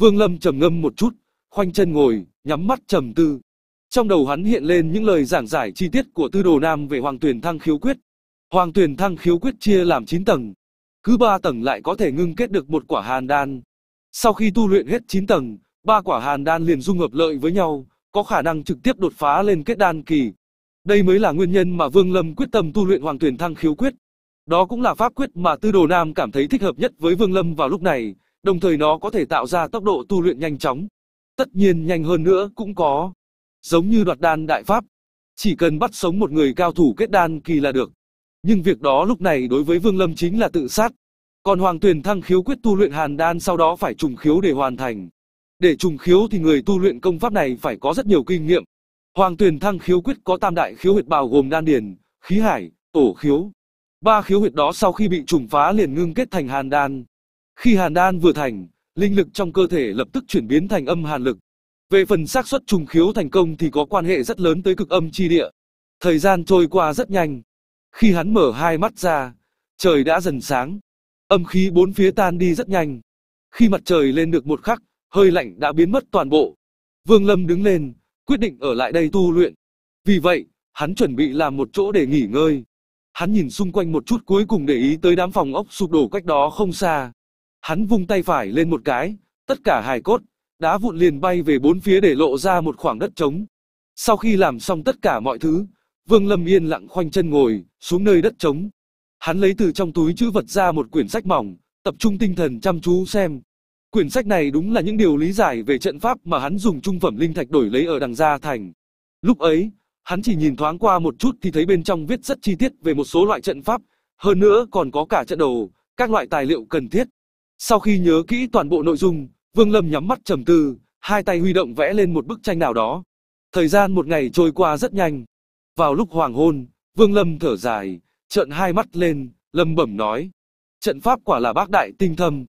Vương Lâm trầm ngâm một chút, khoanh chân ngồi, nhắm mắt trầm tư. Trong đầu hắn hiện lên những lời giảng giải chi tiết của Tư Đồ Nam về Hoàng Tuyền Thăng khiếu quyết. Hoàng Tuyền Thăng khiếu quyết chia làm 9 tầng, cứ 3 tầng lại có thể ngưng kết được một quả hàn đan. Sau khi tu luyện hết 9 tầng, ba quả hàn đan liền dung hợp lợi với nhau, có khả năng trực tiếp đột phá lên kết đan kỳ. Đây mới là nguyên nhân mà Vương Lâm quyết tâm tu luyện Hoàng Tuyển Thăng Khiếu Quyết. Đó cũng là pháp quyết mà Tư Đồ Nam cảm thấy thích hợp nhất với Vương Lâm vào lúc này, đồng thời nó có thể tạo ra tốc độ tu luyện nhanh chóng. Tất nhiên nhanh hơn nữa cũng có. Giống như đoạt đan đại pháp, chỉ cần bắt sống một người cao thủ kết đan kỳ là được. Nhưng việc đó lúc này đối với Vương Lâm chính là tự sát. Còn Hoàng Tuyền Thăng khiếu quyết tu luyện hàn đan sau đó phải trùng khiếu để hoàn thành. Để trùng khiếu thì người tu luyện công pháp này phải có rất nhiều kinh nghiệm. Hoàng Tuyền Thăng khiếu quyết có tam đại khiếu huyệt bao gồm đan điền, khí hải, tổ khiếu. Ba khiếu huyệt đó sau khi bị trùng phá liền ngưng kết thành hàn đan. Khi hàn đan vừa thành, linh lực trong cơ thể lập tức chuyển biến thành âm hàn lực. Về phần xác suất trùng khiếu thành công thì có quan hệ rất lớn tới cực âm chi địa. Thời gian trôi qua rất nhanh, khi hắn mở hai mắt ra, trời đã dần sáng. Âm khí bốn phía tan đi rất nhanh. Khi mặt trời lên được một khắc, hơi lạnh đã biến mất toàn bộ. Vương Lâm đứng lên, quyết định ở lại đây tu luyện. Vì vậy, hắn chuẩn bị làm một chỗ để nghỉ ngơi. Hắn nhìn xung quanh một chút cuối cùng để ý tới đám phòng ốc sụp đổ cách đó không xa. Hắn vung tay phải lên một cái, tất cả hài cốt, đá vụn liền bay về bốn phía để lộ ra một khoảng đất trống. Sau khi làm xong tất cả mọi thứ, Vương Lâm yên lặng khoanh chân ngồi, xuống nơi đất trống. Hắn lấy từ trong túi chữ vật ra một quyển sách mỏng, tập trung tinh thần chăm chú xem. Quyển sách này đúng là những điều lý giải về trận pháp mà hắn dùng trung phẩm linh thạch đổi lấy ở đằng Gia Thành. Lúc ấy, hắn chỉ nhìn thoáng qua một chút thì thấy bên trong viết rất chi tiết về một số loại trận pháp, hơn nữa còn có cả trận đồ, các loại tài liệu cần thiết. Sau khi nhớ kỹ toàn bộ nội dung, Vương Lâm nhắm mắt trầm tư, hai tay huy động vẽ lên một bức tranh nào đó. Thời gian một ngày trôi qua rất nhanh, vào lúc hoàng hôn, Vương Lâm thở dài, trợn hai mắt lên, lâm bẩm nói. Trận pháp quả là bác đại tinh thâm.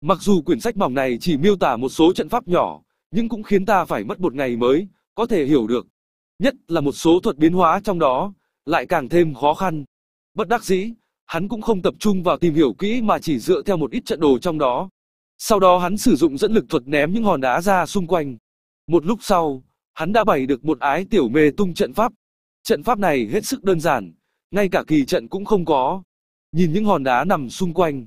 Mặc dù quyển sách mỏng này chỉ miêu tả một số trận pháp nhỏ, nhưng cũng khiến ta phải mất một ngày mới, có thể hiểu được. Nhất là một số thuật biến hóa trong đó, lại càng thêm khó khăn. Bất đắc dĩ, hắn cũng không tập trung vào tìm hiểu kỹ mà chỉ dựa theo một ít trận đồ trong đó. Sau đó hắn sử dụng dẫn lực thuật ném những hòn đá ra xung quanh. Một lúc sau, hắn đã bày được một ái tiểu mê tung trận pháp Trận pháp này hết sức đơn giản, ngay cả kỳ trận cũng không có. Nhìn những hòn đá nằm xung quanh,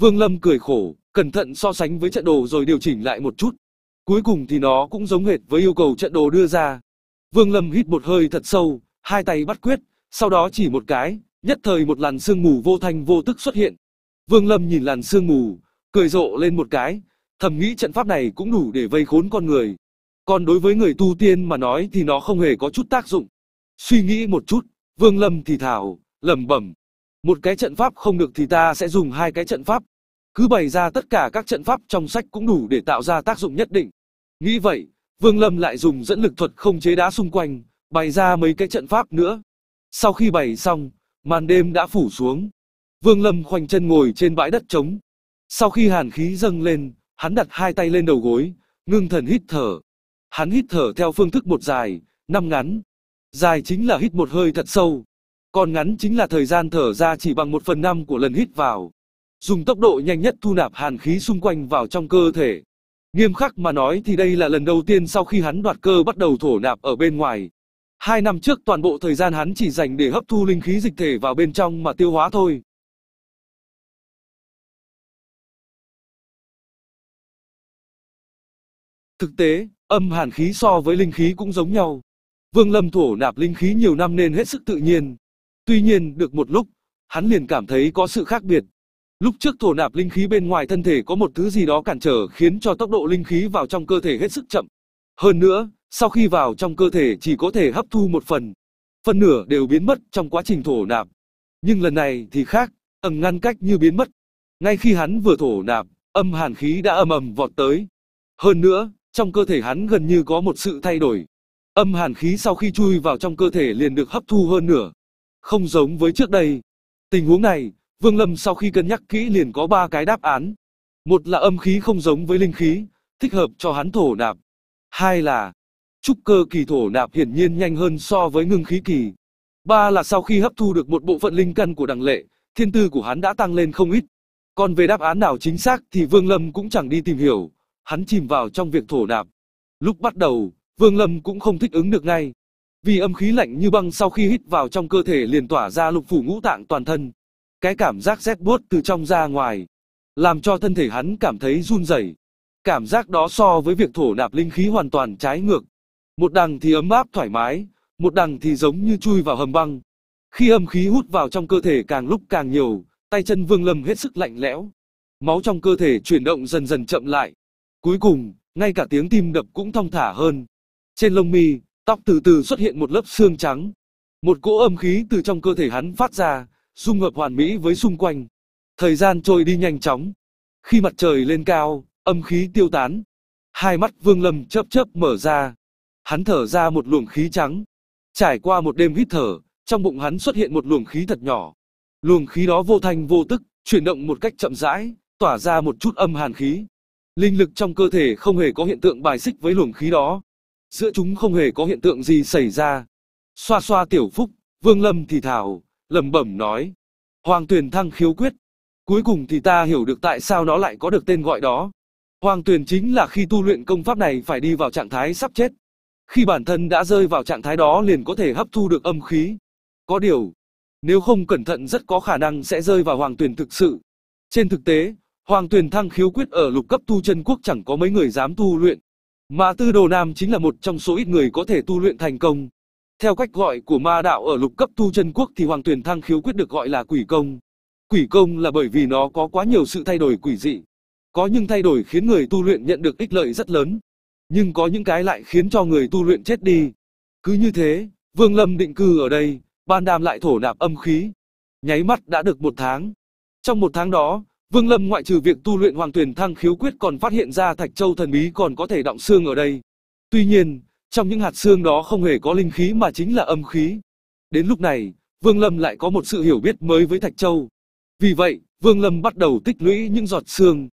Vương Lâm cười khổ, cẩn thận so sánh với trận đồ rồi điều chỉnh lại một chút. Cuối cùng thì nó cũng giống hệt với yêu cầu trận đồ đưa ra. Vương Lâm hít một hơi thật sâu, hai tay bắt quyết, sau đó chỉ một cái, nhất thời một làn sương mù vô thanh vô tức xuất hiện. Vương Lâm nhìn làn sương mù, cười rộ lên một cái, thầm nghĩ trận pháp này cũng đủ để vây khốn con người. Còn đối với người tu tiên mà nói thì nó không hề có chút tác dụng. Suy nghĩ một chút, Vương Lâm thì thảo, lẩm bẩm. Một cái trận pháp không được thì ta sẽ dùng hai cái trận pháp. Cứ bày ra tất cả các trận pháp trong sách cũng đủ để tạo ra tác dụng nhất định. Nghĩ vậy, Vương Lâm lại dùng dẫn lực thuật không chế đá xung quanh, bày ra mấy cái trận pháp nữa. Sau khi bày xong, màn đêm đã phủ xuống. Vương Lâm khoanh chân ngồi trên bãi đất trống. Sau khi hàn khí dâng lên, hắn đặt hai tay lên đầu gối, ngưng thần hít thở. Hắn hít thở theo phương thức một dài, năm ngắn, Dài chính là hít một hơi thật sâu. Còn ngắn chính là thời gian thở ra chỉ bằng một phần năm của lần hít vào. Dùng tốc độ nhanh nhất thu nạp hàn khí xung quanh vào trong cơ thể. Nghiêm khắc mà nói thì đây là lần đầu tiên sau khi hắn đoạt cơ bắt đầu thổ nạp ở bên ngoài. Hai năm trước toàn bộ thời gian hắn chỉ dành để hấp thu linh khí dịch thể vào bên trong mà tiêu hóa thôi. Thực tế, âm hàn khí so với linh khí cũng giống nhau. Vương Lâm thổ nạp linh khí nhiều năm nên hết sức tự nhiên. Tuy nhiên, được một lúc, hắn liền cảm thấy có sự khác biệt. Lúc trước thổ nạp linh khí bên ngoài thân thể có một thứ gì đó cản trở khiến cho tốc độ linh khí vào trong cơ thể hết sức chậm. Hơn nữa, sau khi vào trong cơ thể chỉ có thể hấp thu một phần. Phần nửa đều biến mất trong quá trình thổ nạp. Nhưng lần này thì khác, ẩn ngăn cách như biến mất. Ngay khi hắn vừa thổ nạp, âm hàn khí đã âm ầm vọt tới. Hơn nữa, trong cơ thể hắn gần như có một sự thay đổi. Âm hàn khí sau khi chui vào trong cơ thể liền được hấp thu hơn nửa. Không giống với trước đây. Tình huống này, Vương Lâm sau khi cân nhắc kỹ liền có ba cái đáp án. Một là âm khí không giống với linh khí, thích hợp cho hắn thổ nạp. Hai là, trúc cơ kỳ thổ nạp hiển nhiên nhanh hơn so với ngưng khí kỳ. Ba là sau khi hấp thu được một bộ phận linh căn của đằng lệ, thiên tư của hắn đã tăng lên không ít. Còn về đáp án nào chính xác thì Vương Lâm cũng chẳng đi tìm hiểu, hắn chìm vào trong việc thổ nạp. Lúc bắt đầu, Vương Lâm cũng không thích ứng được ngay. Vì âm khí lạnh như băng sau khi hít vào trong cơ thể liền tỏa ra lục phủ ngũ tạng toàn thân. Cái cảm giác rét buốt từ trong ra ngoài, làm cho thân thể hắn cảm thấy run rẩy. Cảm giác đó so với việc thổ nạp linh khí hoàn toàn trái ngược. Một đằng thì ấm áp thoải mái, một đằng thì giống như chui vào hầm băng. Khi âm khí hút vào trong cơ thể càng lúc càng nhiều, tay chân Vương Lâm hết sức lạnh lẽo. Máu trong cơ thể chuyển động dần dần chậm lại. Cuối cùng, ngay cả tiếng tim đập cũng thong thả hơn. Trên lông mi, tóc từ từ xuất hiện một lớp xương trắng. Một cỗ âm khí từ trong cơ thể hắn phát ra, dung hợp hoàn mỹ với xung quanh. Thời gian trôi đi nhanh chóng. Khi mặt trời lên cao, âm khí tiêu tán. Hai mắt Vương Lâm chớp chớp mở ra. Hắn thở ra một luồng khí trắng. Trải qua một đêm hít thở, trong bụng hắn xuất hiện một luồng khí thật nhỏ. Luồng khí đó vô thanh vô tức, chuyển động một cách chậm rãi, tỏa ra một chút âm hàn khí. Linh lực trong cơ thể không hề có hiện tượng bài xích với luồng khí đó giữa chúng không hề có hiện tượng gì xảy ra. Xoa xoa tiểu phúc, Vương Lâm thì thảo, lẩm bẩm nói. Hoàng Tuyền Thăng khiếu quyết. Cuối cùng thì ta hiểu được tại sao nó lại có được tên gọi đó. Hoàng Tuyền chính là khi tu luyện công pháp này phải đi vào trạng thái sắp chết. Khi bản thân đã rơi vào trạng thái đó liền có thể hấp thu được âm khí. Có điều, nếu không cẩn thận rất có khả năng sẽ rơi vào Hoàng Tuyền thực sự. Trên thực tế, Hoàng Tuyền Thăng khiếu quyết ở lục cấp tu chân quốc chẳng có mấy người dám tu luyện. Ma Tư Đồ Nam chính là một trong số ít người có thể tu luyện thành công. Theo cách gọi của ma đạo ở lục cấp tu chân quốc thì Hoàng Tuyền Thăng Khiếu quyết được gọi là quỷ công. Quỷ công là bởi vì nó có quá nhiều sự thay đổi quỷ dị. Có những thay đổi khiến người tu luyện nhận được ích lợi rất lớn, nhưng có những cái lại khiến cho người tu luyện chết đi. Cứ như thế, Vương Lâm định cư ở đây, Ban Đam lại thổ nạp âm khí. Nháy mắt đã được một tháng. Trong một tháng đó, Vương Lâm ngoại trừ việc tu luyện hoàng tuyển thăng khiếu quyết còn phát hiện ra thạch châu thần bí còn có thể đọng xương ở đây. Tuy nhiên, trong những hạt xương đó không hề có linh khí mà chính là âm khí. Đến lúc này, Vương Lâm lại có một sự hiểu biết mới với thạch châu. Vì vậy, Vương Lâm bắt đầu tích lũy những giọt xương.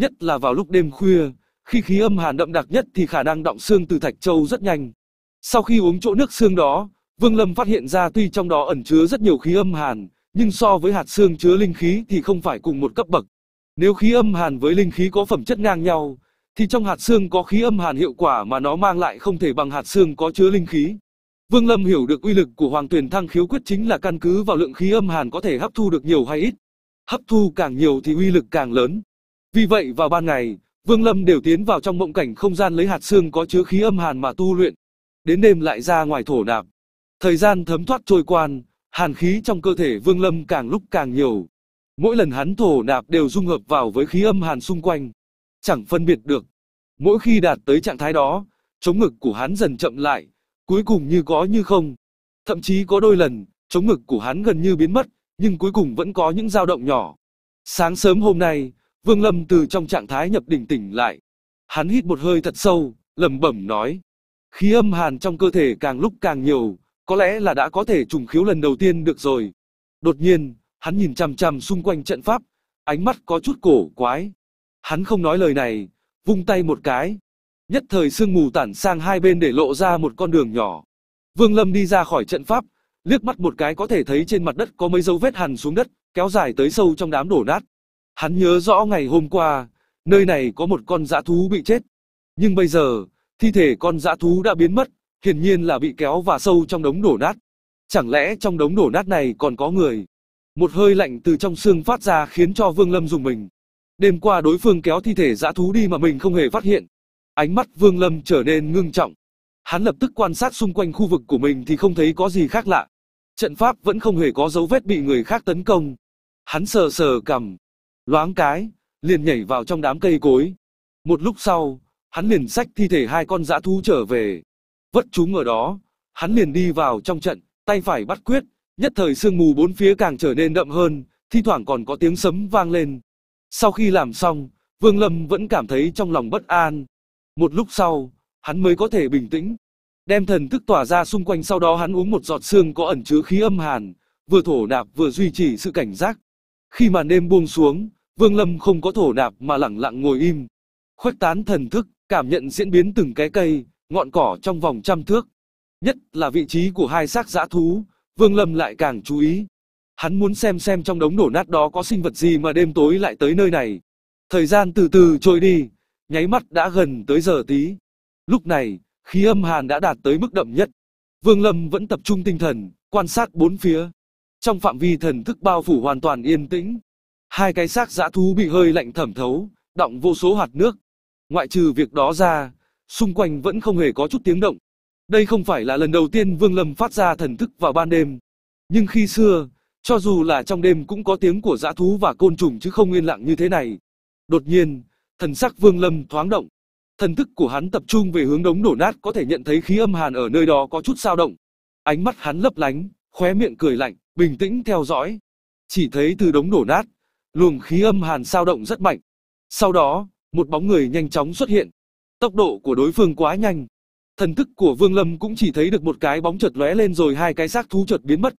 Nhất là vào lúc đêm khuya, khi khí âm hàn đậm đặc nhất thì khả năng đọng xương từ thạch châu rất nhanh. Sau khi uống chỗ nước xương đó, Vương Lâm phát hiện ra tuy trong đó ẩn chứa rất nhiều khí âm hàn, nhưng so với hạt xương chứa linh khí thì không phải cùng một cấp bậc. Nếu khí âm hàn với linh khí có phẩm chất ngang nhau, thì trong hạt xương có khí âm hàn hiệu quả mà nó mang lại không thể bằng hạt xương có chứa linh khí. Vương Lâm hiểu được uy lực của Hoàng Tuyền Thăng khiếu quyết chính là căn cứ vào lượng khí âm hàn có thể hấp thu được nhiều hay ít. Hấp thu càng nhiều thì uy lực càng lớn. Vì vậy vào ban ngày, Vương Lâm đều tiến vào trong mộng cảnh không gian lấy hạt xương có chứa khí âm hàn mà tu luyện. Đến đêm lại ra ngoài thổ nạp. Thời gian thấm thoát trôi quan, Hàn khí trong cơ thể Vương Lâm càng lúc càng nhiều. Mỗi lần hắn thổ nạp đều dung hợp vào với khí âm hàn xung quanh. Chẳng phân biệt được. Mỗi khi đạt tới trạng thái đó, chống ngực của hắn dần chậm lại, cuối cùng như có như không. Thậm chí có đôi lần, chống ngực của hắn gần như biến mất, nhưng cuối cùng vẫn có những dao động nhỏ. Sáng sớm hôm nay, Vương Lâm từ trong trạng thái nhập đỉnh tỉnh lại. Hắn hít một hơi thật sâu, lẩm bẩm nói. Khí âm hàn trong cơ thể càng lúc càng nhiều, có lẽ là đã có thể trùng khiếu lần đầu tiên được rồi. Đột nhiên, hắn nhìn chằm chằm xung quanh trận pháp, ánh mắt có chút cổ quái. Hắn không nói lời này, vung tay một cái. Nhất thời sương mù tản sang hai bên để lộ ra một con đường nhỏ. Vương Lâm đi ra khỏi trận pháp, liếc mắt một cái có thể thấy trên mặt đất có mấy dấu vết hằn xuống đất, kéo dài tới sâu trong đám đổ nát. Hắn nhớ rõ ngày hôm qua, nơi này có một con dã thú bị chết. Nhưng bây giờ, thi thể con dã thú đã biến mất, hiển nhiên là bị kéo và sâu trong đống đổ nát. Chẳng lẽ trong đống đổ nát này còn có người? Một hơi lạnh từ trong xương phát ra khiến cho Vương Lâm dùng mình. Đêm qua đối phương kéo thi thể dã thú đi mà mình không hề phát hiện. Ánh mắt Vương Lâm trở nên ngưng trọng. Hắn lập tức quan sát xung quanh khu vực của mình thì không thấy có gì khác lạ. Trận pháp vẫn không hề có dấu vết bị người khác tấn công. Hắn sờ sờ cầm, loáng cái, liền nhảy vào trong đám cây cối. Một lúc sau, hắn liền xách thi thể hai con dã thú trở về vất chúng ở đó, hắn liền đi vào trong trận, tay phải bắt quyết, nhất thời sương mù bốn phía càng trở nên đậm hơn, thi thoảng còn có tiếng sấm vang lên. Sau khi làm xong, Vương Lâm vẫn cảm thấy trong lòng bất an. Một lúc sau, hắn mới có thể bình tĩnh. Đem thần thức tỏa ra xung quanh sau đó hắn uống một giọt xương có ẩn chứa khí âm hàn, vừa thổ nạp vừa duy trì sự cảnh giác. Khi màn đêm buông xuống, Vương Lâm không có thổ nạp mà lẳng lặng ngồi im. Khuếch tán thần thức, cảm nhận diễn biến từng cái cây, ngọn cỏ trong vòng trăm thước. Nhất là vị trí của hai xác dã thú, Vương Lâm lại càng chú ý. Hắn muốn xem xem trong đống đổ nát đó có sinh vật gì mà đêm tối lại tới nơi này. Thời gian từ từ trôi đi, nháy mắt đã gần tới giờ tí. Lúc này, khí âm hàn đã đạt tới mức đậm nhất. Vương Lâm vẫn tập trung tinh thần, quan sát bốn phía. Trong phạm vi thần thức bao phủ hoàn toàn yên tĩnh. Hai cái xác dã thú bị hơi lạnh thẩm thấu, đọng vô số hạt nước. Ngoại trừ việc đó ra, xung quanh vẫn không hề có chút tiếng động. Đây không phải là lần đầu tiên Vương Lâm phát ra thần thức vào ban đêm. Nhưng khi xưa, cho dù là trong đêm cũng có tiếng của dã thú và côn trùng chứ không yên lặng như thế này. Đột nhiên, thần sắc Vương Lâm thoáng động. Thần thức của hắn tập trung về hướng đống đổ nát có thể nhận thấy khí âm hàn ở nơi đó có chút sao động. Ánh mắt hắn lấp lánh, khóe miệng cười lạnh, bình tĩnh theo dõi. Chỉ thấy từ đống đổ nát, luồng khí âm hàn sao động rất mạnh. Sau đó, một bóng người nhanh chóng xuất hiện, Tốc độ của đối phương quá nhanh. Thần thức của Vương Lâm cũng chỉ thấy được một cái bóng chợt lóe lên rồi hai cái xác thú chợt biến mất.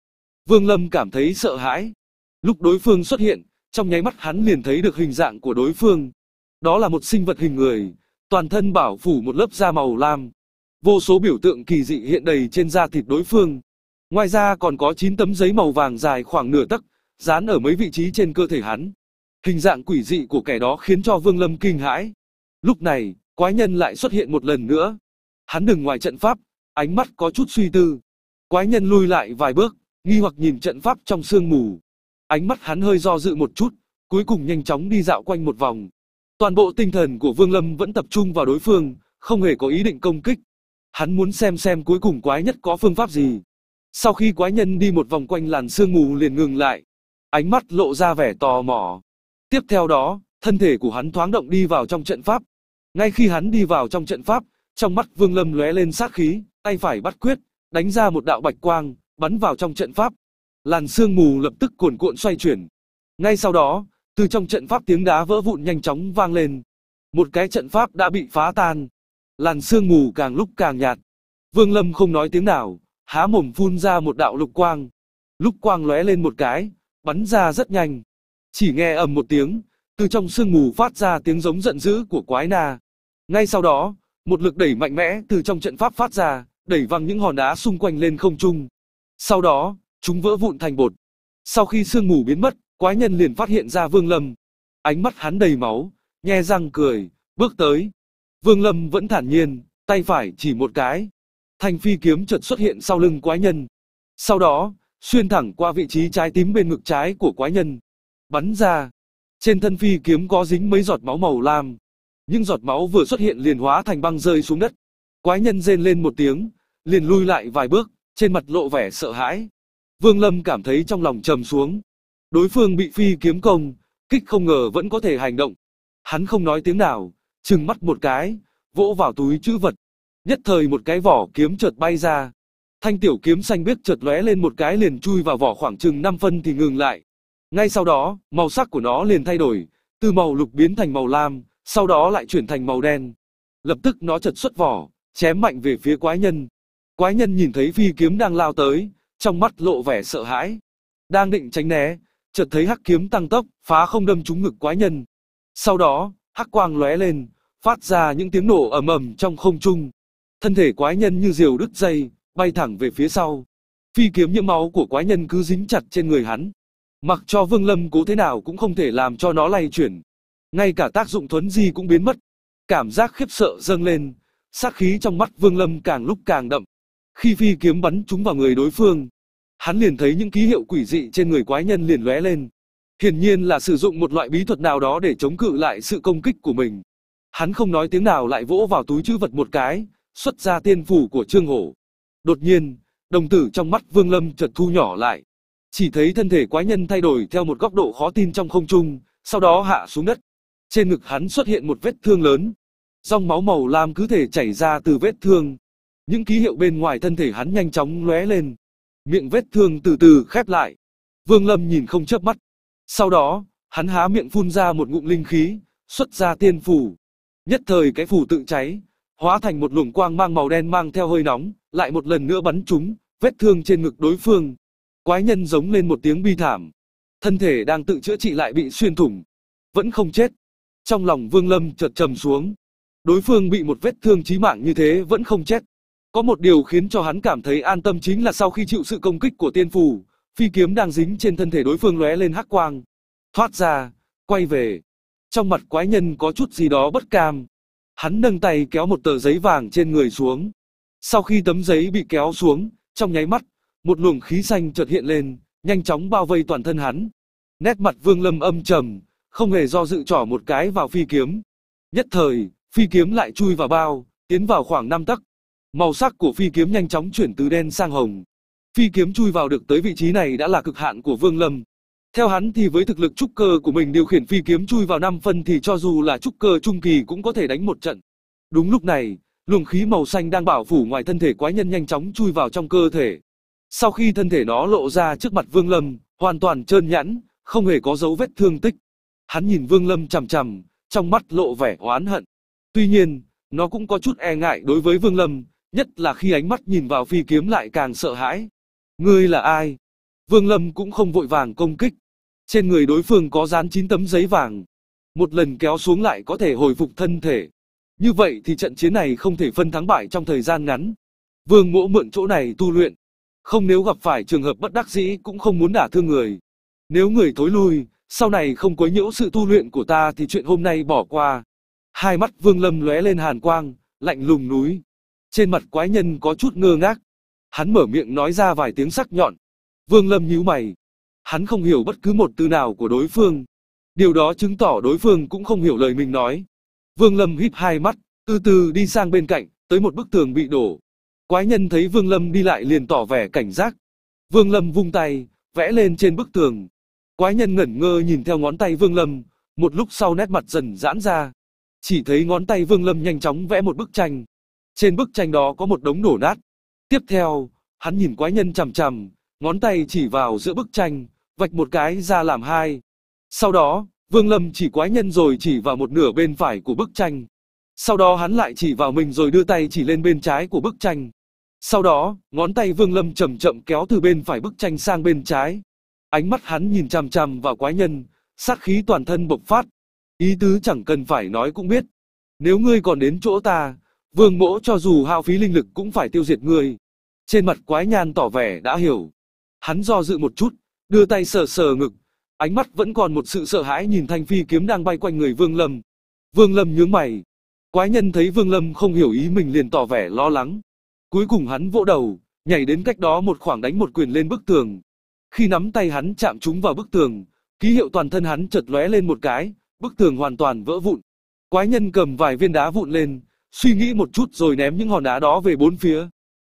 Vương Lâm cảm thấy sợ hãi. Lúc đối phương xuất hiện, trong nháy mắt hắn liền thấy được hình dạng của đối phương. Đó là một sinh vật hình người, toàn thân bảo phủ một lớp da màu lam. Vô số biểu tượng kỳ dị hiện đầy trên da thịt đối phương. Ngoài ra còn có 9 tấm giấy màu vàng dài khoảng nửa tấc, dán ở mấy vị trí trên cơ thể hắn. Hình dạng quỷ dị của kẻ đó khiến cho Vương Lâm kinh hãi. Lúc này, Quái nhân lại xuất hiện một lần nữa. Hắn đứng ngoài trận pháp, ánh mắt có chút suy tư. Quái nhân lui lại vài bước, nghi hoặc nhìn trận pháp trong sương mù. Ánh mắt hắn hơi do dự một chút, cuối cùng nhanh chóng đi dạo quanh một vòng. Toàn bộ tinh thần của Vương Lâm vẫn tập trung vào đối phương, không hề có ý định công kích. Hắn muốn xem xem cuối cùng quái nhất có phương pháp gì. Sau khi quái nhân đi một vòng quanh làn sương mù liền ngừng lại, ánh mắt lộ ra vẻ tò mò. Tiếp theo đó, thân thể của hắn thoáng động đi vào trong trận pháp, ngay khi hắn đi vào trong trận pháp, trong mắt Vương Lâm lóe lên sát khí, tay phải bắt quyết, đánh ra một đạo bạch quang, bắn vào trong trận pháp. Làn sương mù lập tức cuồn cuộn xoay chuyển. Ngay sau đó, từ trong trận pháp tiếng đá vỡ vụn nhanh chóng vang lên. Một cái trận pháp đã bị phá tan. Làn sương mù càng lúc càng nhạt. Vương Lâm không nói tiếng nào, há mồm phun ra một đạo lục quang. lục quang lóe lên một cái, bắn ra rất nhanh. Chỉ nghe ầm một tiếng, từ trong sương mù phát ra tiếng giống giận dữ của quái na. Ngay sau đó, một lực đẩy mạnh mẽ từ trong trận pháp phát ra, đẩy văng những hòn đá xung quanh lên không trung. Sau đó, chúng vỡ vụn thành bột. Sau khi sương mù biến mất, quái nhân liền phát hiện ra Vương Lâm. Ánh mắt hắn đầy máu, nhe răng cười, bước tới. Vương Lâm vẫn thản nhiên, tay phải chỉ một cái. Thanh phi kiếm chợt xuất hiện sau lưng quái nhân. Sau đó, xuyên thẳng qua vị trí trái tím bên ngực trái của quái nhân. Bắn ra, trên thân phi kiếm có dính mấy giọt máu màu lam. Những giọt máu vừa xuất hiện liền hóa thành băng rơi xuống đất. Quái nhân rên lên một tiếng, liền lui lại vài bước, trên mặt lộ vẻ sợ hãi. Vương Lâm cảm thấy trong lòng trầm xuống. Đối phương bị phi kiếm công, kích không ngờ vẫn có thể hành động. Hắn không nói tiếng nào, trừng mắt một cái, vỗ vào túi chữ vật. Nhất thời một cái vỏ kiếm chợt bay ra. Thanh tiểu kiếm xanh biếc chợt lóe lên một cái liền chui vào vỏ khoảng chừng 5 phân thì ngừng lại. Ngay sau đó, màu sắc của nó liền thay đổi, từ màu lục biến thành màu lam, sau đó lại chuyển thành màu đen. Lập tức nó chật xuất vỏ, chém mạnh về phía quái nhân. Quái nhân nhìn thấy phi kiếm đang lao tới, trong mắt lộ vẻ sợ hãi. Đang định tránh né, chợt thấy hắc kiếm tăng tốc, phá không đâm trúng ngực quái nhân. Sau đó, hắc quang lóe lên, phát ra những tiếng nổ ầm ầm trong không trung. Thân thể quái nhân như diều đứt dây, bay thẳng về phía sau. Phi kiếm nhiễm máu của quái nhân cứ dính chặt trên người hắn. Mặc cho Vương Lâm cố thế nào cũng không thể làm cho nó lay chuyển. Ngay cả tác dụng thuấn di cũng biến mất. Cảm giác khiếp sợ dâng lên, sát khí trong mắt Vương Lâm càng lúc càng đậm. Khi phi kiếm bắn trúng vào người đối phương, hắn liền thấy những ký hiệu quỷ dị trên người quái nhân liền lóe lên. Hiển nhiên là sử dụng một loại bí thuật nào đó để chống cự lại sự công kích của mình. Hắn không nói tiếng nào lại vỗ vào túi chữ vật một cái, xuất ra tiên phủ của Trương Hổ. Đột nhiên, đồng tử trong mắt Vương Lâm chợt thu nhỏ lại. Chỉ thấy thân thể quái nhân thay đổi theo một góc độ khó tin trong không trung, sau đó hạ xuống đất. Trên ngực hắn xuất hiện một vết thương lớn. Dòng máu màu lam cứ thể chảy ra từ vết thương. Những ký hiệu bên ngoài thân thể hắn nhanh chóng lóe lên. Miệng vết thương từ từ khép lại. Vương Lâm nhìn không chớp mắt. Sau đó, hắn há miệng phun ra một ngụm linh khí, xuất ra tiên phủ. Nhất thời cái phủ tự cháy, hóa thành một luồng quang mang màu đen mang theo hơi nóng, lại một lần nữa bắn trúng vết thương trên ngực đối phương. Quái nhân giống lên một tiếng bi thảm. Thân thể đang tự chữa trị lại bị xuyên thủng. Vẫn không chết. Trong lòng Vương Lâm chợt trầm xuống. Đối phương bị một vết thương chí mạng như thế vẫn không chết. Có một điều khiến cho hắn cảm thấy an tâm chính là sau khi chịu sự công kích của tiên phù, phi kiếm đang dính trên thân thể đối phương lóe lên hắc quang. Thoát ra, quay về. Trong mặt quái nhân có chút gì đó bất cam. Hắn nâng tay kéo một tờ giấy vàng trên người xuống. Sau khi tấm giấy bị kéo xuống, trong nháy mắt một luồng khí xanh chợt hiện lên, nhanh chóng bao vây toàn thân hắn. Nét mặt Vương Lâm âm trầm, không hề do dự trỏ một cái vào phi kiếm. Nhất thời, phi kiếm lại chui vào bao, tiến vào khoảng 5 tấc. Màu sắc của phi kiếm nhanh chóng chuyển từ đen sang hồng. Phi kiếm chui vào được tới vị trí này đã là cực hạn của Vương Lâm. Theo hắn thì với thực lực trúc cơ của mình điều khiển phi kiếm chui vào 5 phân thì cho dù là trúc cơ trung kỳ cũng có thể đánh một trận. Đúng lúc này, luồng khí màu xanh đang bảo phủ ngoài thân thể quái nhân nhanh chóng chui vào trong cơ thể, sau khi thân thể nó lộ ra trước mặt Vương Lâm, hoàn toàn trơn nhẵn, không hề có dấu vết thương tích. Hắn nhìn Vương Lâm chằm chằm, trong mắt lộ vẻ oán hận. Tuy nhiên, nó cũng có chút e ngại đối với Vương Lâm, nhất là khi ánh mắt nhìn vào phi kiếm lại càng sợ hãi. Ngươi là ai? Vương Lâm cũng không vội vàng công kích. Trên người đối phương có dán 9 tấm giấy vàng. Một lần kéo xuống lại có thể hồi phục thân thể. Như vậy thì trận chiến này không thể phân thắng bại trong thời gian ngắn. Vương Mỗ mượn chỗ này tu luyện. Không nếu gặp phải trường hợp bất đắc dĩ cũng không muốn đả thương người. Nếu người thối lui, sau này không quấy nhiễu sự tu luyện của ta thì chuyện hôm nay bỏ qua. Hai mắt Vương Lâm lóe lên hàn quang, lạnh lùng núi. Trên mặt quái nhân có chút ngơ ngác. Hắn mở miệng nói ra vài tiếng sắc nhọn. Vương Lâm nhíu mày. Hắn không hiểu bất cứ một từ nào của đối phương. Điều đó chứng tỏ đối phương cũng không hiểu lời mình nói. Vương Lâm híp hai mắt, từ từ đi sang bên cạnh, tới một bức tường bị đổ. Quái nhân thấy Vương Lâm đi lại liền tỏ vẻ cảnh giác. Vương Lâm vung tay, vẽ lên trên bức tường. Quái nhân ngẩn ngơ nhìn theo ngón tay Vương Lâm, một lúc sau nét mặt dần giãn ra. Chỉ thấy ngón tay Vương Lâm nhanh chóng vẽ một bức tranh. Trên bức tranh đó có một đống đổ nát. Tiếp theo, hắn nhìn quái nhân chằm chằm, ngón tay chỉ vào giữa bức tranh, vạch một cái ra làm hai. Sau đó, Vương Lâm chỉ quái nhân rồi chỉ vào một nửa bên phải của bức tranh. Sau đó hắn lại chỉ vào mình rồi đưa tay chỉ lên bên trái của bức tranh. Sau đó, ngón tay Vương Lâm chậm chậm kéo từ bên phải bức tranh sang bên trái. Ánh mắt hắn nhìn chằm chằm vào quái nhân, sát khí toàn thân bộc phát. Ý tứ chẳng cần phải nói cũng biết. Nếu ngươi còn đến chỗ ta, Vương Mỗ cho dù hao phí linh lực cũng phải tiêu diệt ngươi. Trên mặt quái nhan tỏ vẻ đã hiểu. Hắn do dự một chút, đưa tay sờ sờ ngực, ánh mắt vẫn còn một sự sợ hãi nhìn thanh phi kiếm đang bay quanh người Vương Lâm. Vương Lâm nhướng mày. Quái nhân thấy Vương Lâm không hiểu ý mình liền tỏ vẻ lo lắng. Cuối cùng hắn vỗ đầu, nhảy đến cách đó một khoảng đánh một quyền lên bức tường. Khi nắm tay hắn chạm trúng vào bức tường, ký hiệu toàn thân hắn chợt lóe lên một cái, bức tường hoàn toàn vỡ vụn. Quái nhân cầm vài viên đá vụn lên, suy nghĩ một chút rồi ném những hòn đá đó về bốn phía.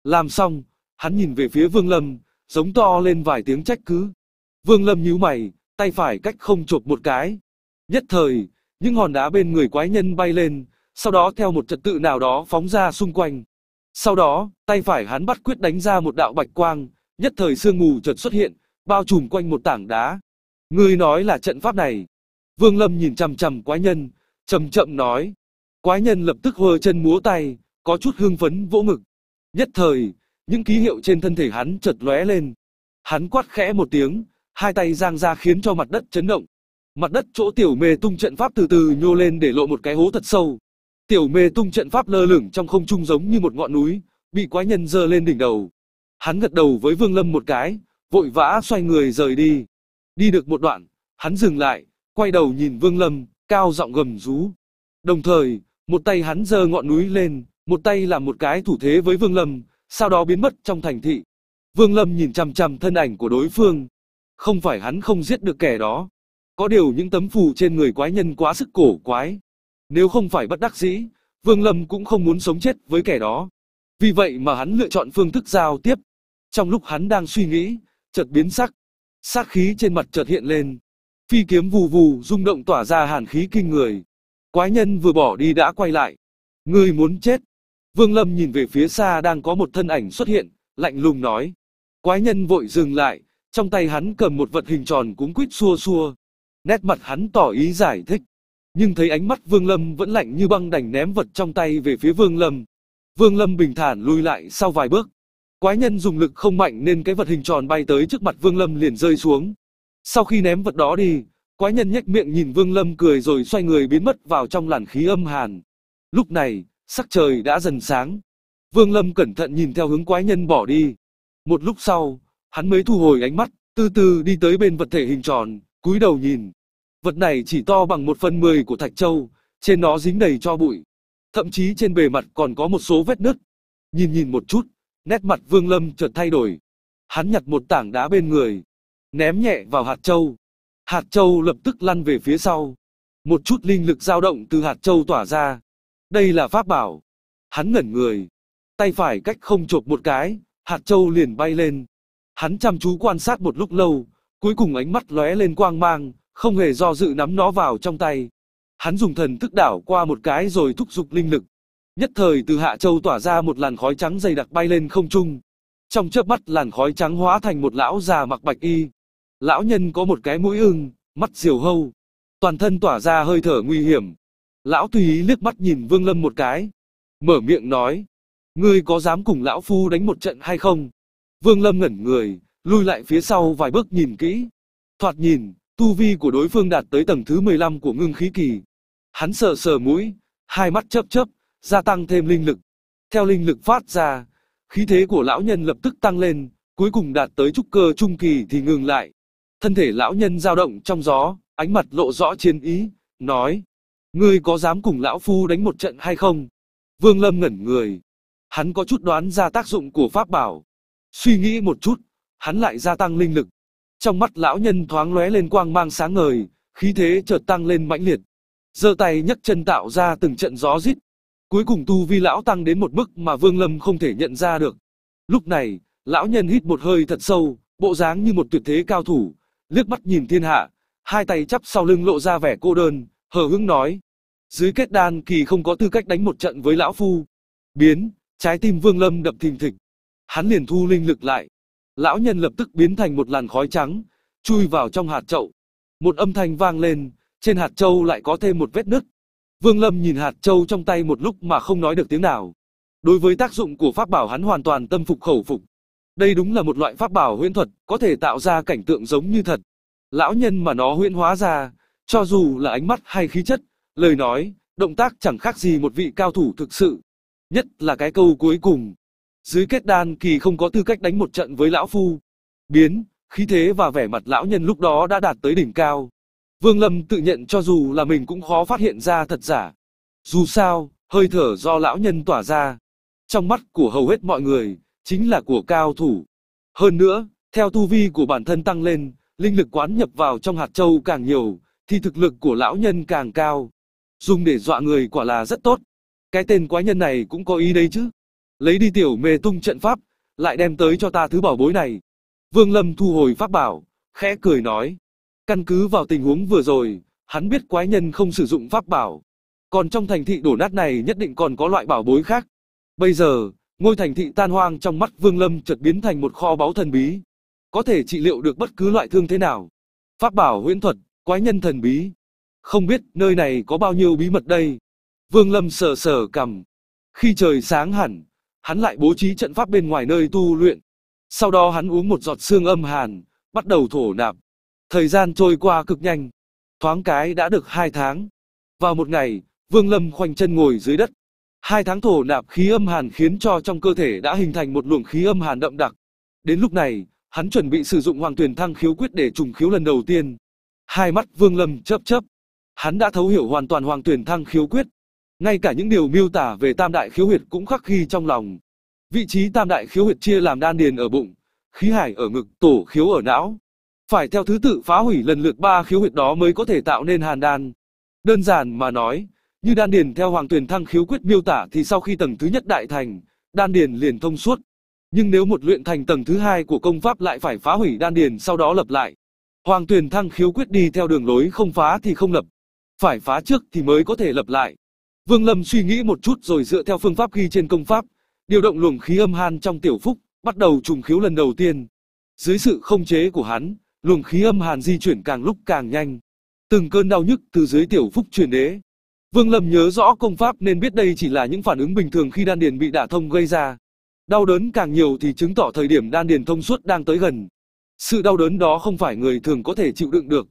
Làm xong, hắn nhìn về phía Vương Lâm, giống to lên vài tiếng trách cứ. Vương Lâm nhíu mày, tay phải cách không chộp một cái. Nhất thời, những hòn đá bên người quái nhân bay lên, sau đó theo một trật tự nào đó phóng ra xung quanh. Sau đó, tay phải hắn bắt quyết đánh ra một đạo bạch quang, nhất thời sương mù chợt xuất hiện, bao trùm quanh một tảng đá. người nói là trận pháp này. Vương Lâm nhìn chằm chằm quái nhân, chậm chậm nói. Quái nhân lập tức hơ chân múa tay, có chút hương phấn vỗ ngực. Nhất thời, những ký hiệu trên thân thể hắn chợt lóe lên. Hắn quát khẽ một tiếng, hai tay giang ra khiến cho mặt đất chấn động. Mặt đất chỗ tiểu mê tung trận pháp từ từ nhô lên để lộ một cái hố thật sâu. Tiểu mê tung trận pháp lơ lửng trong không trung giống như một ngọn núi, bị quái nhân dơ lên đỉnh đầu. Hắn gật đầu với Vương Lâm một cái, vội vã xoay người rời đi. Đi được một đoạn, hắn dừng lại, quay đầu nhìn Vương Lâm, cao giọng gầm rú. Đồng thời, một tay hắn dơ ngọn núi lên, một tay làm một cái thủ thế với Vương Lâm, sau đó biến mất trong thành thị. Vương Lâm nhìn chằm chằm thân ảnh của đối phương. Không phải hắn không giết được kẻ đó. Có điều những tấm phù trên người quái nhân quá sức cổ quái, nếu không phải bất đắc dĩ, Vương Lâm cũng không muốn sống chết với kẻ đó. Vì vậy mà hắn lựa chọn phương thức giao tiếp. Trong lúc hắn đang suy nghĩ, chợt biến sắc, sát khí trên mặt chợt hiện lên. Phi kiếm vù vù rung động tỏa ra hàn khí kinh người. Quái nhân vừa bỏ đi đã quay lại. Ngươi muốn chết. Vương Lâm nhìn về phía xa đang có một thân ảnh xuất hiện, lạnh lùng nói. Quái nhân vội dừng lại, trong tay hắn cầm một vật hình tròn cuống quýt xua xua. Nét mặt hắn tỏ ý giải thích nhưng thấy ánh mắt Vương Lâm vẫn lạnh như băng đành ném vật trong tay về phía Vương Lâm. Vương Lâm bình thản lùi lại sau vài bước. Quái nhân dùng lực không mạnh nên cái vật hình tròn bay tới trước mặt Vương Lâm liền rơi xuống. Sau khi ném vật đó đi, quái nhân nhếch miệng nhìn Vương Lâm cười rồi xoay người biến mất vào trong làn khí âm hàn. Lúc này, sắc trời đã dần sáng. Vương Lâm cẩn thận nhìn theo hướng quái nhân bỏ đi. Một lúc sau, hắn mới thu hồi ánh mắt, từ từ đi tới bên vật thể hình tròn, cúi đầu nhìn, Vật này chỉ to bằng một phần mười của thạch châu, trên nó dính đầy cho bụi. Thậm chí trên bề mặt còn có một số vết nứt. Nhìn nhìn một chút, nét mặt Vương Lâm chợt thay đổi. Hắn nhặt một tảng đá bên người, ném nhẹ vào hạt châu. Hạt châu lập tức lăn về phía sau. Một chút linh lực dao động từ hạt châu tỏa ra. Đây là pháp bảo. Hắn ngẩn người, tay phải cách không chộp một cái, hạt châu liền bay lên. Hắn chăm chú quan sát một lúc lâu, cuối cùng ánh mắt lóe lên quang mang, không hề do dự nắm nó vào trong tay. Hắn dùng thần thức đảo qua một cái rồi thúc giục linh lực. Nhất thời từ Hạ Châu tỏa ra một làn khói trắng dày đặc bay lên không trung. Trong chớp mắt làn khói trắng hóa thành một lão già mặc bạch y. Lão nhân có một cái mũi ưng, mắt diều hâu. Toàn thân tỏa ra hơi thở nguy hiểm. Lão tùy ý liếc mắt nhìn Vương Lâm một cái. Mở miệng nói. Ngươi có dám cùng lão phu đánh một trận hay không? Vương Lâm ngẩn người, lui lại phía sau vài bước nhìn kỹ. Thoạt nhìn, Tu vi của đối phương đạt tới tầng thứ 15 của ngưng khí kỳ. Hắn sờ sờ mũi, hai mắt chớp chớp, gia tăng thêm linh lực. Theo linh lực phát ra, khí thế của lão nhân lập tức tăng lên, cuối cùng đạt tới trúc cơ trung kỳ thì ngừng lại. Thân thể lão nhân dao động trong gió, ánh mặt lộ rõ chiến ý, nói. Ngươi có dám cùng lão phu đánh một trận hay không? Vương Lâm ngẩn người. Hắn có chút đoán ra tác dụng của pháp bảo. Suy nghĩ một chút, hắn lại gia tăng linh lực, trong mắt lão nhân thoáng lóe lên quang mang sáng ngời, khí thế chợt tăng lên mãnh liệt. Giơ tay nhấc chân tạo ra từng trận gió rít. Cuối cùng tu vi lão tăng đến một mức mà Vương Lâm không thể nhận ra được. Lúc này, lão nhân hít một hơi thật sâu, bộ dáng như một tuyệt thế cao thủ, liếc mắt nhìn thiên hạ, hai tay chắp sau lưng lộ ra vẻ cô đơn, hờ hững nói: "Dưới kết đan kỳ không có tư cách đánh một trận với lão phu." Biến, trái tim Vương Lâm đập thình thịch. Hắn liền thu linh lực lại, lão nhân lập tức biến thành một làn khói trắng, chui vào trong hạt chậu. Một âm thanh vang lên, trên hạt châu lại có thêm một vết nứt. Vương Lâm nhìn hạt châu trong tay một lúc mà không nói được tiếng nào. Đối với tác dụng của pháp bảo hắn hoàn toàn tâm phục khẩu phục. Đây đúng là một loại pháp bảo huyễn thuật, có thể tạo ra cảnh tượng giống như thật. Lão nhân mà nó huyễn hóa ra, cho dù là ánh mắt hay khí chất, lời nói, động tác chẳng khác gì một vị cao thủ thực sự. Nhất là cái câu cuối cùng, dưới kết đan kỳ không có tư cách đánh một trận với lão phu. Biến, khí thế và vẻ mặt lão nhân lúc đó đã đạt tới đỉnh cao. Vương Lâm tự nhận cho dù là mình cũng khó phát hiện ra thật giả. Dù sao, hơi thở do lão nhân tỏa ra. Trong mắt của hầu hết mọi người, chính là của cao thủ. Hơn nữa, theo tu vi của bản thân tăng lên, linh lực quán nhập vào trong hạt châu càng nhiều, thì thực lực của lão nhân càng cao. Dùng để dọa người quả là rất tốt. Cái tên quái nhân này cũng có ý đấy chứ lấy đi tiểu mê tung trận pháp, lại đem tới cho ta thứ bảo bối này. Vương Lâm thu hồi pháp bảo, khẽ cười nói. Căn cứ vào tình huống vừa rồi, hắn biết quái nhân không sử dụng pháp bảo. Còn trong thành thị đổ nát này nhất định còn có loại bảo bối khác. Bây giờ, ngôi thành thị tan hoang trong mắt Vương Lâm chợt biến thành một kho báu thần bí. Có thể trị liệu được bất cứ loại thương thế nào. Pháp bảo huyễn thuật, quái nhân thần bí. Không biết nơi này có bao nhiêu bí mật đây. Vương Lâm sờ sờ cầm. Khi trời sáng hẳn, hắn lại bố trí trận pháp bên ngoài nơi tu luyện. Sau đó hắn uống một giọt xương âm hàn, bắt đầu thổ nạp. Thời gian trôi qua cực nhanh, thoáng cái đã được hai tháng. Vào một ngày, Vương Lâm khoanh chân ngồi dưới đất. Hai tháng thổ nạp khí âm hàn khiến cho trong cơ thể đã hình thành một luồng khí âm hàn đậm đặc. Đến lúc này, hắn chuẩn bị sử dụng hoàng tuyển thăng khiếu quyết để trùng khiếu lần đầu tiên. Hai mắt Vương Lâm chớp chớp. Hắn đã thấu hiểu hoàn toàn hoàng tuyển thăng khiếu quyết. Ngay cả những điều miêu tả về tam đại khiếu huyệt cũng khắc ghi trong lòng. Vị trí tam đại khiếu huyệt chia làm đan điền ở bụng, khí hải ở ngực, tổ khiếu ở não. Phải theo thứ tự phá hủy lần lượt ba khiếu huyệt đó mới có thể tạo nên hàn đan. Đơn giản mà nói, như đan điền theo Hoàng Tuyền Thăng khiếu quyết miêu tả thì sau khi tầng thứ nhất đại thành, đan điền liền thông suốt. Nhưng nếu một luyện thành tầng thứ hai của công pháp lại phải phá hủy đan điền sau đó lập lại. Hoàng Tuyền Thăng khiếu quyết đi theo đường lối không phá thì không lập. Phải phá trước thì mới có thể lập lại. Vương Lâm suy nghĩ một chút rồi dựa theo phương pháp ghi trên công pháp, điều động luồng khí âm hàn trong tiểu phúc, bắt đầu trùng khiếu lần đầu tiên. Dưới sự không chế của hắn, luồng khí âm hàn di chuyển càng lúc càng nhanh. Từng cơn đau nhức từ dưới tiểu phúc truyền đế. Vương Lâm nhớ rõ công pháp nên biết đây chỉ là những phản ứng bình thường khi đan điền bị đả thông gây ra. Đau đớn càng nhiều thì chứng tỏ thời điểm đan điền thông suốt đang tới gần. Sự đau đớn đó không phải người thường có thể chịu đựng được.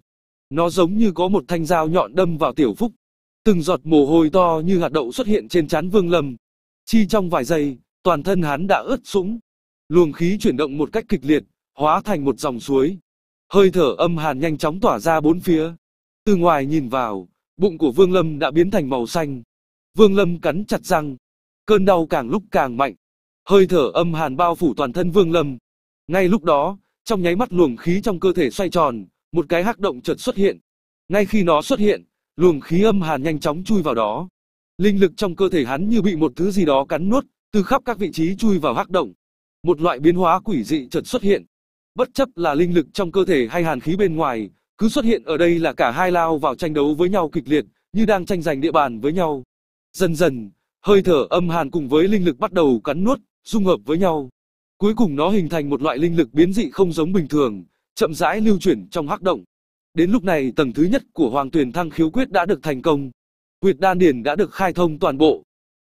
Nó giống như có một thanh dao nhọn đâm vào tiểu phúc, Từng giọt mồ hôi to như hạt đậu xuất hiện trên trán Vương Lâm. Chi trong vài giây, toàn thân hắn đã ướt sũng. Luồng khí chuyển động một cách kịch liệt, hóa thành một dòng suối. Hơi thở âm hàn nhanh chóng tỏa ra bốn phía. Từ ngoài nhìn vào, bụng của Vương Lâm đã biến thành màu xanh. Vương Lâm cắn chặt răng, cơn đau càng lúc càng mạnh. Hơi thở âm hàn bao phủ toàn thân Vương Lâm. Ngay lúc đó, trong nháy mắt luồng khí trong cơ thể xoay tròn, một cái hắc động chợt xuất hiện. Ngay khi nó xuất hiện, luồng khí âm hàn nhanh chóng chui vào đó. Linh lực trong cơ thể hắn như bị một thứ gì đó cắn nuốt, từ khắp các vị trí chui vào hắc động. Một loại biến hóa quỷ dị chợt xuất hiện. Bất chấp là linh lực trong cơ thể hay hàn khí bên ngoài, cứ xuất hiện ở đây là cả hai lao vào tranh đấu với nhau kịch liệt, như đang tranh giành địa bàn với nhau. Dần dần, hơi thở âm hàn cùng với linh lực bắt đầu cắn nuốt, dung hợp với nhau. Cuối cùng nó hình thành một loại linh lực biến dị không giống bình thường, chậm rãi lưu chuyển trong hắc động. Đến lúc này tầng thứ nhất của hoàng tuyển thăng khiếu quyết đã được thành công. Huyệt đan điền đã được khai thông toàn bộ.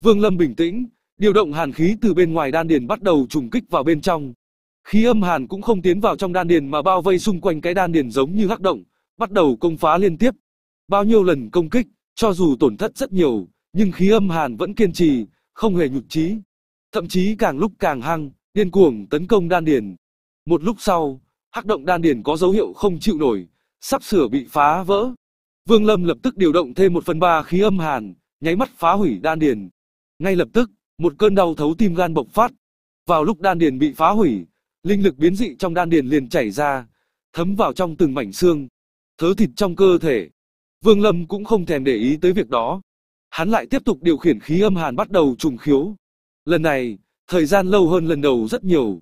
Vương Lâm bình tĩnh, điều động hàn khí từ bên ngoài đan điền bắt đầu trùng kích vào bên trong. Khí âm hàn cũng không tiến vào trong đan điền mà bao vây xung quanh cái đan điền giống như hắc động, bắt đầu công phá liên tiếp. Bao nhiêu lần công kích, cho dù tổn thất rất nhiều, nhưng khí âm hàn vẫn kiên trì, không hề nhục trí. Thậm chí càng lúc càng hăng, điên cuồng tấn công đan điền. Một lúc sau, hắc động đan điền có dấu hiệu không chịu nổi, sắp sửa bị phá vỡ. Vương Lâm lập tức điều động thêm một phần ba khí âm hàn, nháy mắt phá hủy đan điền. Ngay lập tức, một cơn đau thấu tim gan bộc phát. Vào lúc đan điền bị phá hủy, linh lực biến dị trong đan điền liền chảy ra, thấm vào trong từng mảnh xương, thớ thịt trong cơ thể. Vương Lâm cũng không thèm để ý tới việc đó. Hắn lại tiếp tục điều khiển khí âm hàn bắt đầu trùng khiếu. Lần này, thời gian lâu hơn lần đầu rất nhiều.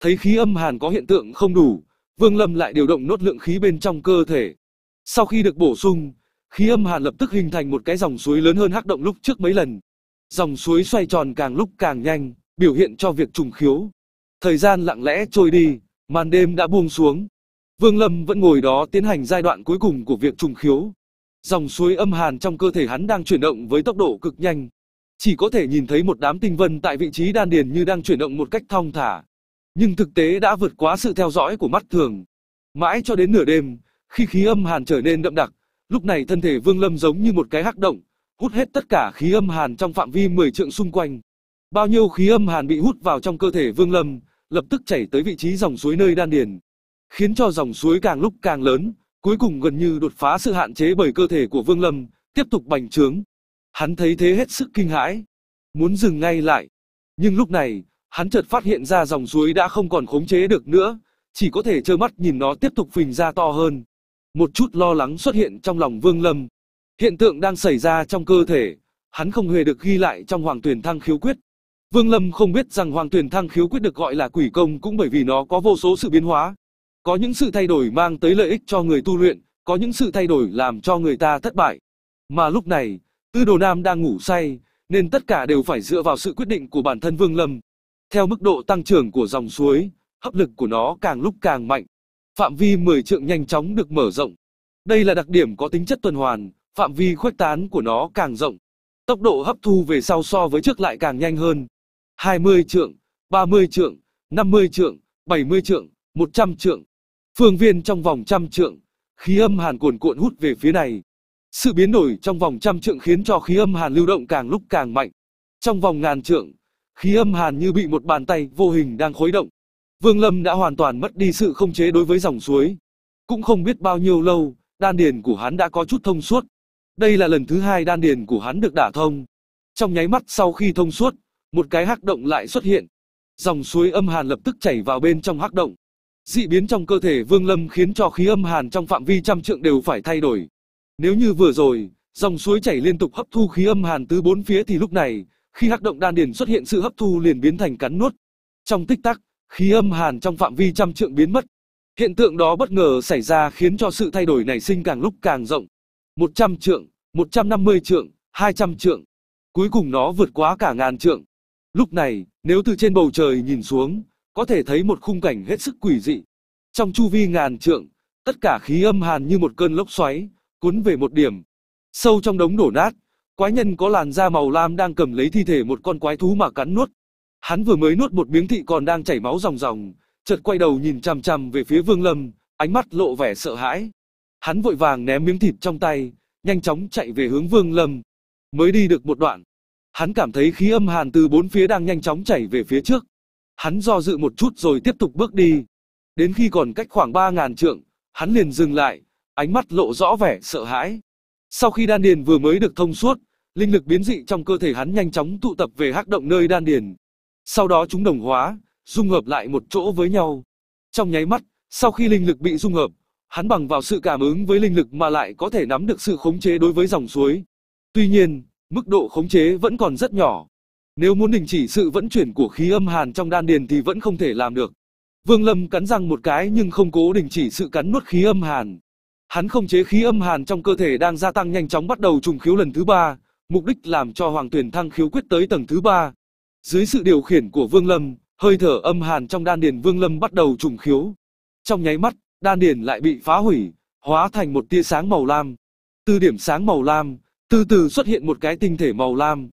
Thấy khí âm hàn có hiện tượng không đủ, Vương Lâm lại điều động nốt lượng khí bên trong cơ thể. Sau khi được bổ sung, khí âm hàn lập tức hình thành một cái dòng suối lớn hơn hắc động lúc trước mấy lần. Dòng suối xoay tròn càng lúc càng nhanh, biểu hiện cho việc trùng khiếu. Thời gian lặng lẽ trôi đi, màn đêm đã buông xuống. Vương Lâm vẫn ngồi đó tiến hành giai đoạn cuối cùng của việc trùng khiếu. Dòng suối âm hàn trong cơ thể hắn đang chuyển động với tốc độ cực nhanh. Chỉ có thể nhìn thấy một đám tinh vân tại vị trí đan điền như đang chuyển động một cách thong thả nhưng thực tế đã vượt quá sự theo dõi của mắt thường. Mãi cho đến nửa đêm, khi khí âm hàn trở nên đậm đặc, lúc này thân thể Vương Lâm giống như một cái hắc động, hút hết tất cả khí âm hàn trong phạm vi 10 trượng xung quanh. Bao nhiêu khí âm hàn bị hút vào trong cơ thể Vương Lâm, lập tức chảy tới vị trí dòng suối nơi đan điền, khiến cho dòng suối càng lúc càng lớn, cuối cùng gần như đột phá sự hạn chế bởi cơ thể của Vương Lâm, tiếp tục bành trướng. Hắn thấy thế hết sức kinh hãi, muốn dừng ngay lại. Nhưng lúc này, hắn chợt phát hiện ra dòng suối đã không còn khống chế được nữa, chỉ có thể trơ mắt nhìn nó tiếp tục phình ra to hơn. Một chút lo lắng xuất hiện trong lòng Vương Lâm. Hiện tượng đang xảy ra trong cơ thể, hắn không hề được ghi lại trong Hoàng Tuyền Thăng Khiếu Quyết. Vương Lâm không biết rằng Hoàng Tuyền Thăng Khiếu Quyết được gọi là quỷ công cũng bởi vì nó có vô số sự biến hóa. Có những sự thay đổi mang tới lợi ích cho người tu luyện, có những sự thay đổi làm cho người ta thất bại. Mà lúc này, Tư Đồ Nam đang ngủ say, nên tất cả đều phải dựa vào sự quyết định của bản thân Vương Lâm. Theo mức độ tăng trưởng của dòng suối, hấp lực của nó càng lúc càng mạnh. Phạm vi 10 trượng nhanh chóng được mở rộng. Đây là đặc điểm có tính chất tuần hoàn, phạm vi khuếch tán của nó càng rộng. Tốc độ hấp thu về sau so với trước lại càng nhanh hơn. 20 trượng, 30 trượng, 50 trượng, 70 trượng, 100 trượng. Phương viên trong vòng trăm trượng, khí âm hàn cuồn cuộn hút về phía này. Sự biến đổi trong vòng trăm trượng khiến cho khí âm hàn lưu động càng lúc càng mạnh. Trong vòng ngàn trượng, khí âm hàn như bị một bàn tay vô hình đang khuấy động. Vương Lâm đã hoàn toàn mất đi sự không chế đối với dòng suối. Cũng không biết bao nhiêu lâu, đan điền của hắn đã có chút thông suốt. Đây là lần thứ hai đan điền của hắn được đả thông. Trong nháy mắt sau khi thông suốt, một cái hắc động lại xuất hiện. Dòng suối âm hàn lập tức chảy vào bên trong hắc động. Dị biến trong cơ thể Vương Lâm khiến cho khí âm hàn trong phạm vi trăm trượng đều phải thay đổi. Nếu như vừa rồi, dòng suối chảy liên tục hấp thu khí âm hàn từ bốn phía thì lúc này, khi hắc động đan điền xuất hiện sự hấp thu liền biến thành cắn nuốt. Trong tích tắc, khí âm hàn trong phạm vi trăm trượng biến mất. Hiện tượng đó bất ngờ xảy ra khiến cho sự thay đổi nảy sinh càng lúc càng rộng. 100 trượng, 150 trượng, 200 trượng. Cuối cùng nó vượt quá cả ngàn trượng. Lúc này, nếu từ trên bầu trời nhìn xuống, có thể thấy một khung cảnh hết sức quỷ dị. Trong chu vi ngàn trượng, tất cả khí âm hàn như một cơn lốc xoáy, cuốn về một điểm. Sâu trong đống đổ nát, Quái nhân có làn da màu lam đang cầm lấy thi thể một con quái thú mà cắn nuốt. Hắn vừa mới nuốt một miếng thị còn đang chảy máu ròng ròng, chợt quay đầu nhìn chằm chằm về phía Vương Lâm, ánh mắt lộ vẻ sợ hãi. Hắn vội vàng ném miếng thịt trong tay, nhanh chóng chạy về hướng Vương Lâm. Mới đi được một đoạn, hắn cảm thấy khí âm hàn từ bốn phía đang nhanh chóng chảy về phía trước. Hắn do dự một chút rồi tiếp tục bước đi. Đến khi còn cách khoảng ba ngàn trượng, hắn liền dừng lại, ánh mắt lộ rõ vẻ sợ hãi. Sau khi đan điền vừa mới được thông suốt, linh lực biến dị trong cơ thể hắn nhanh chóng tụ tập về hắc động nơi đan điền. Sau đó chúng đồng hóa, dung hợp lại một chỗ với nhau. Trong nháy mắt, sau khi linh lực bị dung hợp, hắn bằng vào sự cảm ứng với linh lực mà lại có thể nắm được sự khống chế đối với dòng suối. Tuy nhiên, mức độ khống chế vẫn còn rất nhỏ. Nếu muốn đình chỉ sự vận chuyển của khí âm hàn trong đan điền thì vẫn không thể làm được. Vương Lâm cắn răng một cái nhưng không cố đình chỉ sự cắn nuốt khí âm hàn. Hắn không chế khí âm hàn trong cơ thể đang gia tăng nhanh chóng bắt đầu trùng khiếu lần thứ ba, mục đích làm cho Hoàng Tuyển thăng khiếu quyết tới tầng thứ ba. Dưới sự điều khiển của Vương Lâm, hơi thở âm hàn trong đan điền Vương Lâm bắt đầu trùng khiếu. Trong nháy mắt, đan điền lại bị phá hủy, hóa thành một tia sáng màu lam. Từ điểm sáng màu lam, từ từ xuất hiện một cái tinh thể màu lam.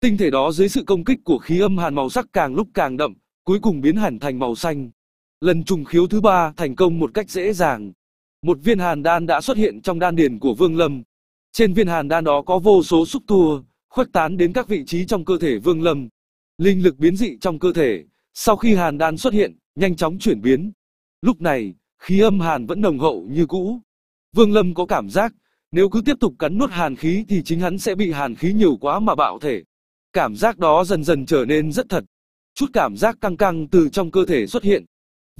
Tinh thể đó dưới sự công kích của khí âm hàn màu sắc càng lúc càng đậm, cuối cùng biến hẳn thành màu xanh. Lần trùng khiếu thứ ba thành công một cách dễ dàng một viên hàn đan đã xuất hiện trong đan điền của Vương Lâm. Trên viên hàn đan đó có vô số xúc tua, khuếch tán đến các vị trí trong cơ thể Vương Lâm. Linh lực biến dị trong cơ thể, sau khi hàn đan xuất hiện, nhanh chóng chuyển biến. Lúc này, khí âm hàn vẫn nồng hậu như cũ. Vương Lâm có cảm giác, nếu cứ tiếp tục cắn nuốt hàn khí thì chính hắn sẽ bị hàn khí nhiều quá mà bạo thể. Cảm giác đó dần dần trở nên rất thật. Chút cảm giác căng căng từ trong cơ thể xuất hiện.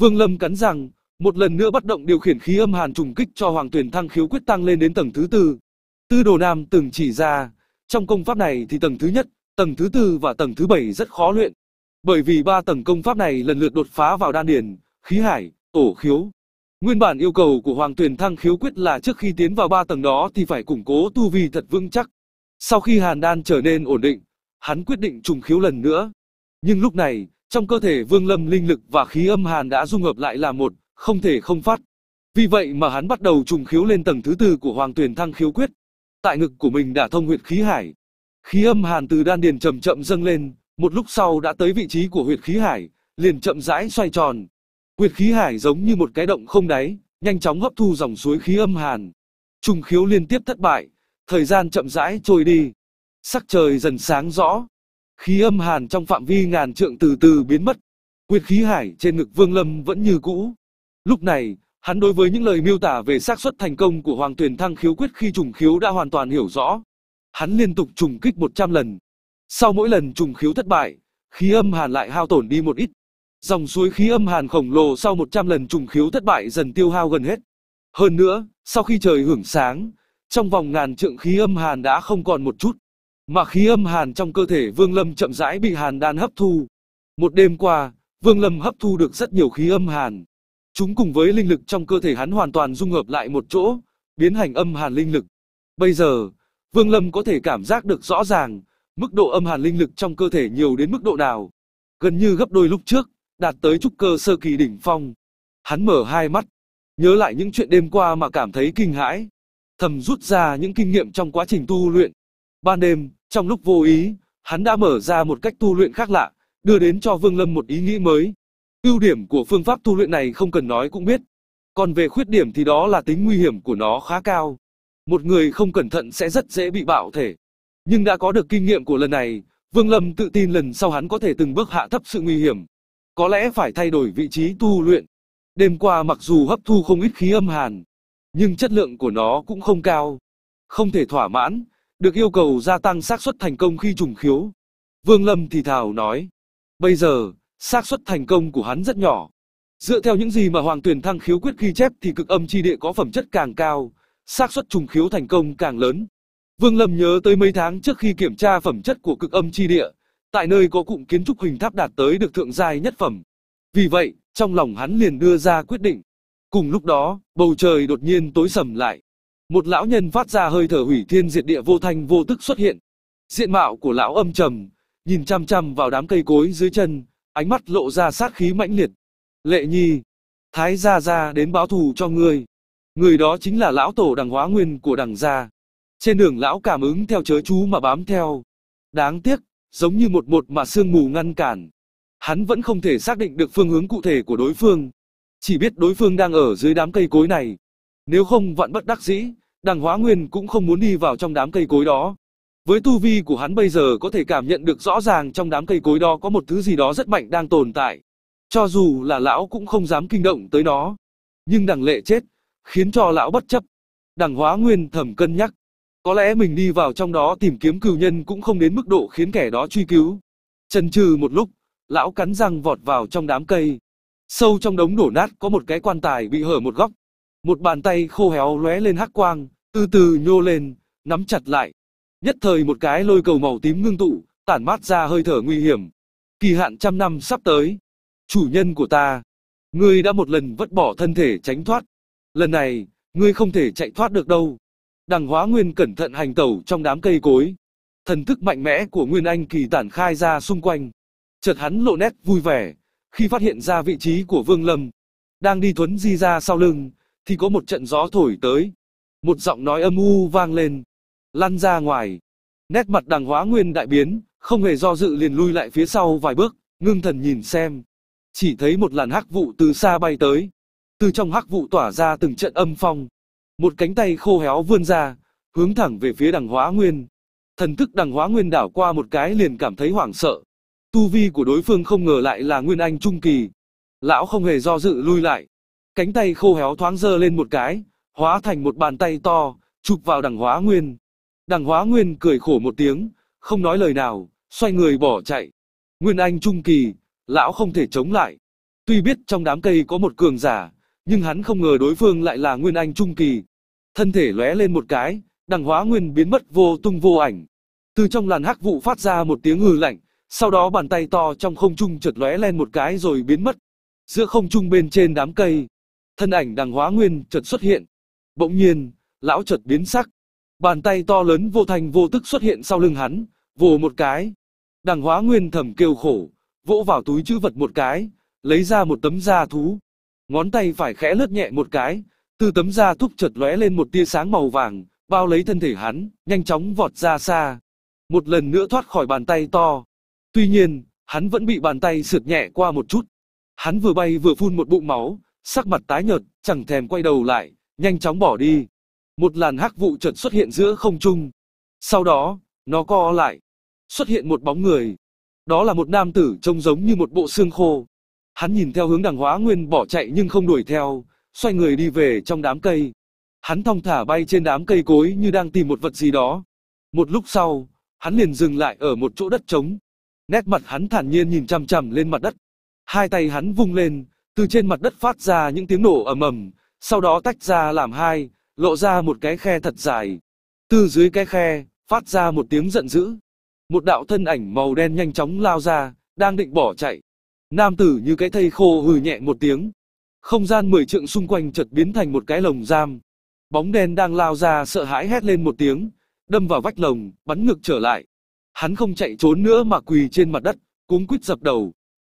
Vương Lâm cắn răng, một lần nữa bắt động điều khiển khí âm hàn trùng kích cho Hoàng Tuyển Thăng khiếu quyết tăng lên đến tầng thứ tư. Tư Đồ Nam từng chỉ ra, trong công pháp này thì tầng thứ nhất, tầng thứ tư và tầng thứ bảy rất khó luyện. Bởi vì ba tầng công pháp này lần lượt đột phá vào đan điền, khí hải, tổ khiếu. Nguyên bản yêu cầu của Hoàng Tuyển Thăng khiếu quyết là trước khi tiến vào ba tầng đó thì phải củng cố tu vi thật vững chắc. Sau khi hàn đan trở nên ổn định, hắn quyết định trùng khiếu lần nữa. Nhưng lúc này, trong cơ thể Vương Lâm linh lực và khí âm hàn đã dung hợp lại là một, không thể không phát. Vì vậy mà hắn bắt đầu trùng khiếu lên tầng thứ tư của Hoàng Tuyền Thăng khiếu quyết. Tại ngực của mình đã thông huyệt khí hải. Khí âm hàn từ đan điền chậm chậm dâng lên, một lúc sau đã tới vị trí của huyệt khí hải, liền chậm rãi xoay tròn. Huyệt khí hải giống như một cái động không đáy, nhanh chóng hấp thu dòng suối khí âm hàn. Trùng khiếu liên tiếp thất bại, thời gian chậm rãi trôi đi. Sắc trời dần sáng rõ, khí âm hàn trong phạm vi ngàn trượng từ từ biến mất. Huyệt khí hải trên ngực Vương Lâm vẫn như cũ, Lúc này, hắn đối với những lời miêu tả về xác suất thành công của Hoàng Tuyền Thăng khiếu quyết khi trùng khiếu đã hoàn toàn hiểu rõ. Hắn liên tục trùng kích 100 lần. Sau mỗi lần trùng khiếu thất bại, khí âm hàn lại hao tổn đi một ít. Dòng suối khí âm hàn khổng lồ sau 100 lần trùng khiếu thất bại dần tiêu hao gần hết. Hơn nữa, sau khi trời hưởng sáng, trong vòng ngàn trượng khí âm hàn đã không còn một chút, mà khí âm hàn trong cơ thể Vương Lâm chậm rãi bị hàn đan hấp thu. Một đêm qua, Vương Lâm hấp thu được rất nhiều khí âm hàn, Chúng cùng với linh lực trong cơ thể hắn hoàn toàn dung hợp lại một chỗ, biến hành âm hàn linh lực. Bây giờ, Vương Lâm có thể cảm giác được rõ ràng, mức độ âm hàn linh lực trong cơ thể nhiều đến mức độ nào. Gần như gấp đôi lúc trước, đạt tới trúc cơ sơ kỳ đỉnh phong. Hắn mở hai mắt, nhớ lại những chuyện đêm qua mà cảm thấy kinh hãi. Thầm rút ra những kinh nghiệm trong quá trình tu luyện. Ban đêm, trong lúc vô ý, hắn đã mở ra một cách tu luyện khác lạ, đưa đến cho Vương Lâm một ý nghĩ mới. Ưu điểm của phương pháp tu luyện này không cần nói cũng biết. Còn về khuyết điểm thì đó là tính nguy hiểm của nó khá cao. Một người không cẩn thận sẽ rất dễ bị bạo thể. Nhưng đã có được kinh nghiệm của lần này, Vương Lâm tự tin lần sau hắn có thể từng bước hạ thấp sự nguy hiểm. Có lẽ phải thay đổi vị trí tu luyện. Đêm qua mặc dù hấp thu không ít khí âm hàn, nhưng chất lượng của nó cũng không cao. Không thể thỏa mãn, được yêu cầu gia tăng xác suất thành công khi trùng khiếu. Vương Lâm thì thào nói. Bây giờ, xác suất thành công của hắn rất nhỏ. Dựa theo những gì mà Hoàng tuyền Thăng khiếu quyết ghi chép thì cực âm chi địa có phẩm chất càng cao, xác suất trùng khiếu thành công càng lớn. Vương Lâm nhớ tới mấy tháng trước khi kiểm tra phẩm chất của cực âm chi địa, tại nơi có cụm kiến trúc hình tháp đạt tới được thượng giai nhất phẩm. Vì vậy, trong lòng hắn liền đưa ra quyết định. Cùng lúc đó, bầu trời đột nhiên tối sầm lại. Một lão nhân phát ra hơi thở hủy thiên diệt địa vô thanh vô tức xuất hiện. Diện mạo của lão âm trầm, nhìn chăm chăm vào đám cây cối dưới chân, ánh mắt lộ ra sát khí mãnh liệt. Lệ nhi, thái gia gia đến báo thù cho ngươi. Người đó chính là lão tổ đằng hóa nguyên của đằng gia. Trên đường lão cảm ứng theo chớ chú mà bám theo. Đáng tiếc, giống như một một mà sương mù ngăn cản. Hắn vẫn không thể xác định được phương hướng cụ thể của đối phương. Chỉ biết đối phương đang ở dưới đám cây cối này. Nếu không vạn bất đắc dĩ, đằng hóa nguyên cũng không muốn đi vào trong đám cây cối đó. Với tu vi của hắn bây giờ có thể cảm nhận được rõ ràng trong đám cây cối đó có một thứ gì đó rất mạnh đang tồn tại. Cho dù là lão cũng không dám kinh động tới nó. Nhưng đằng lệ chết, khiến cho lão bất chấp. Đằng hóa nguyên thầm cân nhắc. Có lẽ mình đi vào trong đó tìm kiếm cừu nhân cũng không đến mức độ khiến kẻ đó truy cứu. Chần chừ một lúc, lão cắn răng vọt vào trong đám cây. Sâu trong đống đổ nát có một cái quan tài bị hở một góc. Một bàn tay khô héo lóe lên hắc quang, từ từ nhô lên, nắm chặt lại. Nhất thời một cái lôi cầu màu tím ngưng tụ, tản mát ra hơi thở nguy hiểm. Kỳ hạn trăm năm sắp tới. Chủ nhân của ta, ngươi đã một lần vứt bỏ thân thể tránh thoát. Lần này, ngươi không thể chạy thoát được đâu. Đằng hóa nguyên cẩn thận hành tẩu trong đám cây cối. Thần thức mạnh mẽ của Nguyên Anh kỳ tản khai ra xung quanh. Chợt hắn lộ nét vui vẻ, khi phát hiện ra vị trí của Vương Lâm. Đang đi thuấn di ra sau lưng, thì có một trận gió thổi tới. Một giọng nói âm u vang lên lăn ra ngoài. Nét mặt đằng hóa nguyên đại biến, không hề do dự liền lui lại phía sau vài bước, ngưng thần nhìn xem. Chỉ thấy một làn hắc vụ từ xa bay tới. Từ trong hắc vụ tỏa ra từng trận âm phong. Một cánh tay khô héo vươn ra, hướng thẳng về phía đằng hóa nguyên. Thần thức đằng hóa nguyên đảo qua một cái liền cảm thấy hoảng sợ. Tu vi của đối phương không ngờ lại là nguyên anh trung kỳ. Lão không hề do dự lui lại. Cánh tay khô héo thoáng dơ lên một cái, hóa thành một bàn tay to, chụp vào đằng hóa nguyên. Đằng hóa nguyên cười khổ một tiếng, không nói lời nào, xoay người bỏ chạy. Nguyên Anh trung kỳ, lão không thể chống lại. Tuy biết trong đám cây có một cường giả, nhưng hắn không ngờ đối phương lại là Nguyên Anh trung kỳ. Thân thể lóe lên một cái, đằng hóa nguyên biến mất vô tung vô ảnh. Từ trong làn hắc vụ phát ra một tiếng hừ lạnh, sau đó bàn tay to trong không trung chợt lóe lên một cái rồi biến mất. Giữa không trung bên trên đám cây, thân ảnh đằng hóa nguyên chợt xuất hiện. Bỗng nhiên, lão chợt biến sắc, Bàn tay to lớn vô thành vô tức xuất hiện sau lưng hắn, vồ một cái. Đằng hóa nguyên thầm kêu khổ, vỗ vào túi chữ vật một cái, lấy ra một tấm da thú. Ngón tay phải khẽ lướt nhẹ một cái, từ tấm da thúc chợt lóe lên một tia sáng màu vàng, bao lấy thân thể hắn, nhanh chóng vọt ra xa. Một lần nữa thoát khỏi bàn tay to. Tuy nhiên, hắn vẫn bị bàn tay sượt nhẹ qua một chút. Hắn vừa bay vừa phun một bụng máu, sắc mặt tái nhợt, chẳng thèm quay đầu lại, nhanh chóng bỏ đi một làn hắc vụ chợt xuất hiện giữa không trung. Sau đó, nó co lại, xuất hiện một bóng người. Đó là một nam tử trông giống như một bộ xương khô. Hắn nhìn theo hướng đằng hóa nguyên bỏ chạy nhưng không đuổi theo, xoay người đi về trong đám cây. Hắn thong thả bay trên đám cây cối như đang tìm một vật gì đó. Một lúc sau, hắn liền dừng lại ở một chỗ đất trống. Nét mặt hắn thản nhiên nhìn chằm chằm lên mặt đất. Hai tay hắn vung lên, từ trên mặt đất phát ra những tiếng nổ ầm ầm, sau đó tách ra làm hai, lộ ra một cái khe thật dài. Từ dưới cái khe, phát ra một tiếng giận dữ. Một đạo thân ảnh màu đen nhanh chóng lao ra, đang định bỏ chạy. Nam tử như cái thây khô hừ nhẹ một tiếng. Không gian mười trượng xung quanh chợt biến thành một cái lồng giam. Bóng đen đang lao ra sợ hãi hét lên một tiếng, đâm vào vách lồng, bắn ngược trở lại. Hắn không chạy trốn nữa mà quỳ trên mặt đất, cuống quýt dập đầu.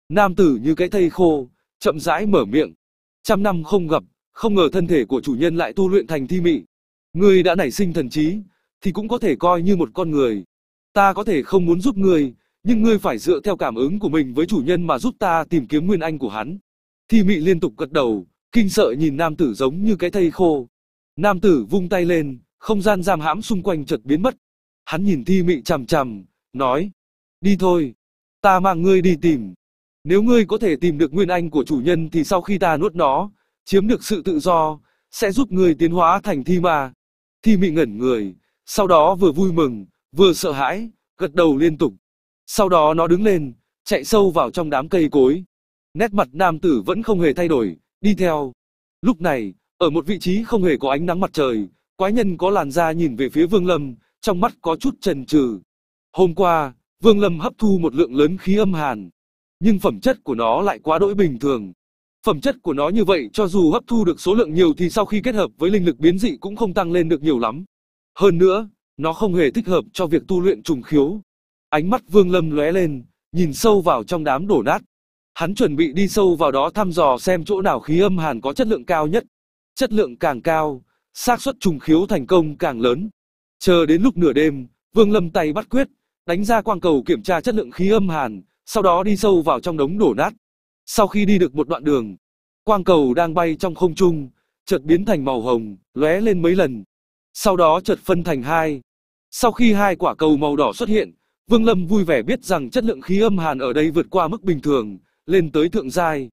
Nam tử như cái thây khô, chậm rãi mở miệng. Trăm năm không gặp, không ngờ thân thể của chủ nhân lại tu luyện thành thi mị. Ngươi đã nảy sinh thần trí, thì cũng có thể coi như một con người. Ta có thể không muốn giúp ngươi, nhưng ngươi phải dựa theo cảm ứng của mình với chủ nhân mà giúp ta tìm kiếm nguyên anh của hắn. Thi mị liên tục gật đầu, kinh sợ nhìn nam tử giống như cái thây khô. Nam tử vung tay lên, không gian giam hãm xung quanh chợt biến mất. Hắn nhìn thi mị chằm chằm, nói, đi thôi, ta mang ngươi đi tìm. Nếu ngươi có thể tìm được nguyên anh của chủ nhân thì sau khi ta nuốt nó, chiếm được sự tự do, sẽ giúp người tiến hóa thành thi ma. Thi mị ngẩn người, sau đó vừa vui mừng, vừa sợ hãi, gật đầu liên tục. Sau đó nó đứng lên, chạy sâu vào trong đám cây cối. Nét mặt nam tử vẫn không hề thay đổi, đi theo. Lúc này, ở một vị trí không hề có ánh nắng mặt trời, quái nhân có làn da nhìn về phía Vương Lâm, trong mắt có chút chần chừ. Hôm qua, Vương Lâm hấp thu một lượng lớn khí âm hàn, nhưng phẩm chất của nó lại quá đỗi bình thường, Phẩm chất của nó như vậy cho dù hấp thu được số lượng nhiều thì sau khi kết hợp với linh lực biến dị cũng không tăng lên được nhiều lắm. Hơn nữa, nó không hề thích hợp cho việc tu luyện trùng khiếu. Ánh mắt Vương Lâm lóe lên, nhìn sâu vào trong đám đổ nát. Hắn chuẩn bị đi sâu vào đó thăm dò xem chỗ nào khí âm hàn có chất lượng cao nhất. Chất lượng càng cao, xác suất trùng khiếu thành công càng lớn. Chờ đến lúc nửa đêm, Vương Lâm tay bắt quyết, đánh ra quang cầu kiểm tra chất lượng khí âm hàn, sau đó đi sâu vào trong đống đổ nát. Sau khi đi được một đoạn đường, quang cầu đang bay trong không trung, chợt biến thành màu hồng, lóe lên mấy lần. Sau đó chợt phân thành hai. Sau khi hai quả cầu màu đỏ xuất hiện, Vương Lâm vui vẻ biết rằng chất lượng khí âm hàn ở đây vượt qua mức bình thường, lên tới thượng giai.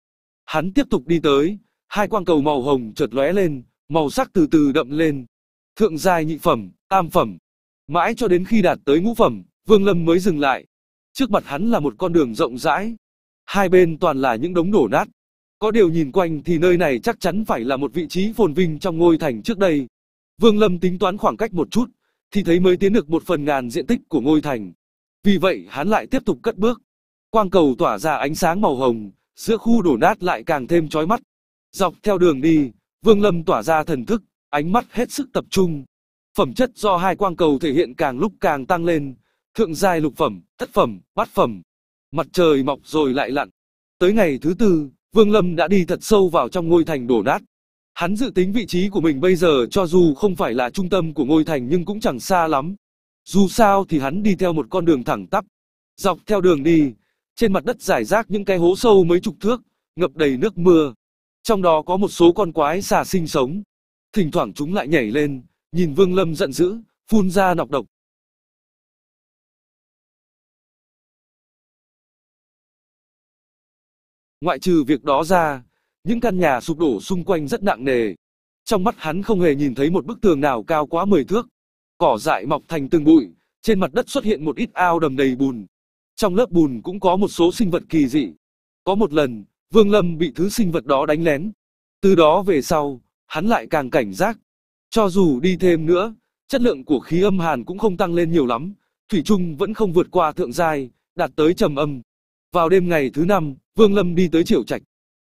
Hắn tiếp tục đi tới, hai quang cầu màu hồng chợt lóe lên, màu sắc từ từ đậm lên. Thượng giai nhị phẩm, tam phẩm. Mãi cho đến khi đạt tới ngũ phẩm, Vương Lâm mới dừng lại. Trước mặt hắn là một con đường rộng rãi, hai bên toàn là những đống đổ nát. Có điều nhìn quanh thì nơi này chắc chắn phải là một vị trí phồn vinh trong ngôi thành trước đây. Vương Lâm tính toán khoảng cách một chút, thì thấy mới tiến được một phần ngàn diện tích của ngôi thành. Vì vậy hắn lại tiếp tục cất bước. Quang cầu tỏa ra ánh sáng màu hồng, giữa khu đổ nát lại càng thêm chói mắt. Dọc theo đường đi, Vương Lâm tỏa ra thần thức, ánh mắt hết sức tập trung. Phẩm chất do hai quang cầu thể hiện càng lúc càng tăng lên, thượng giai lục phẩm, thất phẩm, bát phẩm, mặt trời mọc rồi lại lặn. Tới ngày thứ tư, Vương Lâm đã đi thật sâu vào trong ngôi thành đổ nát. Hắn dự tính vị trí của mình bây giờ cho dù không phải là trung tâm của ngôi thành nhưng cũng chẳng xa lắm. Dù sao thì hắn đi theo một con đường thẳng tắp. Dọc theo đường đi, trên mặt đất rải rác những cái hố sâu mấy chục thước, ngập đầy nước mưa. Trong đó có một số con quái xà sinh sống. Thỉnh thoảng chúng lại nhảy lên, nhìn Vương Lâm giận dữ, phun ra nọc độc. Ngoại trừ việc đó ra, những căn nhà sụp đổ xung quanh rất nặng nề. Trong mắt hắn không hề nhìn thấy một bức tường nào cao quá 10 thước. Cỏ dại mọc thành từng bụi, trên mặt đất xuất hiện một ít ao đầm đầy bùn. Trong lớp bùn cũng có một số sinh vật kỳ dị. Có một lần, Vương Lâm bị thứ sinh vật đó đánh lén. Từ đó về sau, hắn lại càng cảnh giác. Cho dù đi thêm nữa, chất lượng của khí âm hàn cũng không tăng lên nhiều lắm, thủy trung vẫn không vượt qua thượng giai, đạt tới trầm âm. Vào đêm ngày thứ năm, Vương Lâm đi tới Triều Trạch.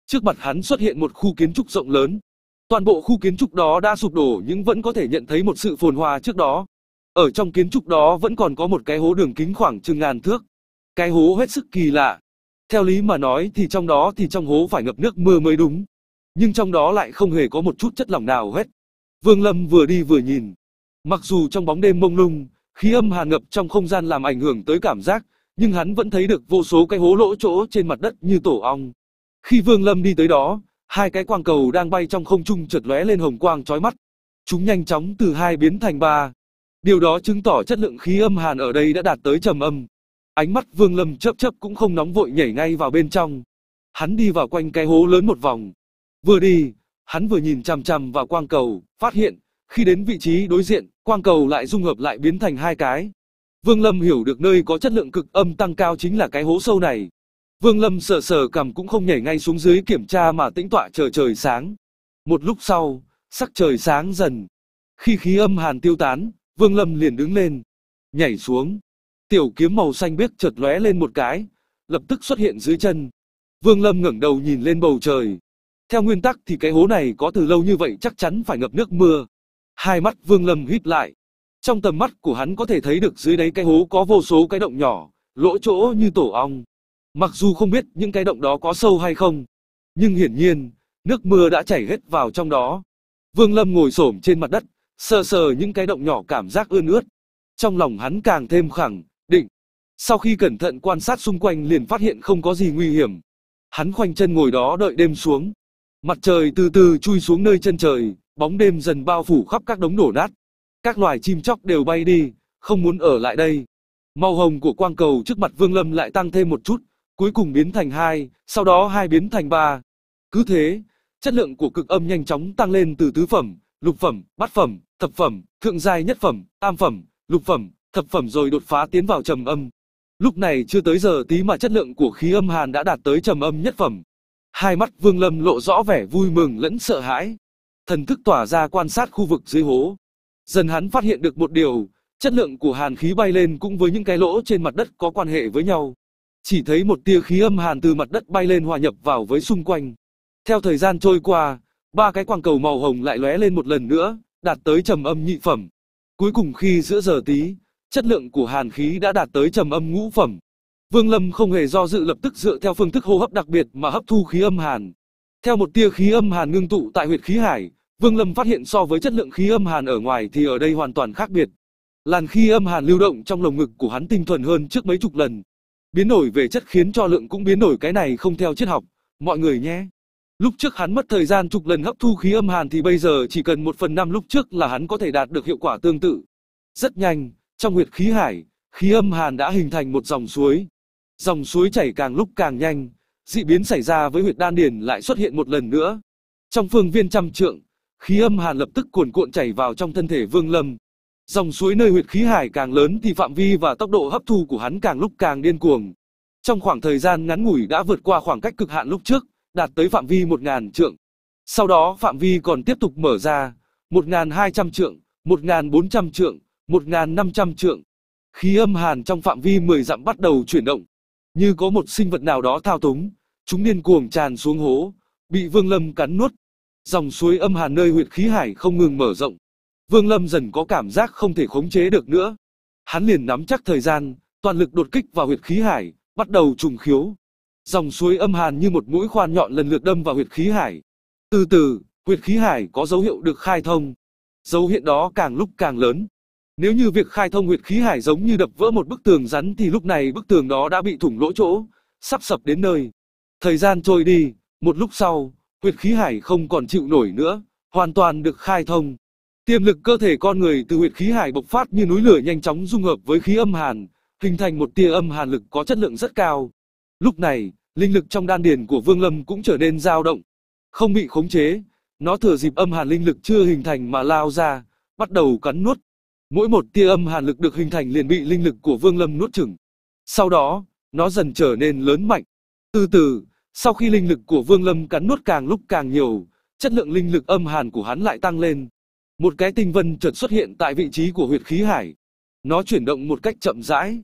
Trước mặt hắn xuất hiện một khu kiến trúc rộng lớn. Toàn bộ khu kiến trúc đó đã sụp đổ nhưng vẫn có thể nhận thấy một sự phồn hoa trước đó. Ở trong kiến trúc đó vẫn còn có một cái hố đường kính khoảng chừng ngàn thước. Cái hố hết sức kỳ lạ. Theo lý mà nói thì trong đó thì trong hố phải ngập nước mưa mới đúng. Nhưng trong đó lại không hề có một chút chất lỏng nào hết. Vương Lâm vừa đi vừa nhìn. Mặc dù trong bóng đêm mông lung, khí âm hàn ngập trong không gian làm ảnh hưởng tới cảm giác, nhưng hắn vẫn thấy được vô số cái hố lỗ chỗ trên mặt đất như tổ ong. Khi Vương Lâm đi tới đó, hai cái quang cầu đang bay trong không trung chợt lóe lên hồng quang chói mắt. Chúng nhanh chóng từ hai biến thành ba. Điều đó chứng tỏ chất lượng khí âm hàn ở đây đã đạt tới trầm âm. Ánh mắt Vương Lâm chớp chớp cũng không nóng vội nhảy ngay vào bên trong. Hắn đi vào quanh cái hố lớn một vòng. Vừa đi, hắn vừa nhìn chằm chằm vào quang cầu, phát hiện, khi đến vị trí đối diện, quang cầu lại dung hợp lại biến thành hai cái, Vương Lâm hiểu được nơi có chất lượng cực âm tăng cao chính là cái hố sâu này. Vương Lâm sờ sờ cầm cũng không nhảy ngay xuống dưới kiểm tra mà tĩnh tọa chờ trời sáng. Một lúc sau, sắc trời sáng dần. Khi khí âm hàn tiêu tán, Vương Lâm liền đứng lên, nhảy xuống. Tiểu kiếm màu xanh biếc chợt lóe lên một cái, lập tức xuất hiện dưới chân. Vương Lâm ngẩng đầu nhìn lên bầu trời. Theo nguyên tắc thì cái hố này có từ lâu như vậy chắc chắn phải ngập nước mưa. Hai mắt Vương Lâm híp lại, trong tầm mắt của hắn có thể thấy được dưới đáy cái hố có vô số cái động nhỏ, lỗ chỗ như tổ ong. Mặc dù không biết những cái động đó có sâu hay không, nhưng hiển nhiên, nước mưa đã chảy hết vào trong đó. Vương Lâm ngồi xổm trên mặt đất, sờ sờ những cái động nhỏ cảm giác ươn ướt. Trong lòng hắn càng thêm khẳng, định. Sau khi cẩn thận quan sát xung quanh liền phát hiện không có gì nguy hiểm. Hắn khoanh chân ngồi đó đợi đêm xuống. Mặt trời từ từ chui xuống nơi chân trời, bóng đêm dần bao phủ khắp các đống đổ nát, các loài chim chóc đều bay đi, không muốn ở lại đây. Màu hồng của quang cầu trước mặt Vương Lâm lại tăng thêm một chút, cuối cùng biến thành hai, sau đó hai biến thành ba. Cứ thế, chất lượng của cực âm nhanh chóng tăng lên từ tứ phẩm, lục phẩm, bát phẩm, thập phẩm, thượng giai nhất phẩm, tam phẩm, lục phẩm, thập phẩm rồi đột phá tiến vào trầm âm. Lúc này chưa tới giờ tí mà chất lượng của khí âm hàn đã đạt tới trầm âm nhất phẩm. Hai mắt Vương Lâm lộ rõ vẻ vui mừng lẫn sợ hãi. Thần thức tỏa ra quan sát khu vực dưới hố. Dần hắn phát hiện được một điều, chất lượng của hàn khí bay lên cũng với những cái lỗ trên mặt đất có quan hệ với nhau. Chỉ thấy một tia khí âm hàn từ mặt đất bay lên hòa nhập vào với xung quanh. Theo thời gian trôi qua, ba cái quang cầu màu hồng lại lóe lên một lần nữa, đạt tới trầm âm nhị phẩm. Cuối cùng khi giữa giờ tí, chất lượng của hàn khí đã đạt tới trầm âm ngũ phẩm. Vương Lâm không hề do dự lập tức dựa theo phương thức hô hấp đặc biệt mà hấp thu khí âm hàn. Theo một tia khí âm hàn ngưng tụ tại huyệt khí hải, Vương Lâm phát hiện so với chất lượng khí âm hàn ở ngoài thì ở đây hoàn toàn khác biệt. Làn khí âm hàn lưu động trong lồng ngực của hắn tinh thuần hơn trước mấy chục lần. Biến đổi về chất khiến cho lượng cũng biến đổi cái này không theo triết học, mọi người nhé. Lúc trước hắn mất thời gian chục lần hấp thu khí âm hàn thì bây giờ chỉ cần một phần năm lúc trước là hắn có thể đạt được hiệu quả tương tự. Rất nhanh, trong huyệt khí hải, khí âm hàn đã hình thành một dòng suối. Dòng suối chảy càng lúc càng nhanh, dị biến xảy ra với huyệt đan điền lại xuất hiện một lần nữa. Trong phương viên trăm trượng, khí âm hàn lập tức cuồn cuộn chảy vào trong thân thể Vương Lâm. Dòng suối nơi huyệt khí hải càng lớn thì phạm vi và tốc độ hấp thu của hắn càng lúc càng điên cuồng. Trong khoảng thời gian ngắn ngủi đã vượt qua khoảng cách cực hạn lúc trước, đạt tới phạm vi một ngàn trượng. Sau đó phạm vi còn tiếp tục mở ra, một ngàn hai trăm trượng, một ngàn bốn trăm trượng, một ngàn năm trăm trượng. Khí âm hàn trong phạm vi 10 dặm bắt đầu chuyển động, như có một sinh vật nào đó thao túng, chúng điên cuồng tràn xuống hố, bị Vương Lâm cắn nuốt dòng suối âm hàn nơi huyệt khí hải không ngừng mở rộng. Vương Lâm dần có cảm giác không thể khống chế được nữa. Hắn liền nắm chắc thời gian, toàn lực đột kích vào huyệt khí hải, bắt đầu trùng khiếu. Dòng suối âm hàn như một mũi khoan nhọn lần lượt đâm vào huyệt khí hải. Từ từ, huyệt khí hải có dấu hiệu được khai thông. Dấu hiện đó càng lúc càng lớn. Nếu như việc khai thông huyệt khí hải giống như đập vỡ một bức tường rắn thì lúc này bức tường đó đã bị thủng lỗ chỗ, sắp sập đến nơi. Thời gian trôi đi, một lúc sau, huyệt khí hải không còn chịu nổi nữa, hoàn toàn được khai thông. Tiềm lực cơ thể con người từ huyệt khí hải bộc phát như núi lửa nhanh chóng dung hợp với khí âm hàn, hình thành một tia âm hàn lực có chất lượng rất cao. Lúc này, linh lực trong đan điền của Vương Lâm cũng trở nên dao động, không bị khống chế, nó thừa dịp âm hàn linh lực chưa hình thành mà lao ra, bắt đầu cắn nuốt. Mỗi một tia âm hàn lực được hình thành liền bị linh lực của Vương Lâm nuốt chửng. Sau đó, nó dần trở nên lớn mạnh. Từ từ, sau khi linh lực của Vương Lâm cắn nuốt càng lúc càng nhiều, chất lượng linh lực âm hàn của hắn lại tăng lên. Một cái tinh vân chợt xuất hiện tại vị trí của huyệt khí hải. Nó chuyển động một cách chậm rãi.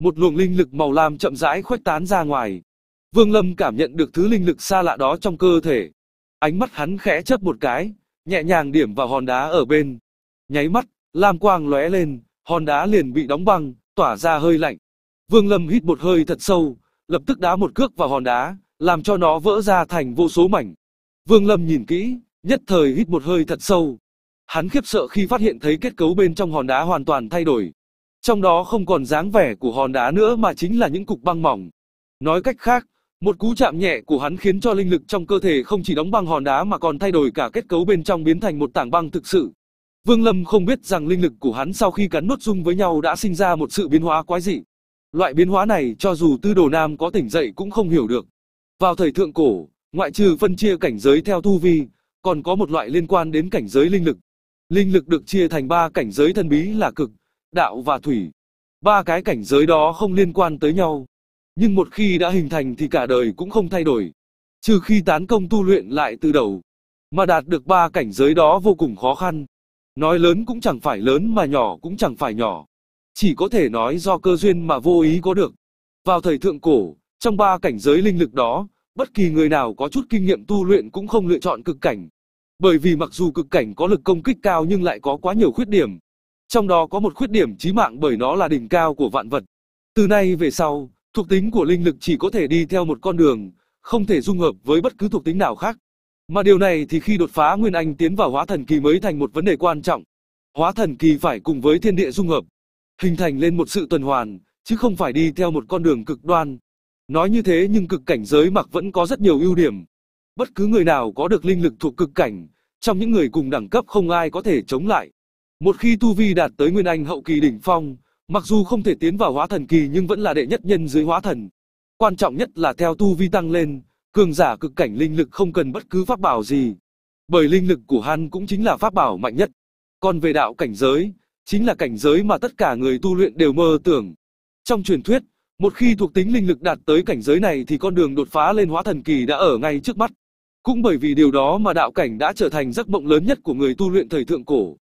Một luồng linh lực màu lam chậm rãi khuếch tán ra ngoài. Vương Lâm cảm nhận được thứ linh lực xa lạ đó trong cơ thể. Ánh mắt hắn khẽ chớp một cái, nhẹ nhàng điểm vào hòn đá ở bên. Nháy mắt, lam quang lóe lên, hòn đá liền bị đóng băng, tỏa ra hơi lạnh. Vương Lâm hít một hơi thật sâu, lập tức đá một cước vào hòn đá, làm cho nó vỡ ra thành vô số mảnh. Vương Lâm nhìn kỹ, nhất thời hít một hơi thật sâu. Hắn khiếp sợ khi phát hiện thấy kết cấu bên trong hòn đá hoàn toàn thay đổi. Trong đó không còn dáng vẻ của hòn đá nữa mà chính là những cục băng mỏng. Nói cách khác, một cú chạm nhẹ của hắn khiến cho linh lực trong cơ thể không chỉ đóng băng hòn đá mà còn thay đổi cả kết cấu bên trong biến thành một tảng băng thực sự. Vương Lâm không biết rằng linh lực của hắn sau khi cắn nốt dung với nhau đã sinh ra một sự biến hóa quái dị. Loại biến hóa này cho dù tư đồ nam có tỉnh dậy cũng không hiểu được. Vào thời thượng cổ, ngoại trừ phân chia cảnh giới theo tu vi, còn có một loại liên quan đến cảnh giới linh lực. Linh lực được chia thành ba cảnh giới thần bí là cực, đạo và thủy. Ba cái cảnh giới đó không liên quan tới nhau. Nhưng một khi đã hình thành thì cả đời cũng không thay đổi. Trừ khi tán công tu luyện lại từ đầu. Mà đạt được ba cảnh giới đó vô cùng khó khăn. Nói lớn cũng chẳng phải lớn mà nhỏ cũng chẳng phải nhỏ. Chỉ có thể nói do cơ duyên mà vô ý có được. Vào thời thượng cổ, trong ba cảnh giới linh lực đó, bất kỳ người nào có chút kinh nghiệm tu luyện cũng không lựa chọn cực cảnh. Bởi vì mặc dù cực cảnh có lực công kích cao nhưng lại có quá nhiều khuyết điểm. Trong đó có một khuyết điểm chí mạng bởi nó là đỉnh cao của vạn vật. Từ nay về sau, thuộc tính của linh lực chỉ có thể đi theo một con đường, không thể dung hợp với bất cứ thuộc tính nào khác. Mà điều này thì khi đột phá Nguyên Anh tiến vào hóa thần kỳ mới thành một vấn đề quan trọng. Hóa thần kỳ phải cùng với thiên địa dung hợp, hình thành lên một sự tuần hoàn, chứ không phải đi theo một con đường cực đoan. Nói như thế nhưng cực cảnh giới mặc vẫn có rất nhiều ưu điểm. Bất cứ người nào có được linh lực thuộc cực cảnh, trong những người cùng đẳng cấp không ai có thể chống lại. Một khi Tu Vi đạt tới Nguyên Anh hậu kỳ đỉnh phong, mặc dù không thể tiến vào hóa thần kỳ nhưng vẫn là đệ nhất nhân dưới hóa thần. Quan trọng nhất là theo Tu Vi tăng lên, cường giả cực cảnh linh lực không cần bất cứ pháp bảo gì. Bởi linh lực của hắn cũng chính là pháp bảo mạnh nhất. Còn về đạo cảnh giới, chính là cảnh giới mà tất cả người tu luyện đều mơ tưởng. Trong truyền thuyết, một khi thuộc tính linh lực đạt tới cảnh giới này thì con đường đột phá lên hóa thần kỳ đã ở ngay trước mắt. Cũng bởi vì điều đó mà đạo cảnh đã trở thành giấc mộng lớn nhất của người tu luyện thời thượng cổ.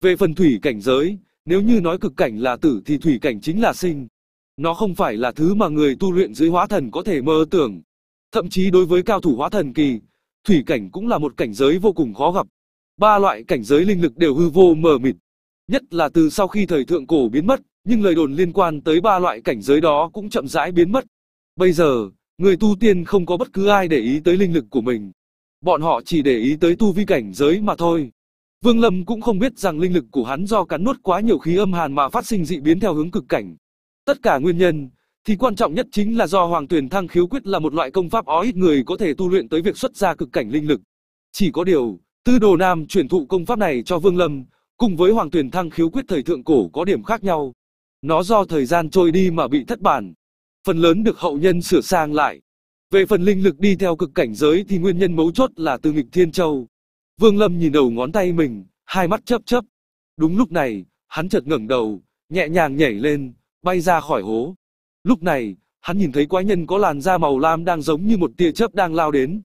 Về phần thủy cảnh giới, nếu như nói cực cảnh là tử thì thủy cảnh chính là sinh. Nó không phải là thứ mà người tu luyện dưới hóa thần có thể mơ tưởng. Thậm chí đối với cao thủ hóa thần kỳ, thủy cảnh cũng là một cảnh giới vô cùng khó gặp. Ba loại cảnh giới linh lực đều hư vô mờ mịt. Nhất là từ sau khi thời thượng cổ biến mất, nhưng lời đồn liên quan tới ba loại cảnh giới đó cũng chậm rãi biến mất. Bây giờ, người tu tiên không có bất cứ ai để ý tới linh lực của mình. Bọn họ chỉ để ý tới tu vi cảnh giới mà thôi. Vương Lâm cũng không biết rằng linh lực của hắn do cắn nuốt quá nhiều khí âm hàn mà phát sinh dị biến theo hướng cực cảnh. Tất cả nguyên nhân, thì quan trọng nhất chính là do Hoàng Tuyền Thăng Khiếu Quyết là một loại công pháp ó ít người có thể tu luyện tới việc xuất ra cực cảnh linh lực. Chỉ có điều, Tư Đồ Nam chuyển thụ công pháp này cho Vương Lâm, cùng với Hoàng Tuyền Thăng Khiếu Quyết thời thượng cổ có điểm khác nhau nó do thời gian trôi đi mà bị thất bản. Phần lớn được hậu nhân sửa sang lại. Về phần linh lực đi theo cực cảnh giới thì nguyên nhân mấu chốt là từ nghịch thiên châu. Vương Lâm nhìn đầu ngón tay mình, hai mắt chớp chớp. Đúng lúc này, hắn chợt ngẩng đầu, nhẹ nhàng nhảy lên, bay ra khỏi hố. Lúc này, hắn nhìn thấy quái nhân có làn da màu lam đang giống như một tia chớp đang lao đến.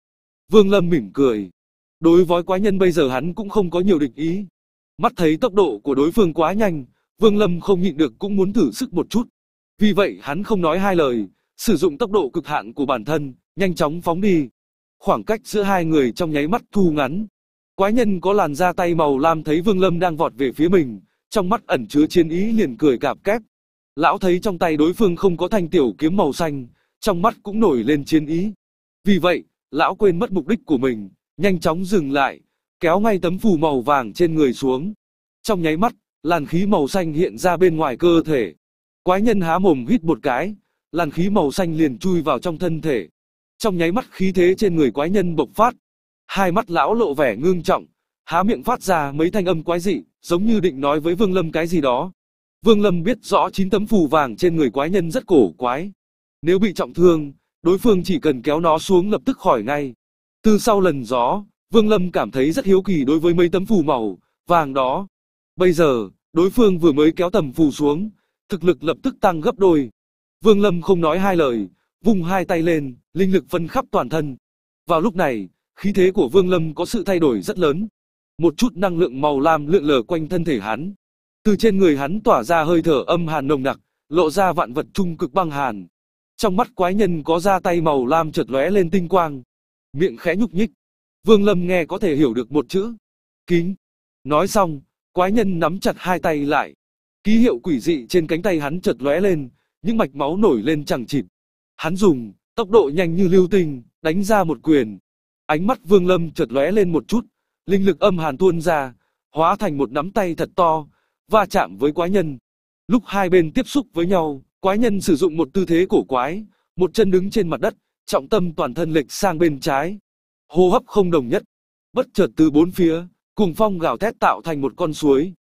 Vương Lâm mỉm cười. Đối với quái nhân bây giờ hắn cũng không có nhiều địch ý. Mắt thấy tốc độ của đối phương quá nhanh, Vương Lâm không nhịn được cũng muốn thử sức một chút. Vì vậy hắn không nói hai lời, sử dụng tốc độ cực hạn của bản thân, nhanh chóng phóng đi. Khoảng cách giữa hai người trong nháy mắt thu ngắn. Quái nhân có làn da tay màu lam thấy Vương Lâm đang vọt về phía mình, trong mắt ẩn chứa chiến ý liền cười cạp kép. Lão thấy trong tay đối phương không có thanh tiểu kiếm màu xanh, trong mắt cũng nổi lên chiến ý. Vì vậy, lão quên mất mục đích của mình, nhanh chóng dừng lại, kéo ngay tấm phù màu vàng trên người xuống. Trong nháy mắt, làn khí màu xanh hiện ra bên ngoài cơ thể. Quái nhân há mồm hít một cái, làn khí màu xanh liền chui vào trong thân thể. Trong nháy mắt khí thế trên người quái nhân bộc phát. Hai mắt lão lộ vẻ ngương trọng, há miệng phát ra mấy thanh âm quái dị, giống như định nói với Vương Lâm cái gì đó. Vương Lâm biết rõ chín tấm phù vàng trên người quái nhân rất cổ quái. Nếu bị trọng thương, đối phương chỉ cần kéo nó xuống lập tức khỏi ngay. Từ sau lần gió, Vương Lâm cảm thấy rất hiếu kỳ đối với mấy tấm phù màu, vàng đó, Bây giờ, đối phương vừa mới kéo tầm phù xuống, thực lực lập tức tăng gấp đôi. Vương Lâm không nói hai lời, vung hai tay lên, linh lực phân khắp toàn thân. Vào lúc này, khí thế của Vương Lâm có sự thay đổi rất lớn. Một chút năng lượng màu lam lượn lờ quanh thân thể hắn. Từ trên người hắn tỏa ra hơi thở âm hàn nồng nặc, lộ ra vạn vật trung cực băng hàn. Trong mắt quái nhân có ra tay màu lam chợt lóe lên tinh quang. Miệng khẽ nhúc nhích. Vương Lâm nghe có thể hiểu được một chữ. Kính. Nói xong, Quái nhân nắm chặt hai tay lại. Ký hiệu quỷ dị trên cánh tay hắn chợt lóe lên, những mạch máu nổi lên chẳng chịt. Hắn dùng, tốc độ nhanh như lưu tinh, đánh ra một quyền. Ánh mắt Vương Lâm chợt lóe lên một chút, linh lực âm hàn tuôn ra, hóa thành một nắm tay thật to, va chạm với quái nhân. Lúc hai bên tiếp xúc với nhau, quái nhân sử dụng một tư thế cổ quái, một chân đứng trên mặt đất, trọng tâm toàn thân lệch sang bên trái. Hô hấp không đồng nhất. Bất chợt từ bốn phía, cuồng phong gào thét tạo thành một con suối.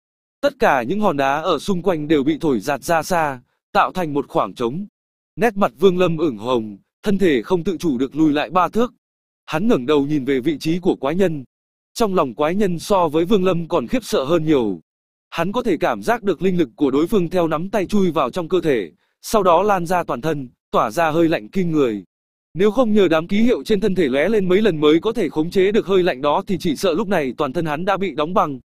Tất cả những hòn đá ở xung quanh đều bị thổi giạt ra xa, tạo thành một khoảng trống. Nét mặt Vương Lâm ửng hồng, thân thể không tự chủ được lùi lại ba thước. Hắn ngẩng đầu nhìn về vị trí của quái nhân. Trong lòng quái nhân so với Vương Lâm còn khiếp sợ hơn nhiều. Hắn có thể cảm giác được linh lực của đối phương theo nắm tay chui vào trong cơ thể, sau đó lan ra toàn thân, tỏa ra hơi lạnh kinh người. Nếu không nhờ đám ký hiệu trên thân thể lóe lên mấy lần mới có thể khống chế được hơi lạnh đó thì chỉ sợ lúc này toàn thân hắn đã bị đóng băng.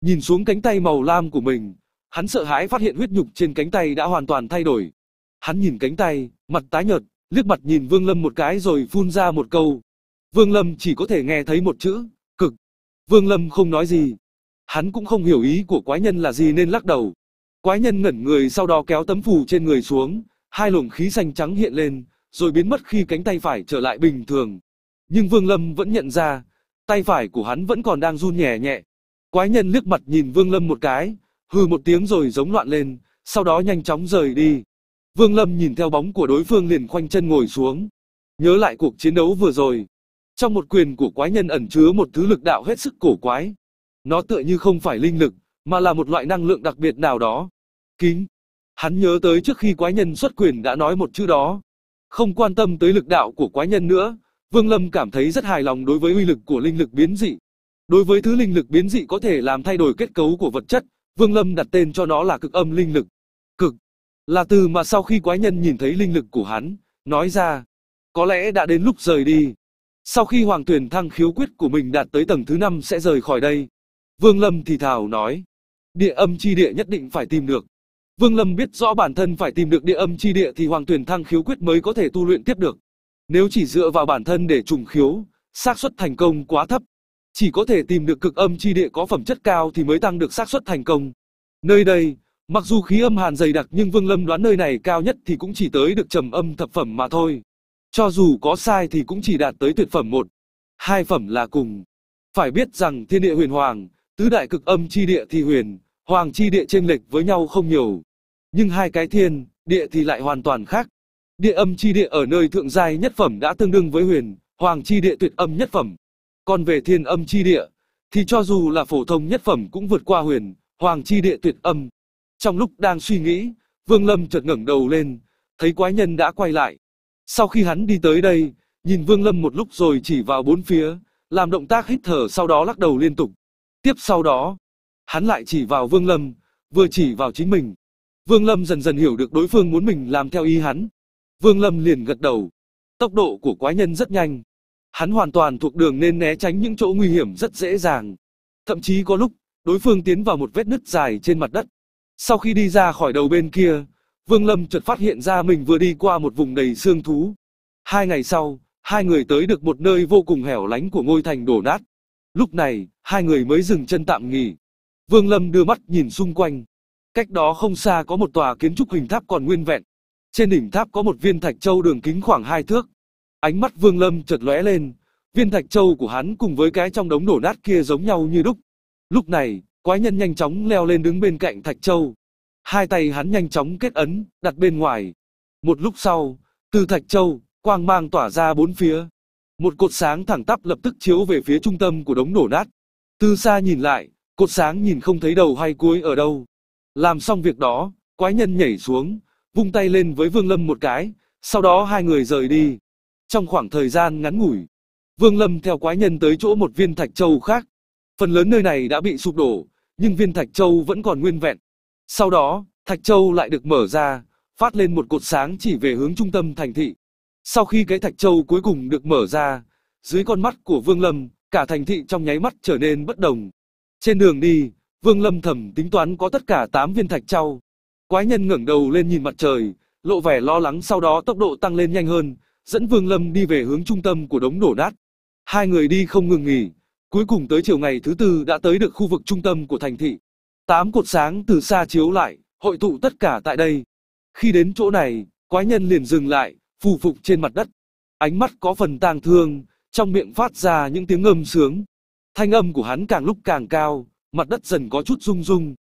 Nhìn xuống cánh tay màu lam của mình, hắn sợ hãi phát hiện huyết nhục trên cánh tay đã hoàn toàn thay đổi. Hắn nhìn cánh tay, mặt tái nhợt, liếc mặt nhìn Vương Lâm một cái rồi phun ra một câu. Vương Lâm chỉ có thể nghe thấy một chữ, cực. Vương Lâm không nói gì. Hắn cũng không hiểu ý của quái nhân là gì nên lắc đầu. Quái nhân ngẩn người sau đó kéo tấm phù trên người xuống, hai luồng khí xanh trắng hiện lên, rồi biến mất khi cánh tay phải trở lại bình thường. Nhưng Vương Lâm vẫn nhận ra, tay phải của hắn vẫn còn đang run nhẹ nhẹ. Quái nhân liếc mặt nhìn Vương Lâm một cái, hừ một tiếng rồi giống loạn lên, sau đó nhanh chóng rời đi. Vương Lâm nhìn theo bóng của đối phương liền khoanh chân ngồi xuống. Nhớ lại cuộc chiến đấu vừa rồi. Trong một quyền của quái nhân ẩn chứa một thứ lực đạo hết sức cổ quái. Nó tựa như không phải linh lực, mà là một loại năng lượng đặc biệt nào đó. Kính. Hắn nhớ tới trước khi quái nhân xuất quyền đã nói một chữ đó. Không quan tâm tới lực đạo của quái nhân nữa, Vương Lâm cảm thấy rất hài lòng đối với uy lực của linh lực biến dị. Đối với thứ linh lực biến dị có thể làm thay đổi kết cấu của vật chất, Vương Lâm đặt tên cho nó là cực âm linh lực. Cực là từ mà sau khi quái nhân nhìn thấy linh lực của hắn, nói ra, có lẽ đã đến lúc rời đi. Sau khi hoàng tuyển thăng khiếu quyết của mình đạt tới tầng thứ 5 sẽ rời khỏi đây. Vương Lâm thì thào nói, địa âm chi địa nhất định phải tìm được. Vương Lâm biết rõ bản thân phải tìm được địa âm chi địa thì Hoàng Tuyển Thăng khiếu quyết mới có thể tu luyện tiếp được. Nếu chỉ dựa vào bản thân để trùng khiếu, xác suất thành công quá thấp. Chỉ có thể tìm được cực âm chi địa có phẩm chất cao thì mới tăng được xác suất thành công. Nơi đây, mặc dù khí âm hàn dày đặc nhưng Vương Lâm đoán nơi này cao nhất thì cũng chỉ tới được trầm âm thập phẩm mà thôi. Cho dù có sai thì cũng chỉ đạt tới tuyệt phẩm một, hai phẩm là cùng. Phải biết rằng thiên địa huyền hoàng, tứ đại cực âm chi địa thì huyền, hoàng chi địa chênh lệch với nhau không nhiều. Nhưng hai cái thiên, địa thì lại hoàn toàn khác. Địa âm chi địa ở nơi thượng giai nhất phẩm đã tương đương với huyền, hoàng chi địa tuyệt âm nhất phẩm. Còn về thiên âm chi địa, thì cho dù là phổ thông nhất phẩm cũng vượt qua huyền, hoàng chi địa tuyệt âm. Trong lúc đang suy nghĩ, Vương Lâm chợt ngẩng đầu lên, thấy quái nhân đã quay lại. Sau khi hắn đi tới đây, nhìn Vương Lâm một lúc rồi chỉ vào bốn phía, làm động tác hít thở sau đó lắc đầu liên tục. Tiếp sau đó, hắn lại chỉ vào Vương Lâm, vừa chỉ vào chính mình. Vương Lâm dần dần hiểu được đối phương muốn mình làm theo ý hắn. Vương Lâm liền gật đầu. Tốc độ của quái nhân rất nhanh. Hắn hoàn toàn thuộc đường nên né tránh những chỗ nguy hiểm rất dễ dàng. Thậm chí có lúc, đối phương tiến vào một vết nứt dài trên mặt đất. Sau khi đi ra khỏi đầu bên kia, Vương Lâm chợt phát hiện ra mình vừa đi qua một vùng đầy xương thú. Hai ngày sau, hai người tới được một nơi vô cùng hẻo lánh của ngôi thành đổ nát. Lúc này, hai người mới dừng chân tạm nghỉ. Vương Lâm đưa mắt nhìn xung quanh. Cách đó không xa có một tòa kiến trúc hình tháp còn nguyên vẹn. Trên đỉnh tháp có một viên thạch châu đường kính khoảng 2 thước. Ánh mắt Vương Lâm chợt lóe lên, viên thạch châu của hắn cùng với cái trong đống đổ nát kia giống nhau như đúc. Lúc này, quái nhân nhanh chóng leo lên đứng bên cạnh thạch châu. Hai tay hắn nhanh chóng kết ấn, đặt bên ngoài. Một lúc sau, từ thạch châu, quang mang tỏa ra bốn phía. Một cột sáng thẳng tắp lập tức chiếu về phía trung tâm của đống đổ nát. Từ xa nhìn lại, cột sáng nhìn không thấy đầu hay cuối ở đâu. Làm xong việc đó, quái nhân nhảy xuống, vung tay lên với Vương Lâm một cái, sau đó hai người rời đi. Trong khoảng thời gian ngắn ngủi, Vương Lâm theo quái nhân tới chỗ một viên thạch châu khác. Phần lớn nơi này đã bị sụp đổ, nhưng viên thạch châu vẫn còn nguyên vẹn. Sau đó, thạch châu lại được mở ra, phát lên một cột sáng chỉ về hướng trung tâm thành thị. Sau khi cái thạch châu cuối cùng được mở ra, dưới con mắt của Vương Lâm, cả thành thị trong nháy mắt trở nên bất đồng. Trên đường đi, Vương Lâm thầm tính toán có tất cả 8 viên thạch trao. Quái nhân ngẩng đầu lên nhìn mặt trời, lộ vẻ lo lắng sau đó tốc độ tăng lên nhanh hơn, dẫn Vương Lâm đi về hướng trung tâm của đống đổ nát. Hai người đi không ngừng nghỉ, cuối cùng tới chiều ngày thứ tư đã tới được khu vực trung tâm của thành thị. Tám cột sáng từ xa chiếu lại, hội tụ tất cả tại đây. Khi đến chỗ này, quái nhân liền dừng lại, phù phục trên mặt đất. Ánh mắt có phần tang thương, trong miệng phát ra những tiếng ngâm sướng. Thanh âm của hắn càng lúc càng cao, mặt đất dần có chút rung rung.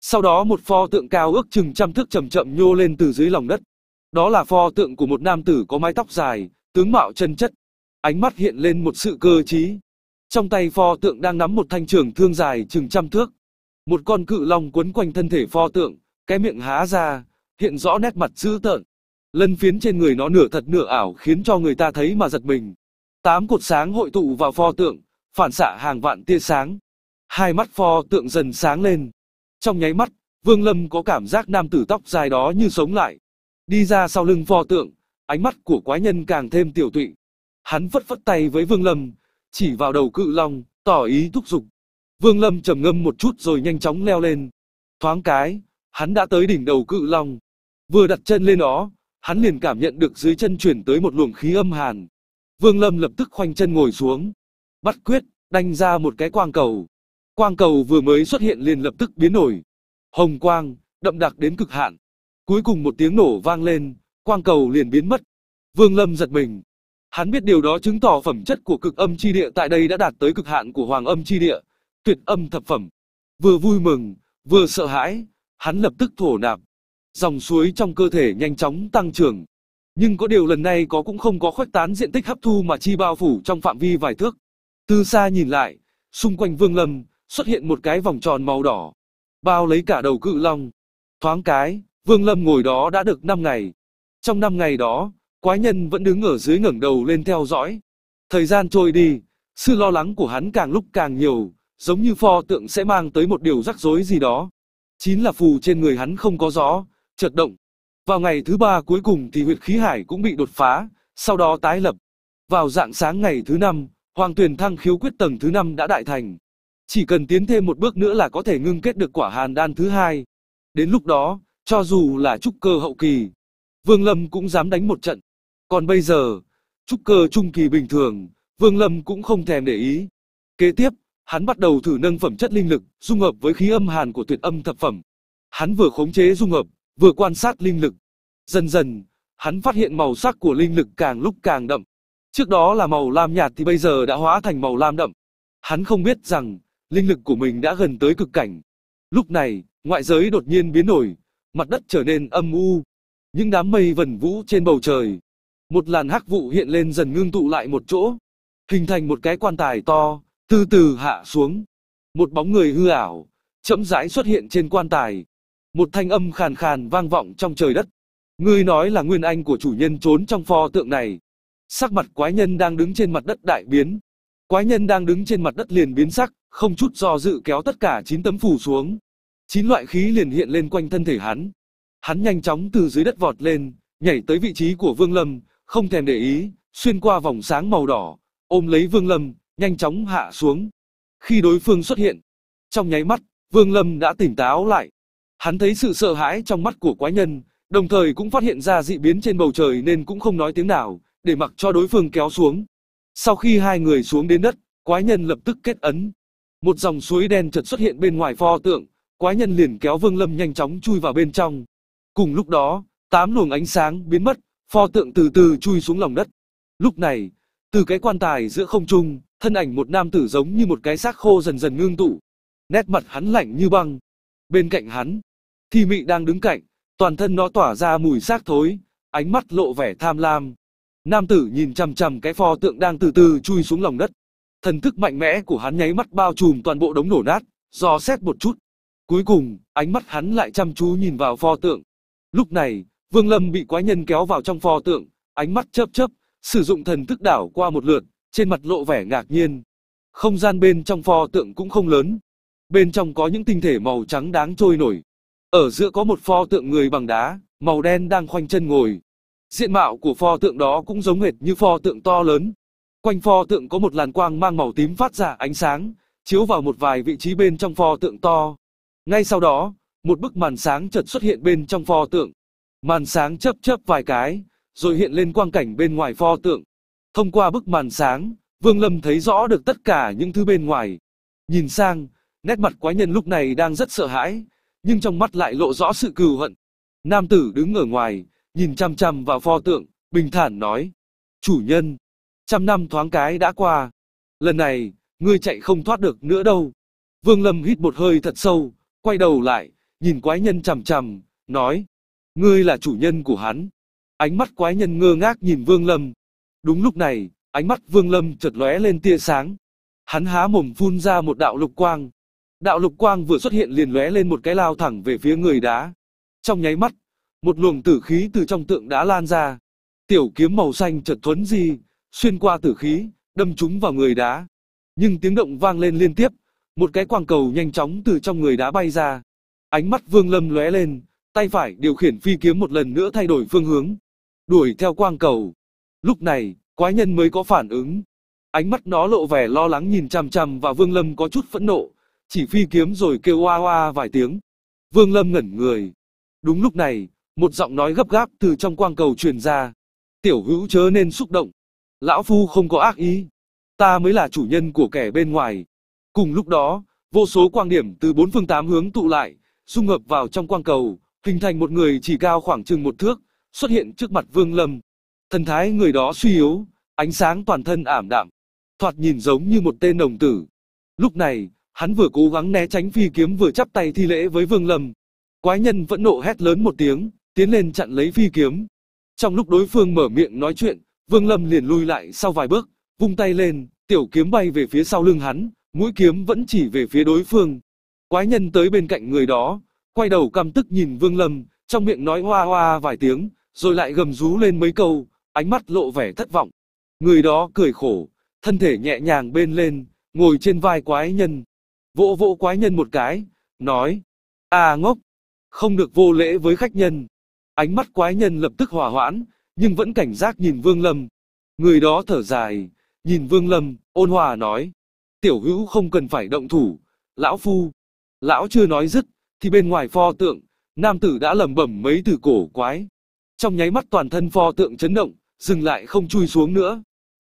Sau đó một pho tượng cao ước chừng trăm thước chậm chậm nhô lên từ dưới lòng đất. Đó là pho tượng của một nam tử có mái tóc dài, tướng mạo chân chất. Ánh mắt hiện lên một sự cơ trí. Trong tay pho tượng đang nắm một thanh trường thương dài chừng trăm thước. Một con cự long quấn quanh thân thể pho tượng, cái miệng há ra, hiện rõ nét mặt dữ tợn. Lân phiến trên người nó nửa thật nửa ảo khiến cho người ta thấy mà giật mình. Tám cột sáng hội tụ vào pho tượng, phản xạ hàng vạn tia sáng. Hai mắt pho tượng dần sáng lên. Trong nháy mắt, Vương Lâm có cảm giác nam tử tóc dài đó như sống lại. Đi ra sau lưng pho tượng, ánh mắt của quái nhân càng thêm tiểu tụy. Hắn phất phất tay với Vương Lâm, chỉ vào đầu cự long, tỏ ý thúc giục. Vương Lâm trầm ngâm một chút rồi nhanh chóng leo lên. Thoáng cái, hắn đã tới đỉnh đầu cự long. Vừa đặt chân lên đó, hắn liền cảm nhận được dưới chân chuyển tới một luồng khí âm hàn. Vương Lâm lập tức khoanh chân ngồi xuống. Bắt quyết, đánh ra một cái quang cầu. Quang cầu vừa mới xuất hiện liền lập tức biến đổi. Hồng quang, đậm đặc đến cực hạn. Cuối cùng một tiếng nổ vang lên, quang cầu liền biến mất. Vương Lâm giật mình. Hắn biết điều đó chứng tỏ phẩm chất của cực âm chi địa tại đây đã đạt tới cực hạn của hoàng âm chi địa, tuyệt âm thập phẩm. Vừa vui mừng, vừa sợ hãi, hắn lập tức thổ nạp. Dòng suối trong cơ thể nhanh chóng tăng trưởng. Nhưng có điều lần này có cũng không có khuếch tán diện tích hấp thu mà chi bao phủ trong phạm vi vài thước. Từ xa nhìn lại, xung quanh Vương Lâm, xuất hiện một cái vòng tròn màu đỏ, bao lấy cả đầu cự long. Thoáng cái, Vương Lâm ngồi đó đã được 5 ngày. Trong 5 ngày đó, quái nhân vẫn đứng ở dưới ngẩng đầu lên theo dõi. Thời gian trôi đi, sự lo lắng của hắn càng lúc càng nhiều, giống như pho tượng sẽ mang tới một điều rắc rối gì đó. chín là phù trên người hắn không có gió, chợt động. Vào ngày thứ ba cuối cùng thì huyệt khí hải cũng bị đột phá, sau đó tái lập. Vào dạng sáng ngày thứ năm, Hoàng Tuyền Thăng khiếu quyết tầng thứ năm đã đại thành. Chỉ cần tiến thêm một bước nữa là có thể ngưng kết được quả hàn đan thứ hai. Đến lúc đó, cho dù là trúc cơ hậu kỳ, Vương Lâm cũng dám đánh một trận. Còn bây giờ, trúc cơ trung kỳ bình thường, Vương Lâm cũng không thèm để ý. Kế tiếp, hắn bắt đầu thử nâng phẩm chất linh lực, dung hợp với khí âm hàn của tuyệt âm thập phẩm. Hắn vừa khống chế dung hợp, vừa quan sát linh lực. Dần dần, hắn phát hiện màu sắc của linh lực càng lúc càng đậm. Trước đó là màu lam nhạt thì bây giờ đã hóa thành màu lam đậm. Hắn không biết rằng, linh lực của mình đã gần tới cực cảnh. Lúc này, ngoại giới đột nhiên biến đổi, mặt đất trở nên âm u. Những đám mây vần vũ trên bầu trời. Một làn hắc vụ hiện lên dần ngưng tụ lại một chỗ, hình thành một cái quan tài to, từ từ hạ xuống. Một bóng người hư ảo, chậm rãi xuất hiện trên quan tài. Một thanh âm khàn khàn vang vọng trong trời đất. Người nói là nguyên anh của chủ nhân trốn trong pho tượng này. Sắc mặt quái nhân đang đứng trên mặt đất đại biến, Quái nhân đang đứng trên mặt đất liền biến sắc, không chút do dự kéo tất cả 9 tấm phủ xuống. 9 loại khí liền hiện lên quanh thân thể hắn. Hắn nhanh chóng từ dưới đất vọt lên, nhảy tới vị trí của Vương Lâm, không thèm để ý, xuyên qua vòng sáng màu đỏ, ôm lấy Vương Lâm, nhanh chóng hạ xuống. Khi đối phương xuất hiện, trong nháy mắt, Vương Lâm đã tỉnh táo lại. Hắn thấy sự sợ hãi trong mắt của quái nhân, đồng thời cũng phát hiện ra dị biến trên bầu trời nên cũng không nói tiếng nào, để mặc cho đối phương kéo xuống. Sau khi hai người xuống đến đất, quái nhân lập tức kết ấn. Một dòng suối đen chợt xuất hiện bên ngoài pho tượng, quái nhân liền kéo Vương Lâm nhanh chóng chui vào bên trong. Cùng lúc đó, tám luồng ánh sáng biến mất, pho tượng từ từ chui xuống lòng đất. Lúc này, từ cái quan tài giữa không trung, thân ảnh một nam tử giống như một cái xác khô dần dần ngưng tụ. Nét mặt hắn lạnh như băng. Bên cạnh hắn, Thi Mị đang đứng cạnh, toàn thân nó tỏa ra mùi xác thối, ánh mắt lộ vẻ tham lam. Nam tử nhìn chằm chằm cái pho tượng đang từ từ chui xuống lòng đất. Thần thức mạnh mẽ của hắn nháy mắt bao trùm toàn bộ đống nổ nát, dò xét một chút. Cuối cùng, ánh mắt hắn lại chăm chú nhìn vào pho tượng. Lúc này, Vương Lâm bị quái nhân kéo vào trong pho tượng, ánh mắt chớp chớp, sử dụng thần thức đảo qua một lượt, trên mặt lộ vẻ ngạc nhiên. Không gian bên trong pho tượng cũng không lớn. Bên trong có những tinh thể màu trắng đáng trôi nổi. Ở giữa có một pho tượng người bằng đá, màu đen đang khoanh chân ngồi, Diện mạo của pho tượng đó cũng giống hệt như pho tượng to lớn. Quanh pho tượng có một làn quang mang màu tím phát ra ánh sáng, chiếu vào một vài vị trí bên trong pho tượng to. Ngay sau đó, một bức màn sáng chợt xuất hiện bên trong pho tượng. Màn sáng chớp chớp vài cái, rồi hiện lên quang cảnh bên ngoài pho tượng. Thông qua bức màn sáng, Vương Lâm thấy rõ được tất cả những thứ bên ngoài. Nhìn sang, nét mặt quái nhân lúc này đang rất sợ hãi, nhưng trong mắt lại lộ rõ sự cừu hận. Nam tử đứng ở ngoài, nhìn chăm chăm vào pho tượng, bình thản nói. Chủ nhân, trăm năm thoáng cái đã qua. Lần này, ngươi chạy không thoát được nữa đâu. Vương Lâm hít một hơi thật sâu, quay đầu lại, nhìn quái nhân chằm chằm, nói. Ngươi là chủ nhân của hắn. Ánh mắt quái nhân ngơ ngác nhìn Vương Lâm. Đúng lúc này, ánh mắt Vương Lâm chợt lóe lên tia sáng. Hắn há mồm phun ra một đạo lục quang. Đạo lục quang vừa xuất hiện liền lóe lên một cái lao thẳng về phía người đá. Trong nháy mắt, một luồng tử khí từ trong tượng đá lan ra. Tiểu kiếm màu xanh chợt thuấn di, xuyên qua tử khí, đâm trúng vào người đá. Nhưng tiếng động vang lên liên tiếp, một cái quang cầu nhanh chóng từ trong người đá bay ra. Ánh mắt Vương Lâm lóe lên, tay phải điều khiển phi kiếm một lần nữa thay đổi phương hướng, đuổi theo quang cầu. Lúc này, quái nhân mới có phản ứng. Ánh mắt nó lộ vẻ lo lắng nhìn chằm chằm và Vương Lâm có chút phẫn nộ, chỉ phi kiếm rồi kêu oa oa vài tiếng. Vương Lâm ngẩn người. Đúng lúc này, một giọng nói gấp gáp từ trong quang cầu truyền ra. Tiểu hữu chớ nên xúc động. Lão Phu không có ác ý. Ta mới là chủ nhân của kẻ bên ngoài. Cùng lúc đó, vô số quang điểm từ bốn phương tám hướng tụ lại, xung hợp vào trong quang cầu, hình thành một người chỉ cao khoảng chừng một thước, xuất hiện trước mặt Vương Lâm. Thần thái người đó suy yếu, ánh sáng toàn thân ảm đạm, thoạt nhìn giống như một tên đồng tử. Lúc này, hắn vừa cố gắng né tránh phi kiếm vừa chắp tay thi lễ với Vương Lâm. Quái nhân vẫn nộ hét lớn một tiếng, tiến lên chặn lấy phi kiếm. Trong lúc đối phương mở miệng nói chuyện, Vương Lâm liền lui lại sau vài bước, vung tay lên, tiểu kiếm bay về phía sau lưng hắn, mũi kiếm vẫn chỉ về phía đối phương. Quái nhân tới bên cạnh người đó, quay đầu căm tức nhìn Vương Lâm, trong miệng nói hoa hoa vài tiếng, rồi lại gầm rú lên mấy câu, ánh mắt lộ vẻ thất vọng. Người đó cười khổ, thân thể nhẹ nhàng bên lên, ngồi trên vai quái nhân. Vỗ vỗ quái nhân một cái, nói, à ngốc, không được vô lễ với khách nhân. Ánh mắt quái nhân lập tức hòa hoãn, nhưng vẫn cảnh giác nhìn Vương Lâm. Người đó thở dài, nhìn Vương Lâm, ôn hòa nói. Tiểu hữu không cần phải động thủ, lão phu. Lão chưa nói dứt, thì bên ngoài pho tượng, nam tử đã lầm bẩm mấy từ cổ quái. Trong nháy mắt toàn thân pho tượng chấn động, dừng lại không chui xuống nữa.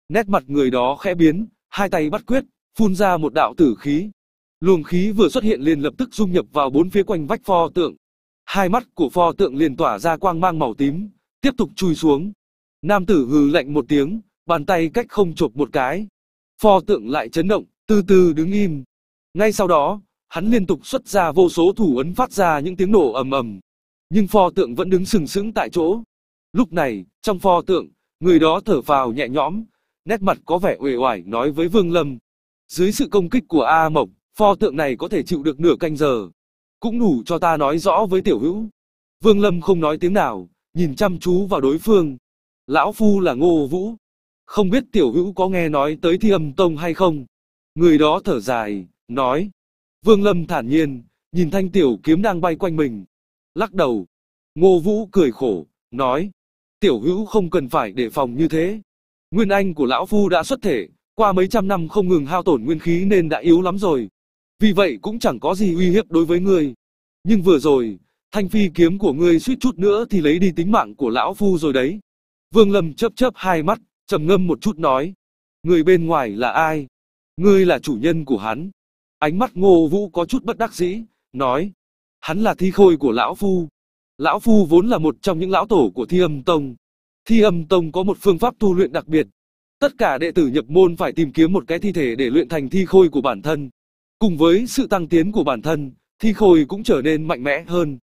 Nét mặt người đó khẽ biến, hai tay bắt quyết, phun ra một đạo tử khí. Luồng khí vừa xuất hiện liền lập tức dung nhập vào bốn phía quanh vách pho tượng. Hai mắt của pho tượng liền tỏa ra quang mang màu tím, tiếp tục chui xuống. Nam tử hừ lạnh một tiếng, bàn tay cách không chộp một cái. Pho tượng lại chấn động, từ từ đứng im. Ngay sau đó, hắn liên tục xuất ra vô số thủ ấn phát ra những tiếng nổ ầm ầm. Nhưng pho tượng vẫn đứng sừng sững tại chỗ. Lúc này, trong pho tượng, người đó thở phào nhẹ nhõm, nét mặt có vẻ uể oải nói với Vương Lâm. Dưới sự công kích của A Mộc, pho tượng này có thể chịu được nửa canh giờ, cũng đủ cho ta nói rõ với tiểu hữu. Vương Lâm không nói tiếng nào, nhìn chăm chú vào đối phương. Lão Phu là Ngô Vũ. Không biết tiểu hữu có nghe nói tới thi âm tông hay không? Người đó thở dài, nói. Vương Lâm thản nhiên, nhìn thanh tiểu kiếm đang bay quanh mình. Lắc đầu. Ngô Vũ cười khổ, nói. Tiểu hữu không cần phải đề phòng như thế. Nguyên anh của Lão Phu đã xuất thể, qua mấy trăm năm không ngừng hao tổn nguyên khí nên đã yếu lắm rồi vì vậy cũng chẳng có gì uy hiếp đối với ngươi. Nhưng vừa rồi, thanh phi kiếm của ngươi suýt chút nữa thì lấy đi tính mạng của lão phu rồi đấy. Vương Lâm chớp chớp hai mắt, trầm ngâm một chút nói. Người bên ngoài là ai? Ngươi là chủ nhân của hắn. Ánh mắt ngô vũ có chút bất đắc dĩ, nói. Hắn là thi khôi của lão phu. Lão phu vốn là một trong những lão tổ của thi âm tông. Thi âm tông có một phương pháp tu luyện đặc biệt. Tất cả đệ tử nhập môn phải tìm kiếm một cái thi thể để luyện thành thi khôi của bản thân. Cùng với sự tăng tiến của bản thân, Thi Khôi cũng trở nên mạnh mẽ hơn.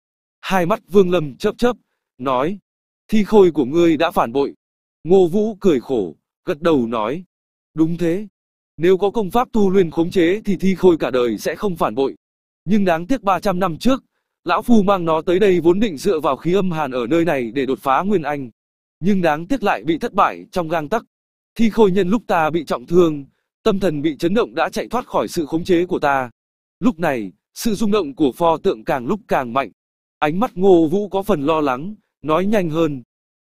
Hai mắt Vương Lâm chớp chớp, nói, Thi Khôi của ngươi đã phản bội. Ngô Vũ cười khổ, gật đầu nói, đúng thế. Nếu có công pháp tu luyện khống chế thì Thi Khôi cả đời sẽ không phản bội. Nhưng đáng tiếc 300 năm trước, Lão Phu mang nó tới đây vốn định dựa vào khí âm hàn ở nơi này để đột phá Nguyên Anh. Nhưng đáng tiếc lại bị thất bại trong gang tắc. Thi Khôi nhân lúc ta bị trọng thương, Tâm thần bị chấn động đã chạy thoát khỏi sự khống chế của ta. Lúc này, sự rung động của pho tượng càng lúc càng mạnh. Ánh mắt ngô vũ có phần lo lắng, nói nhanh hơn.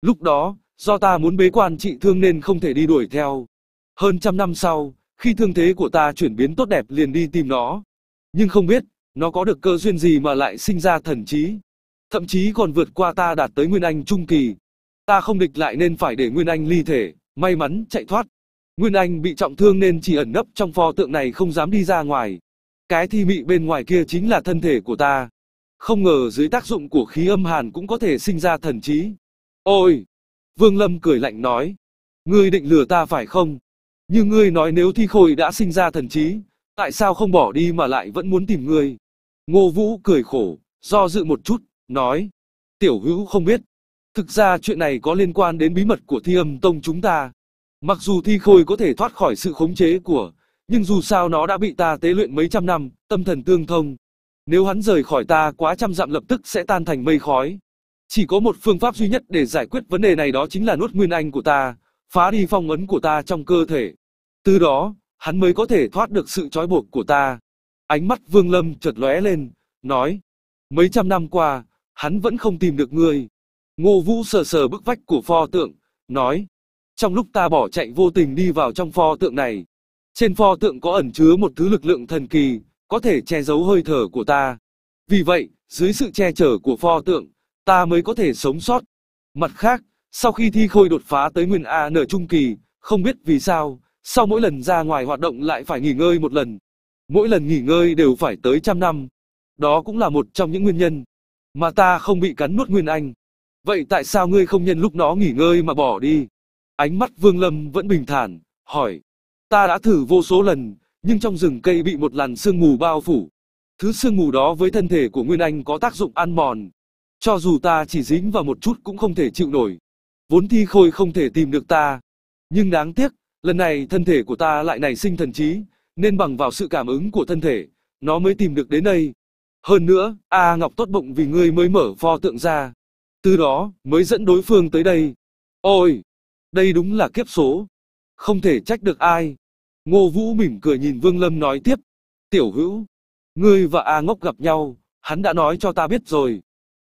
Lúc đó, do ta muốn bế quan trị thương nên không thể đi đuổi theo. Hơn trăm năm sau, khi thương thế của ta chuyển biến tốt đẹp liền đi tìm nó. Nhưng không biết, nó có được cơ duyên gì mà lại sinh ra thần trí. Thậm chí còn vượt qua ta đạt tới Nguyên Anh Trung Kỳ. Ta không địch lại nên phải để Nguyên Anh ly thể, may mắn chạy thoát. Nguyên Anh bị trọng thương nên chỉ ẩn nấp trong pho tượng này không dám đi ra ngoài. Cái thi mị bên ngoài kia chính là thân thể của ta. Không ngờ dưới tác dụng của khí âm hàn cũng có thể sinh ra thần trí. Ôi! Vương Lâm cười lạnh nói. Ngươi định lừa ta phải không? Như ngươi nói nếu thi khôi đã sinh ra thần trí, tại sao không bỏ đi mà lại vẫn muốn tìm ngươi? Ngô Vũ cười khổ, do dự một chút, nói. Tiểu hữu không biết. Thực ra chuyện này có liên quan đến bí mật của thi âm tông chúng ta. Mặc dù thi khôi có thể thoát khỏi sự khống chế của, nhưng dù sao nó đã bị ta tế luyện mấy trăm năm, tâm thần tương thông. Nếu hắn rời khỏi ta quá trăm dặm lập tức sẽ tan thành mây khói. Chỉ có một phương pháp duy nhất để giải quyết vấn đề này đó chính là nuốt nguyên anh của ta, phá đi phong ấn của ta trong cơ thể. Từ đó, hắn mới có thể thoát được sự trói buộc của ta. Ánh mắt Vương Lâm chợt lóe lên, nói: "Mấy trăm năm qua, hắn vẫn không tìm được ngươi." Ngô Vũ sờ sờ bức vách của pho tượng, nói: trong lúc ta bỏ chạy vô tình đi vào trong pho tượng này. Trên pho tượng có ẩn chứa một thứ lực lượng thần kỳ, có thể che giấu hơi thở của ta. Vì vậy, dưới sự che chở của pho tượng, ta mới có thể sống sót. Mặt khác, sau khi thi khôi đột phá tới nguyên A nở trung kỳ, không biết vì sao, sau mỗi lần ra ngoài hoạt động lại phải nghỉ ngơi một lần. Mỗi lần nghỉ ngơi đều phải tới trăm năm. Đó cũng là một trong những nguyên nhân mà ta không bị cắn nuốt nguyên anh. Vậy tại sao ngươi không nhân lúc nó nghỉ ngơi mà bỏ đi? Ánh mắt Vương Lâm vẫn bình thản, hỏi. Ta đã thử vô số lần, nhưng trong rừng cây bị một làn sương mù bao phủ. Thứ sương mù đó với thân thể của Nguyên Anh có tác dụng ăn mòn. Cho dù ta chỉ dính vào một chút cũng không thể chịu nổi. Vốn thi khôi không thể tìm được ta. Nhưng đáng tiếc, lần này thân thể của ta lại nảy sinh thần trí, nên bằng vào sự cảm ứng của thân thể, nó mới tìm được đến đây. Hơn nữa, A Ngọc tốt bụng vì ngươi mới mở pho tượng ra. Từ đó, mới dẫn đối phương tới đây. Ôi, đây đúng là kiếp số. Không thể trách được ai. Ngô Vũ mỉm cười nhìn Vương Lâm nói tiếp. Tiểu hữu, ngươi và A ngốc gặp nhau, hắn đã nói cho ta biết rồi.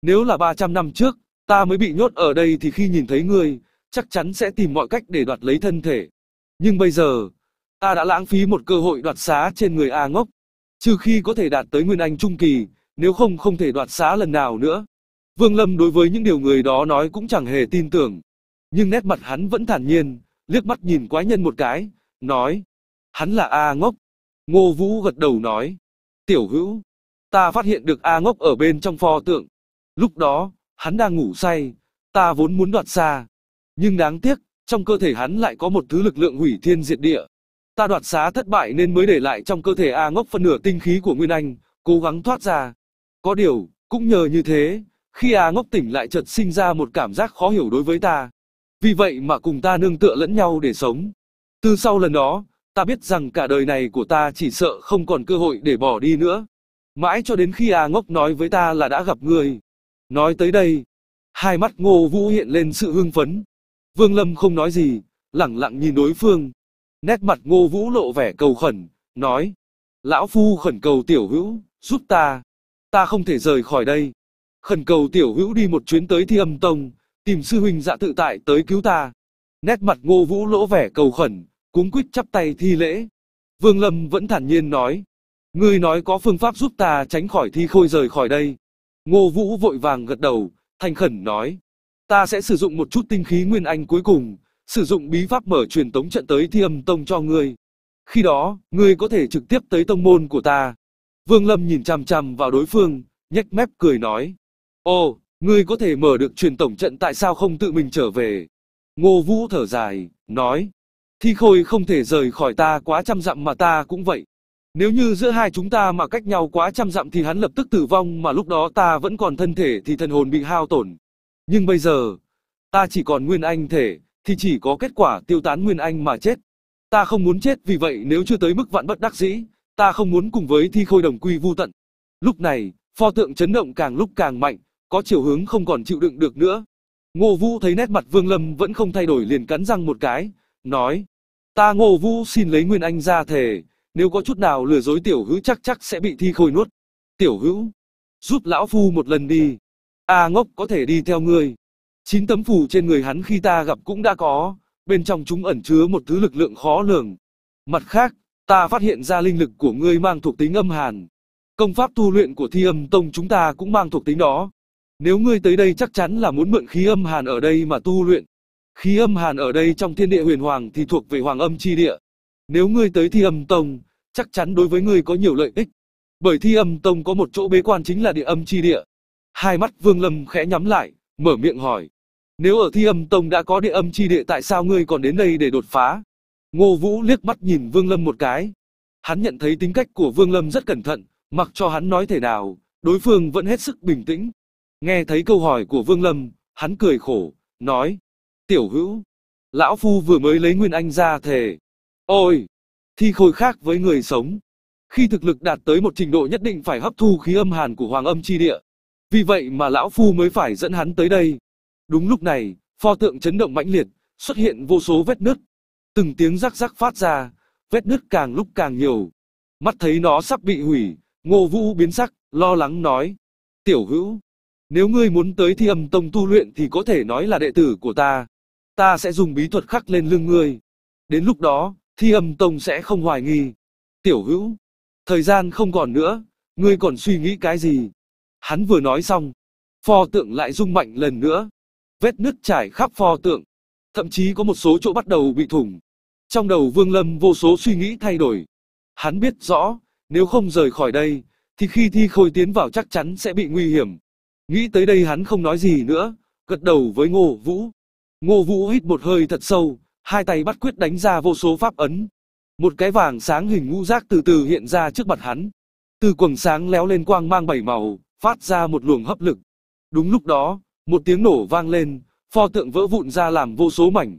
Nếu là 300 năm trước, ta mới bị nhốt ở đây thì khi nhìn thấy ngươi, chắc chắn sẽ tìm mọi cách để đoạt lấy thân thể. Nhưng bây giờ, ta đã lãng phí một cơ hội đoạt xá trên người A ngốc. Trừ khi có thể đạt tới Nguyên Anh Trung Kỳ, nếu không không thể đoạt xá lần nào nữa. Vương Lâm đối với những điều người đó nói cũng chẳng hề tin tưởng, nhưng nét mặt hắn vẫn thản nhiên, liếc mắt nhìn quái nhân một cái, nói, hắn là A ngốc. Ngô Vũ gật đầu nói, tiểu hữu, ta phát hiện được A ngốc ở bên trong pho tượng. Lúc đó, hắn đang ngủ say, ta vốn muốn đoạt xa. Nhưng đáng tiếc, trong cơ thể hắn lại có một thứ lực lượng hủy thiên diệt địa. Ta đoạt xá thất bại nên mới để lại trong cơ thể A ngốc phân nửa tinh khí của Nguyên Anh, cố gắng thoát ra. Có điều, cũng nhờ như thế, khi A ngốc tỉnh lại chợt sinh ra một cảm giác khó hiểu đối với ta. Vì vậy mà cùng ta nương tựa lẫn nhau để sống. Từ sau lần đó, ta biết rằng cả đời này của ta chỉ sợ không còn cơ hội để bỏ đi nữa. Mãi cho đến khi A Ngốc nói với ta là đã gặp người. Nói tới đây, hai mắt ngô vũ hiện lên sự hưng phấn. Vương Lâm không nói gì, lẳng lặng nhìn đối phương. Nét mặt ngô vũ lộ vẻ cầu khẩn, nói. Lão Phu khẩn cầu tiểu hữu, giúp ta. Ta không thể rời khỏi đây. Khẩn cầu tiểu hữu đi một chuyến tới thi âm tông, tìm sư huynh dạ tự tại tới cứu ta. Nét mặt ngô vũ lỗ vẻ cầu khẩn, cúng quýt chắp tay thi lễ. Vương Lâm vẫn thản nhiên nói, ngươi nói có phương pháp giúp ta tránh khỏi thi khôi rời khỏi đây. Ngô vũ vội vàng gật đầu, thành khẩn nói, ta sẽ sử dụng một chút tinh khí nguyên anh cuối cùng, sử dụng bí pháp mở truyền tống trận tới thi âm tông cho ngươi. Khi đó, ngươi có thể trực tiếp tới tông môn của ta. Vương Lâm nhìn chằm chằm vào đối phương, nhếch mép cười nói, ồ, Ngươi có thể mở được truyền tổng trận tại sao không tự mình trở về? Ngô Vũ thở dài, nói. Thi khôi không thể rời khỏi ta quá trăm dặm mà ta cũng vậy. Nếu như giữa hai chúng ta mà cách nhau quá trăm dặm thì hắn lập tức tử vong mà lúc đó ta vẫn còn thân thể thì thần hồn bị hao tổn. Nhưng bây giờ, ta chỉ còn nguyên anh thể, thì chỉ có kết quả tiêu tán nguyên anh mà chết. Ta không muốn chết vì vậy nếu chưa tới mức vạn bất đắc dĩ, ta không muốn cùng với thi khôi đồng quy vu tận. Lúc này, pho tượng chấn động càng lúc càng mạnh, có chiều hướng không còn chịu đựng được nữa. Ngô Vũ thấy nét mặt Vương Lâm vẫn không thay đổi liền cắn răng một cái, nói, ta Ngô Vũ xin lấy Nguyên Anh ra thề, nếu có chút nào lừa dối tiểu hữu chắc chắc sẽ bị thi khôi nuốt. Tiểu hữu, giúp lão phu một lần đi. A ngốc có thể đi theo ngươi. Chín tấm phù trên người hắn khi ta gặp cũng đã có, bên trong chúng ẩn chứa một thứ lực lượng khó lường. Mặt khác, ta phát hiện ra linh lực của ngươi mang thuộc tính âm hàn. Công pháp tu luyện của thi âm tông chúng ta cũng mang thuộc tính đó. Nếu ngươi tới đây chắc chắn là muốn mượn khí âm hàn ở đây mà tu luyện. Khí âm hàn ở đây trong thiên địa huyền hoàng thì thuộc về hoàng âm chi địa. Nếu ngươi tới thi âm tông, chắc chắn đối với ngươi có nhiều lợi ích. Bởi thi âm tông có một chỗ bế quan chính là địa âm chi địa. Hai mắt vương lâm khẽ nhắm lại, mở miệng hỏi. Nếu ở thi âm tông đã có địa âm chi địa tại sao ngươi còn đến đây để đột phá? Ngô Vũ liếc mắt nhìn Vương Lâm một cái. Hắn nhận thấy tính cách của Vương Lâm rất cẩn thận, mặc cho hắn nói thế nào, đối phương vẫn hết sức bình tĩnh. Nghe thấy câu hỏi của Vương Lâm, hắn cười khổ, nói. Tiểu hữu, lão phu vừa mới lấy Nguyên Anh ra thề. Ôi, thi khôi khác với người sống. Khi thực lực đạt tới một trình độ nhất định phải hấp thu khí âm hàn của hoàng âm chi địa. Vì vậy mà lão phu mới phải dẫn hắn tới đây. Đúng lúc này, pho tượng chấn động mãnh liệt, xuất hiện vô số vết nứt. Từng tiếng rắc rắc phát ra, vết nứt càng lúc càng nhiều. Mắt thấy nó sắp bị hủy, ngô vũ biến sắc, lo lắng nói. Tiểu hữu, nếu ngươi muốn tới thi âm tông tu luyện thì có thể nói là đệ tử của ta. Ta sẽ dùng bí thuật khắc lên lưng ngươi. Đến lúc đó, thi âm tông sẽ không hoài nghi. Tiểu hữu, thời gian không còn nữa, ngươi còn suy nghĩ cái gì? Hắn vừa nói xong, pho tượng lại rung mạnh lần nữa. Vết nứt trải khắp pho tượng, thậm chí có một số chỗ bắt đầu bị thủng. Trong đầu Vương Lâm vô số suy nghĩ thay đổi. Hắn biết rõ, nếu không rời khỏi đây, thì khi thi khôi tiến vào chắc chắn sẽ bị nguy hiểm. Nghĩ tới đây hắn không nói gì nữa, gật đầu với Ngô Vũ. Ngô Vũ hít một hơi thật sâu, hai tay bắt quyết đánh ra vô số pháp ấn. Một cái vàng sáng hình ngũ giác từ từ hiện ra trước mặt hắn. Từ quầng sáng léo lên quang mang bảy màu, phát ra một luồng hấp lực. Đúng lúc đó, một tiếng nổ vang lên, pho tượng vỡ vụn ra làm vô số mảnh.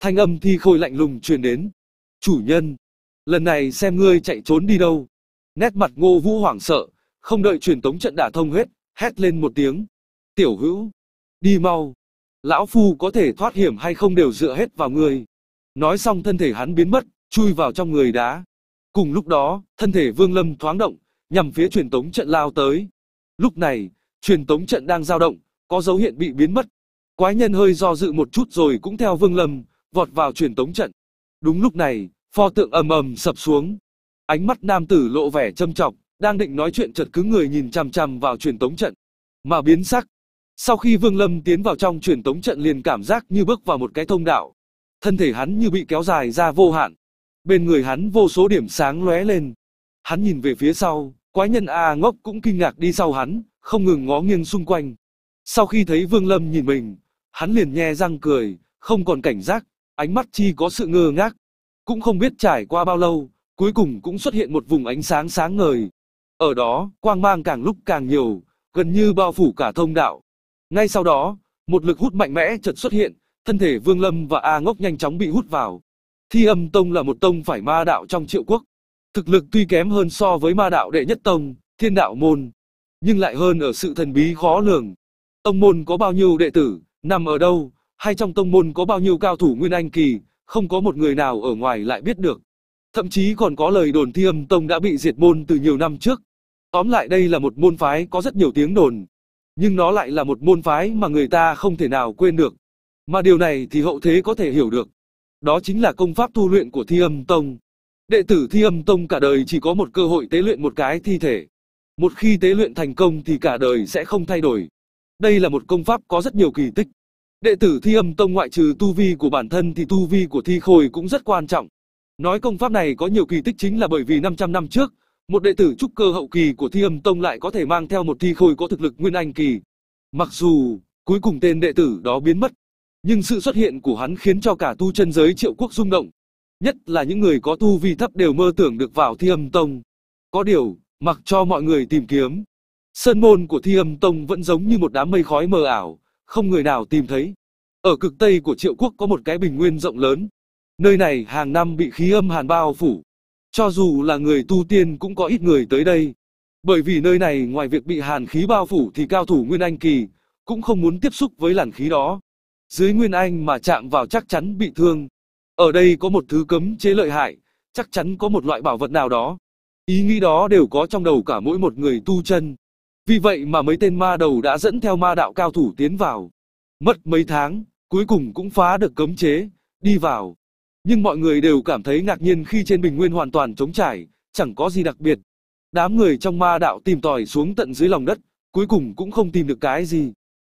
Thanh âm thi khôi lạnh lùng truyền đến. Chủ nhân, lần này xem ngươi chạy trốn đi đâu. Nét mặt ngô vũ hoảng sợ, không đợi truyền tống trận đả thông hết, hét lên một tiếng. Tiểu hữu, đi mau. Lão Phu có thể thoát hiểm hay không đều dựa hết vào người. Nói xong thân thể hắn biến mất, chui vào trong người đá. Cùng lúc đó, thân thể Vương Lâm thoáng động, nhằm phía truyền tống trận lao tới. Lúc này, truyền tống trận đang dao động, có dấu hiện bị biến mất. Quái nhân hơi do dự một chút rồi cũng theo Vương Lâm, vọt vào truyền tống trận. Đúng lúc này, pho tượng ầm ầm sập xuống. Ánh mắt nam tử lộ vẻ châm trọng, đang định nói chuyện chợt cứ người nhìn chằm chằm vào truyền tống trận. Mà biến sắc. Sau khi Vương Lâm tiến vào trong truyền tống trận liền cảm giác như bước vào một cái thông đạo. Thân thể hắn như bị kéo dài ra vô hạn. Bên người hắn vô số điểm sáng lóe lên. Hắn nhìn về phía sau, quái nhân A ngốc cũng kinh ngạc đi sau hắn, không ngừng ngó nghiêng xung quanh. Sau khi thấy Vương Lâm nhìn mình, hắn liền nhe răng cười, không còn cảnh giác, ánh mắt chi có sự ngơ ngác. Cũng không biết trải qua bao lâu, cuối cùng cũng xuất hiện một vùng ánh sáng sáng ngời, ở đó, quang mang càng lúc càng nhiều, gần như bao phủ cả thông đạo. Ngay sau đó, một lực hút mạnh mẽ chợt xuất hiện, thân thể Vương Lâm và A Ngốc nhanh chóng bị hút vào. Thi âm tông là một tông phải ma đạo trong triệu quốc. Thực lực tuy kém hơn so với ma đạo đệ nhất tông, thiên đạo môn, nhưng lại hơn ở sự thần bí khó lường. Tông môn có bao nhiêu đệ tử, nằm ở đâu, hay trong tông môn có bao nhiêu cao thủ nguyên anh kỳ, không có một người nào ở ngoài lại biết được. Thậm chí còn có lời đồn thi âm tông đã bị diệt môn từ nhiều năm trước, Tóm lại đây là một môn phái có rất nhiều tiếng đồn, nhưng nó lại là một môn phái mà người ta không thể nào quên được. Mà điều này thì hậu thế có thể hiểu được. Đó chính là công pháp tu luyện của Thi Âm Tông. Đệ tử Thi Âm Tông cả đời chỉ có một cơ hội tế luyện một cái thi thể. Một khi tế luyện thành công thì cả đời sẽ không thay đổi. Đây là một công pháp có rất nhiều kỳ tích. Đệ tử Thi Âm Tông ngoại trừ tu vi của bản thân thì tu vi của Thi Khôi cũng rất quan trọng. Nói công pháp này có nhiều kỳ tích chính là bởi vì 500 năm trước, một đệ tử trúc cơ hậu kỳ của Thi Âm Tông lại có thể mang theo một thi khôi có thực lực nguyên anh kỳ. Mặc dù, cuối cùng tên đệ tử đó biến mất, nhưng sự xuất hiện của hắn khiến cho cả tu chân giới Triệu Quốc rung động. Nhất là những người có tu vi thấp đều mơ tưởng được vào Thi Âm Tông. Có điều, mặc cho mọi người tìm kiếm, sơn môn của Thi Âm Tông vẫn giống như một đám mây khói mờ ảo, không người nào tìm thấy. Ở cực tây của Triệu Quốc có một cái bình nguyên rộng lớn. Nơi này hàng năm bị khí âm hàn bao phủ, cho dù là người tu tiên cũng có ít người tới đây. Bởi vì nơi này ngoài việc bị hàn khí bao phủ thì cao thủ Nguyên Anh kỳ cũng không muốn tiếp xúc với làn khí đó. Dưới Nguyên Anh mà chạm vào chắc chắn bị thương. Ở đây có một thứ cấm chế lợi hại, chắc chắn có một loại bảo vật nào đó. Ý nghĩ đó đều có trong đầu cả mỗi một người tu chân. Vì vậy mà mấy tên ma đầu đã dẫn theo ma đạo cao thủ tiến vào. Mất mấy tháng, cuối cùng cũng phá được cấm chế, đi vào nhưng mọi người đều cảm thấy ngạc nhiên khi trên bình nguyên hoàn toàn trống trải, chẳng có gì đặc biệt. Đám người trong ma đạo tìm tòi xuống tận dưới lòng đất, cuối cùng cũng không tìm được cái gì.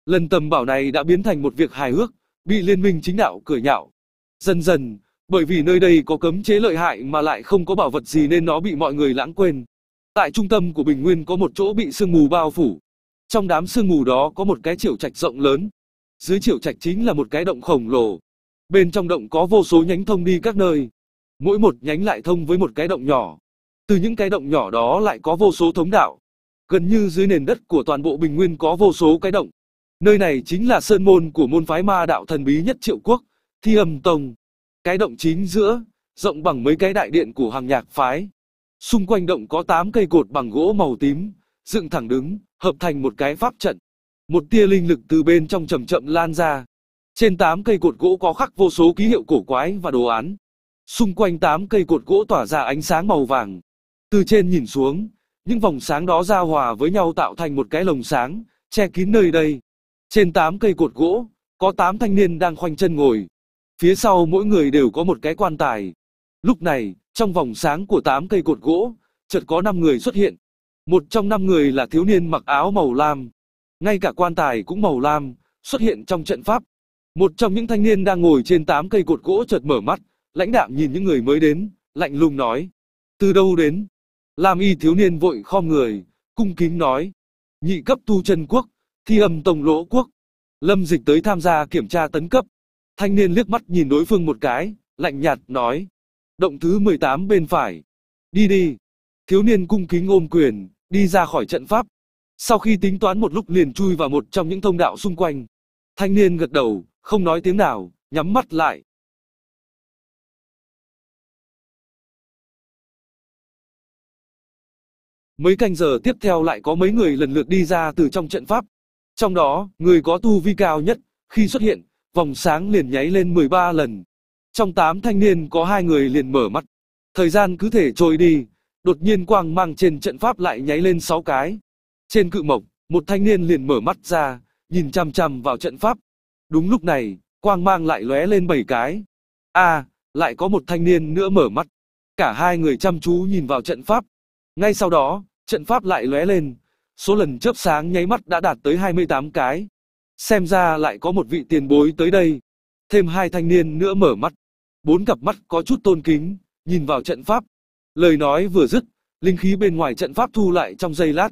Lần tầm bảo này đã biến thành một việc hài hước, bị liên minh chính đạo cười nhạo. Dần dần, bởi vì nơi đây có cấm chế lợi hại mà lại không có bảo vật gì nên nó bị mọi người lãng quên. Tại trung tâm của Bình Nguyên có một chỗ bị sương mù bao phủ. Trong đám sương mù đó có một cái triệu trạch rộng lớn. Dưới triệu trạch chính là một cái động khổng lồ, Bên trong động có vô số nhánh thông đi các nơi. Mỗi một nhánh lại thông với một cái động nhỏ. Từ những cái động nhỏ đó lại có vô số thống đạo. Gần như dưới nền đất của toàn bộ Bình Nguyên có vô số cái động. Nơi này chính là sơn môn của môn phái ma đạo thần bí nhất triệu quốc, Thi Âm Tông. Cái động chính giữa, rộng bằng mấy cái đại điện của hàng nhạc phái. Xung quanh động có 8 cây cột bằng gỗ màu tím, dựng thẳng đứng, hợp thành một cái pháp trận. Một tia linh lực từ bên trong chậm chậm lan ra, trên 8 cây cột gỗ có khắc vô số ký hiệu cổ quái và đồ án. Xung quanh 8 cây cột gỗ tỏa ra ánh sáng màu vàng. Từ trên nhìn xuống, những vòng sáng đó giao hòa với nhau tạo thành một cái lồng sáng, che kín nơi đây. Trên 8 cây cột gỗ, có 8 thanh niên đang khoanh chân ngồi. Phía sau mỗi người đều có một cái quan tài. Lúc này, trong vòng sáng của 8 cây cột gỗ, chợt có 5 người xuất hiện. Một trong 5 người là thiếu niên mặc áo màu lam. Ngay cả quan tài cũng màu lam, xuất hiện trong trận pháp một trong những thanh niên đang ngồi trên tám cây cột gỗ chợt mở mắt, lãnh đạm nhìn những người mới đến, lạnh lùng nói. Từ đâu đến? Lam y thiếu niên vội khom người, cung kính nói. Nhị cấp tu chân quốc, thi âm tông lỗ quốc. Lâm dịch tới tham gia kiểm tra tấn cấp. Thanh niên liếc mắt nhìn đối phương một cái, lạnh nhạt nói. Động thứ 18 bên phải. Đi đi. Thiếu niên cung kính ôm quyền, đi ra khỏi trận pháp. Sau khi tính toán một lúc liền chui vào một trong những thông đạo xung quanh. Thanh niên gật đầu, không nói tiếng nào, nhắm mắt lại. Mấy canh giờ tiếp theo lại có mấy người lần lượt đi ra từ trong trận pháp. Trong đó, người có tu vi cao nhất, khi xuất hiện, vòng sáng liền nháy lên 13 lần. Trong 8 thanh niên có hai người liền mở mắt. Thời gian cứ thể trôi đi, đột nhiên quang mang trên trận pháp lại nháy lên 6 cái. Trên cự mộc, một thanh niên liền mở mắt ra, nhìn chăm chăm vào trận pháp, Đúng lúc này, quang mang lại lóe lên bảy cái. a à, lại có một thanh niên nữa mở mắt. Cả hai người chăm chú nhìn vào trận pháp. Ngay sau đó, trận pháp lại lóe lên. Số lần chớp sáng nháy mắt đã đạt tới 28 cái. Xem ra lại có một vị tiền bối tới đây. Thêm hai thanh niên nữa mở mắt. Bốn cặp mắt có chút tôn kính, nhìn vào trận pháp. Lời nói vừa dứt, linh khí bên ngoài trận pháp thu lại trong giây lát.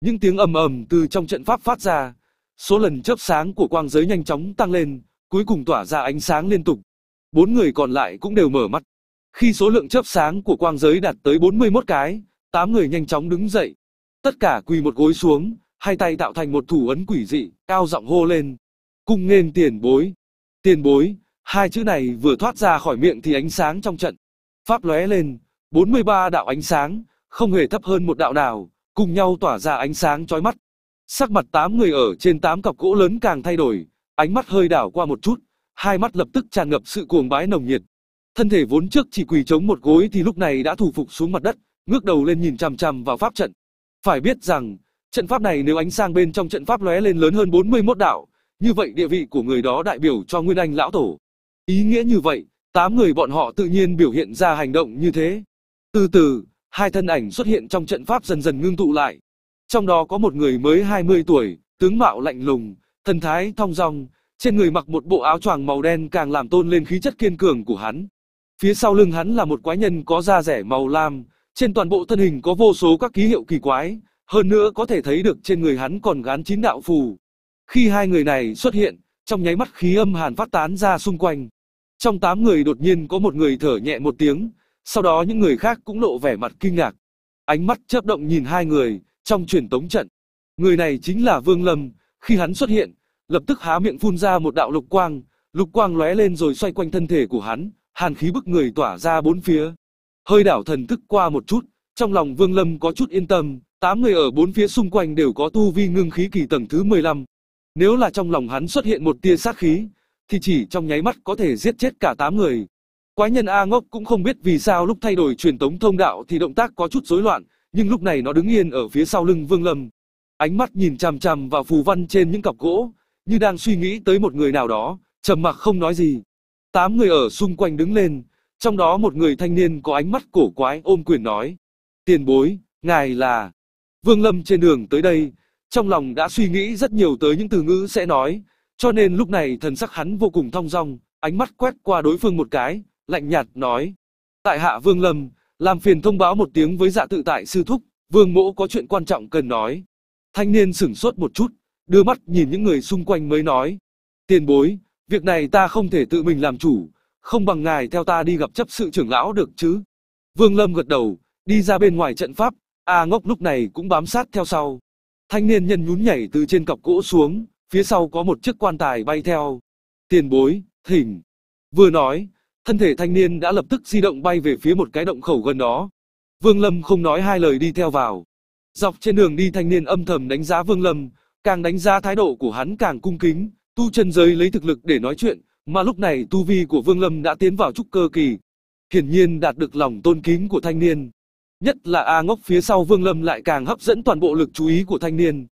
Những tiếng ầm ầm từ trong trận pháp phát ra, Số lần chớp sáng của quang giới nhanh chóng tăng lên, cuối cùng tỏa ra ánh sáng liên tục. Bốn người còn lại cũng đều mở mắt. Khi số lượng chớp sáng của quang giới đạt tới 41 cái, tám người nhanh chóng đứng dậy. Tất cả quỳ một gối xuống, hai tay tạo thành một thủ ấn quỷ dị, cao giọng hô lên. Cung nghênh tiền bối. Tiền bối, hai chữ này vừa thoát ra khỏi miệng thì ánh sáng trong trận. Pháp lóe lên, 43 đạo ánh sáng, không hề thấp hơn một đạo nào, cùng nhau tỏa ra ánh sáng chói mắt. Sắc mặt tám người ở trên tám cọc gỗ lớn càng thay đổi, ánh mắt hơi đảo qua một chút, hai mắt lập tức tràn ngập sự cuồng bái nồng nhiệt. Thân thể vốn trước chỉ quỳ chống một gối thì lúc này đã thủ phục xuống mặt đất, ngước đầu lên nhìn chằm chằm vào pháp trận. Phải biết rằng, trận pháp này nếu ánh sang bên trong trận pháp lóe lên lớn hơn 41 đạo, như vậy địa vị của người đó đại biểu cho Nguyên Anh lão tổ. Ý nghĩa như vậy, tám người bọn họ tự nhiên biểu hiện ra hành động như thế. Từ từ, hai thân ảnh xuất hiện trong trận pháp dần dần ngưng tụ lại, trong đó có một người mới 20 tuổi, tướng mạo lạnh lùng, thần thái thong dong, trên người mặc một bộ áo choàng màu đen càng làm tôn lên khí chất kiên cường của hắn. Phía sau lưng hắn là một quái nhân có da rẻ màu lam, trên toàn bộ thân hình có vô số các ký hiệu kỳ quái, hơn nữa có thể thấy được trên người hắn còn gắn chín đạo phù. Khi hai người này xuất hiện, trong nháy mắt khí âm hàn phát tán ra xung quanh. Trong tám người đột nhiên có một người thở nhẹ một tiếng, sau đó những người khác cũng lộ vẻ mặt kinh ngạc. Ánh mắt chớp động nhìn hai người, trong truyền tống trận, người này chính là Vương Lâm, khi hắn xuất hiện, lập tức há miệng phun ra một đạo lục quang, lục quang lóe lên rồi xoay quanh thân thể của hắn, hàn khí bức người tỏa ra bốn phía. Hơi đảo thần thức qua một chút, trong lòng Vương Lâm có chút yên tâm, tám người ở bốn phía xung quanh đều có tu vi ngưng khí kỳ tầng thứ 15. Nếu là trong lòng hắn xuất hiện một tia sát khí, thì chỉ trong nháy mắt có thể giết chết cả tám người. Quái nhân A Ngốc cũng không biết vì sao lúc thay đổi truyền tống thông đạo thì động tác có chút rối loạn, nhưng lúc này nó đứng yên ở phía sau lưng Vương Lâm. Ánh mắt nhìn chằm chằm vào phù văn trên những cọc gỗ, như đang suy nghĩ tới một người nào đó, trầm mặc không nói gì. Tám người ở xung quanh đứng lên, trong đó một người thanh niên có ánh mắt cổ quái ôm quyền nói. Tiền bối, ngài là... Vương Lâm trên đường tới đây, trong lòng đã suy nghĩ rất nhiều tới những từ ngữ sẽ nói, cho nên lúc này thần sắc hắn vô cùng thong dong, ánh mắt quét qua đối phương một cái, lạnh nhạt nói. Tại hạ Vương Lâm, làm phiền thông báo một tiếng với dạ tự tại sư thúc, vương mỗ có chuyện quan trọng cần nói. Thanh niên sửng sốt một chút, đưa mắt nhìn những người xung quanh mới nói. Tiền bối, việc này ta không thể tự mình làm chủ, không bằng ngài theo ta đi gặp chấp sự trưởng lão được chứ. Vương Lâm gật đầu, đi ra bên ngoài trận pháp, A ngốc lúc này cũng bám sát theo sau. Thanh niên nhân nhún nhảy từ trên cọc gỗ xuống, phía sau có một chiếc quan tài bay theo. Tiền bối, thỉnh. Vừa nói, Thân thể thanh niên đã lập tức di động bay về phía một cái động khẩu gần đó. Vương Lâm không nói hai lời đi theo vào. Dọc trên đường đi thanh niên âm thầm đánh giá Vương Lâm, càng đánh giá thái độ của hắn càng cung kính, tu chân giới lấy thực lực để nói chuyện, mà lúc này tu vi của Vương Lâm đã tiến vào trúc cơ kỳ. Hiển nhiên đạt được lòng tôn kính của thanh niên. Nhất là A ngốc phía sau Vương Lâm lại càng hấp dẫn toàn bộ lực chú ý của thanh niên.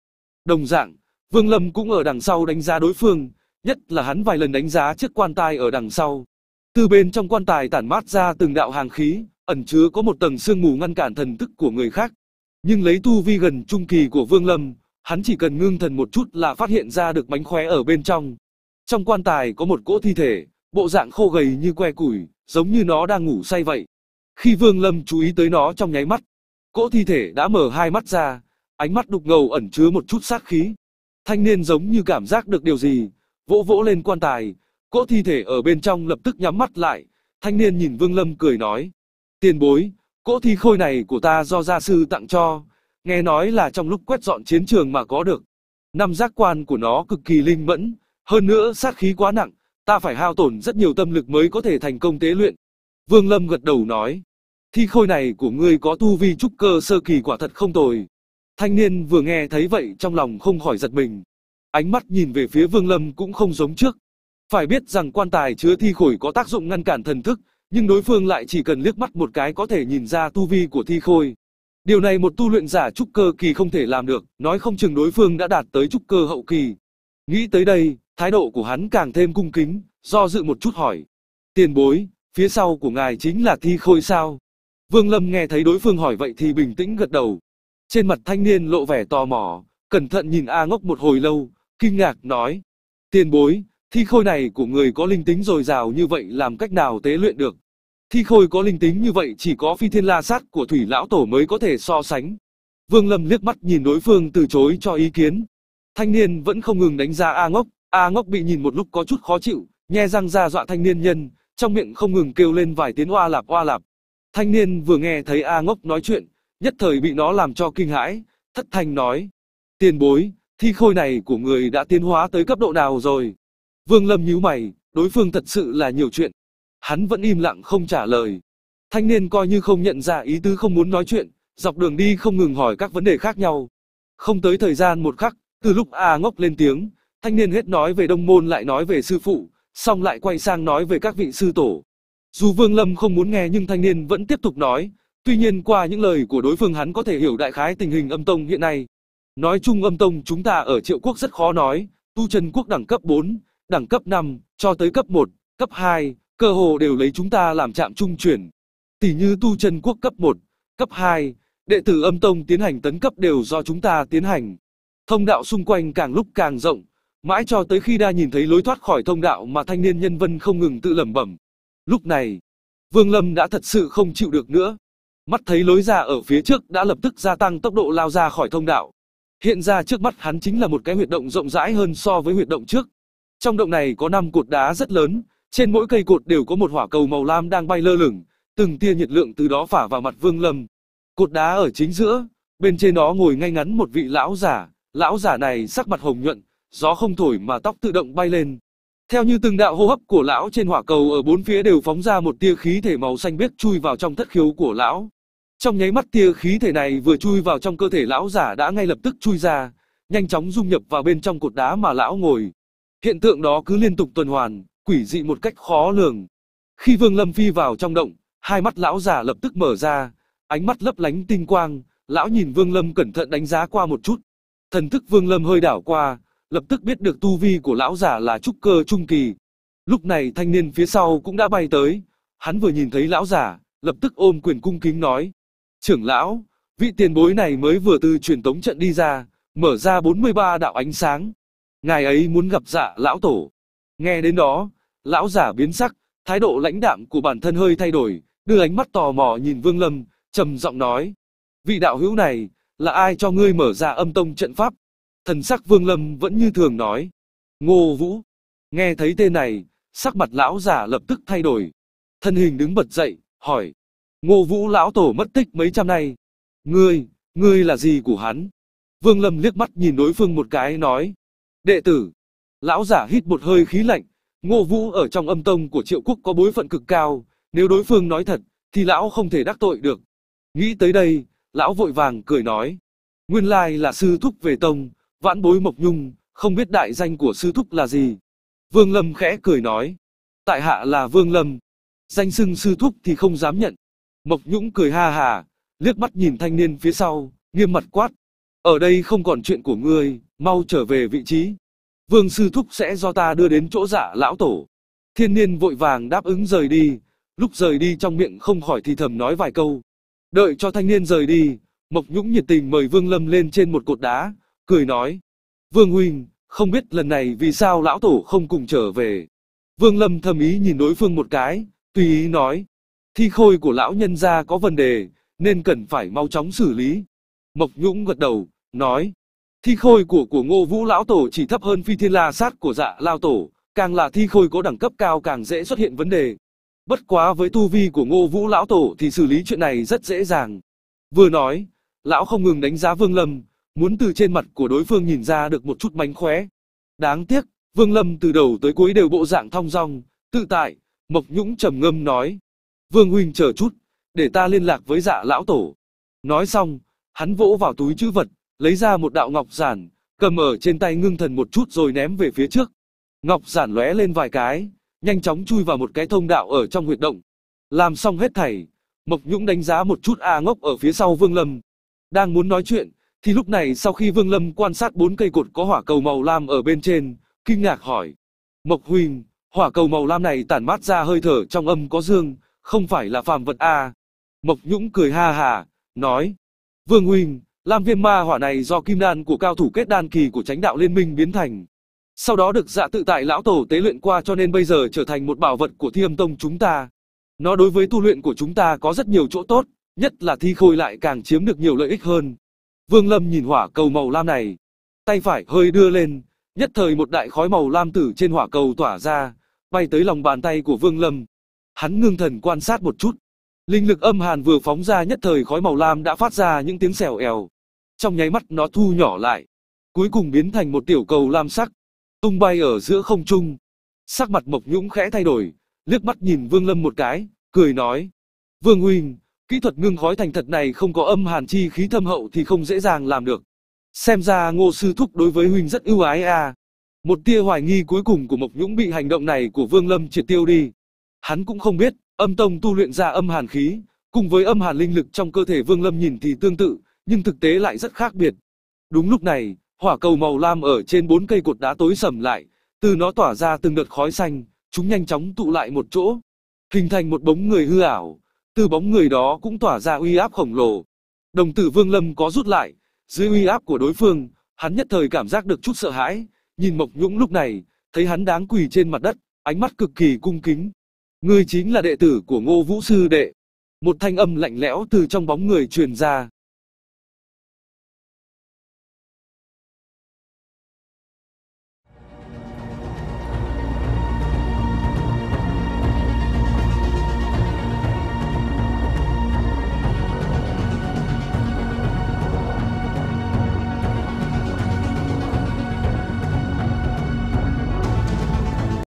Đồng dạng, Vương Lâm cũng ở đằng sau đánh giá đối phương, nhất là hắn vài lần đánh giá chiếc quan tai ở đằng sau. Từ bên trong quan tài tản mát ra từng đạo hàng khí, ẩn chứa có một tầng sương mù ngăn cản thần thức của người khác. Nhưng lấy tu vi gần trung kỳ của Vương Lâm, hắn chỉ cần ngưng thần một chút là phát hiện ra được mánh khóe ở bên trong. Trong quan tài có một cỗ thi thể, bộ dạng khô gầy như que củi, giống như nó đang ngủ say vậy. Khi Vương Lâm chú ý tới nó trong nháy mắt, cỗ thi thể đã mở hai mắt ra, ánh mắt đục ngầu ẩn chứa một chút sát khí. Thanh niên giống như cảm giác được điều gì, vỗ vỗ lên quan tài, Cỗ thi thể ở bên trong lập tức nhắm mắt lại, thanh niên nhìn Vương Lâm cười nói. Tiền bối, cỗ thi khôi này của ta do gia sư tặng cho, nghe nói là trong lúc quét dọn chiến trường mà có được. Năm giác quan của nó cực kỳ linh mẫn, hơn nữa sát khí quá nặng, ta phải hao tổn rất nhiều tâm lực mới có thể thành công tế luyện. Vương Lâm gật đầu nói, thi khôi này của ngươi có tu vi trúc cơ sơ kỳ quả thật không tồi. Thanh niên vừa nghe thấy vậy trong lòng không khỏi giật mình. Ánh mắt nhìn về phía Vương Lâm cũng không giống trước, phải biết rằng quan tài chứa thi khôi có tác dụng ngăn cản thần thức, nhưng đối phương lại chỉ cần liếc mắt một cái có thể nhìn ra tu vi của thi khôi. Điều này một tu luyện giả trúc cơ kỳ không thể làm được, nói không chừng đối phương đã đạt tới trúc cơ hậu kỳ. Nghĩ tới đây, thái độ của hắn càng thêm cung kính, do dự một chút hỏi. Tiền bối, phía sau của ngài chính là thi khôi sao? Vương Lâm nghe thấy đối phương hỏi vậy thì bình tĩnh gật đầu. Trên mặt thanh niên lộ vẻ tò mò, cẩn thận nhìn A ngốc một hồi lâu, kinh ngạc nói. Tiền bối, Thi khôi này của người có linh tính dồi dào như vậy làm cách nào tế luyện được? Thi khôi có linh tính như vậy chỉ có phi thiên la sát của thủy lão tổ mới có thể so sánh. Vương Lâm liếc mắt nhìn đối phương từ chối cho ý kiến. Thanh niên vẫn không ngừng đánh giá A Ngốc, A Ngốc bị nhìn một lúc có chút khó chịu, nhe răng ra dọa thanh niên nhân, trong miệng không ngừng kêu lên vài tiếng oa lạp oa lạp. Thanh niên vừa nghe thấy A Ngốc nói chuyện, nhất thời bị nó làm cho kinh hãi, thất thanh nói. Tiền bối, thi khôi này của người đã tiến hóa tới cấp độ nào rồi? Vương Lâm nhíu mày, đối phương thật sự là nhiều chuyện. Hắn vẫn im lặng không trả lời. Thanh niên coi như không nhận ra ý tứ không muốn nói chuyện, dọc đường đi không ngừng hỏi các vấn đề khác nhau. Không tới thời gian một khắc, từ lúc A à ngốc lên tiếng, thanh niên hết nói về đông môn lại nói về sư phụ, xong lại quay sang nói về các vị sư tổ. Dù Vương Lâm không muốn nghe nhưng thanh niên vẫn tiếp tục nói, tuy nhiên qua những lời của đối phương hắn có thể hiểu đại khái tình hình âm tông hiện nay. Nói chung âm tông chúng ta ở triệu quốc rất khó nói, tu chân quốc đẳng cấp 4, đẳng cấp 5, cho tới cấp 1, cấp 2, cơ hồ đều lấy chúng ta làm trạm trung chuyển. Tỷ như tu chân quốc cấp 1, cấp 2, đệ tử âm tông tiến hành tấn cấp đều do chúng ta tiến hành. Thông đạo xung quanh càng lúc càng rộng, mãi cho tới khi đa nhìn thấy lối thoát khỏi thông đạo mà thanh niên nhân vân không ngừng tự lẩm bẩm. Lúc này, Vương Lâm đã thật sự không chịu được nữa. Mắt thấy lối ra ở phía trước đã lập tức gia tăng tốc độ lao ra khỏi thông đạo. Hiện ra trước mắt hắn chính là một cái huyệt động rộng rãi hơn so với huyệt động trước. Trong động này có 5 cột đá rất lớn, trên mỗi cây cột đều có một hỏa cầu màu lam đang bay lơ lửng, từng tia nhiệt lượng từ đó phả vào mặt Vương Lâm. Cột đá ở chính giữa, bên trên nó ngồi ngay ngắn một vị lão giả, lão giả này sắc mặt hồng nhuận, gió không thổi mà tóc tự động bay lên. Theo như từng đạo hô hấp của lão trên hỏa cầu ở bốn phía đều phóng ra một tia khí thể màu xanh biếc chui vào trong thất khiếu của lão. Trong nháy mắt tia khí thể này vừa chui vào trong cơ thể lão giả đã ngay lập tức chui ra, nhanh chóng dung nhập vào bên trong cột đá mà lão ngồi. Hiện tượng đó cứ liên tục tuần hoàn, quỷ dị một cách khó lường. Khi Vương Lâm Phi vào trong động, hai mắt lão già lập tức mở ra, ánh mắt lấp lánh tinh quang, lão nhìn Vương Lâm cẩn thận đánh giá qua một chút. Thần thức Vương Lâm hơi đảo qua, lập tức biết được tu vi của lão già là trúc cơ trung kỳ. Lúc này thanh niên phía sau cũng đã bay tới, hắn vừa nhìn thấy lão già, lập tức ôm quyền cung kính nói. Trưởng lão, vị tiền bối này mới vừa từ truyền tống trận đi ra, mở ra 43 đạo ánh sáng, ngài ấy muốn gặp dạ lão tổ. Nghe đến đó, lão giả biến sắc, thái độ lãnh đạm của bản thân hơi thay đổi, đưa ánh mắt tò mò nhìn Vương Lâm, trầm giọng nói. Vị đạo hữu này, là ai cho ngươi mở ra âm tông trận pháp? Thần sắc Vương Lâm vẫn như thường nói. Ngô Vũ. Nghe thấy tên này, sắc mặt lão giả lập tức thay đổi. Thân hình đứng bật dậy, hỏi. Ngô Vũ lão tổ mất tích mấy trăm nay. Ngươi, ngươi là gì của hắn? Vương Lâm liếc mắt nhìn đối phương một cái nói đệ tử. Lão giả hít một hơi khí lạnh, Ngô Vũ ở trong âm tông của Triệu Quốc có bối phận cực cao, nếu đối phương nói thật, thì lão không thể đắc tội được. Nghĩ tới đây, lão vội vàng cười nói. Nguyên lai là sư thúc về tông, vãn bối mộc nhung, không biết đại danh của sư thúc là gì. Vương Lâm khẽ cười nói. Tại hạ là Vương Lâm. Danh xưng sư thúc thì không dám nhận. Mộc Nhũng cười ha hà, liếc mắt nhìn thanh niên phía sau, nghiêm mặt quát. Ở đây không còn chuyện của ngươi, mau trở về vị trí. Vương sư thúc sẽ do ta đưa đến chỗ giả dạ lão tổ. Thiên niên vội vàng đáp ứng rời đi, lúc rời đi trong miệng không khỏi thì thầm nói vài câu. Đợi cho thanh niên rời đi, Mộc Nhũng nhiệt tình mời Vương Lâm lên trên một cột đá, cười nói. Vương Huynh, không biết lần này vì sao lão tổ không cùng trở về. Vương Lâm thầm ý nhìn đối phương một cái, tùy ý nói. Thi khôi của lão nhân gia có vấn đề, nên cần phải mau chóng xử lý. Mộc Nhũng gật đầu, nói. Thi khôi của của ngô vũ lão tổ chỉ thấp hơn phi thiên la sát của dạ lao tổ, càng là thi khôi có đẳng cấp cao càng dễ xuất hiện vấn đề. Bất quá với tu vi của ngô vũ lão tổ thì xử lý chuyện này rất dễ dàng. Vừa nói, lão không ngừng đánh giá Vương Lâm, muốn từ trên mặt của đối phương nhìn ra được một chút mánh khóe. Đáng tiếc, Vương Lâm từ đầu tới cuối đều bộ dạng thong dong, tự tại, Mộc Nhũng trầm ngâm nói. Vương Huynh chờ chút, để ta liên lạc với dạ lão tổ. Nói xong, hắn vỗ vào túi chữ vật, lấy ra một đạo ngọc giản, cầm ở trên tay ngưng thần một chút rồi ném về phía trước. Ngọc giản lóe lên vài cái, nhanh chóng chui vào một cái thông đạo ở trong huyệt động. Làm xong hết thảy, Mộc Nhũng đánh giá một chút A à ngốc ở phía sau Vương Lâm. Đang muốn nói chuyện, thì lúc này sau khi Vương Lâm quan sát bốn cây cột có hỏa cầu màu lam ở bên trên, kinh ngạc hỏi. Mộc Huynh, hỏa cầu màu lam này tản mát ra hơi thở trong âm có dương, không phải là phàm vật A. Mộc Nhũng cười ha hà, nói. Vương Huynh, Lam viêm ma hỏa này do kim đan của cao thủ kết đan kỳ của tránh đạo liên minh biến thành. Sau đó được dạ tự tại lão tổ tế luyện qua cho nên bây giờ trở thành một bảo vật của thiêm tông chúng ta. Nó đối với tu luyện của chúng ta có rất nhiều chỗ tốt, nhất là thi khôi lại càng chiếm được nhiều lợi ích hơn. Vương Lâm nhìn hỏa cầu màu lam này, tay phải hơi đưa lên, nhất thời một đại khói màu lam tử trên hỏa cầu tỏa ra, bay tới lòng bàn tay của Vương Lâm. Hắn ngưng thần quan sát một chút, linh lực âm hàn vừa phóng ra nhất thời khói màu lam đã phát ra những tiếng xèo èo. Trong nháy mắt nó thu nhỏ lại, cuối cùng biến thành một tiểu cầu lam sắc, tung bay ở giữa không trung. Sắc mặt Mộc Nhũng khẽ thay đổi, liếc mắt nhìn Vương Lâm một cái, cười nói: "Vương huynh, kỹ thuật ngưng khói thành thật này không có âm hàn chi khí thâm hậu thì không dễ dàng làm được. Xem ra Ngô sư thúc đối với huynh rất ưu ái a." Một tia hoài nghi cuối cùng của Mộc Nhũng bị hành động này của Vương Lâm triệt tiêu đi. Hắn cũng không biết, âm tông tu luyện ra âm hàn khí, cùng với âm hàn linh lực trong cơ thể Vương Lâm nhìn thì tương tự, nhưng thực tế lại rất khác biệt. Đúng lúc này, hỏa cầu màu lam ở trên bốn cây cột đá tối sầm lại, từ nó tỏa ra từng đợt khói xanh, chúng nhanh chóng tụ lại một chỗ, hình thành một bóng người hư ảo, từ bóng người đó cũng tỏa ra uy áp khổng lồ. Đồng tử Vương Lâm có rút lại, dưới uy áp của đối phương, hắn nhất thời cảm giác được chút sợ hãi, nhìn Mộc Nhũng lúc này, thấy hắn đáng quỳ trên mặt đất, ánh mắt cực kỳ cung kính. Ngươi chính là đệ tử của Ngô Vũ sư đệ. Một thanh âm lạnh lẽo từ trong bóng người truyền ra,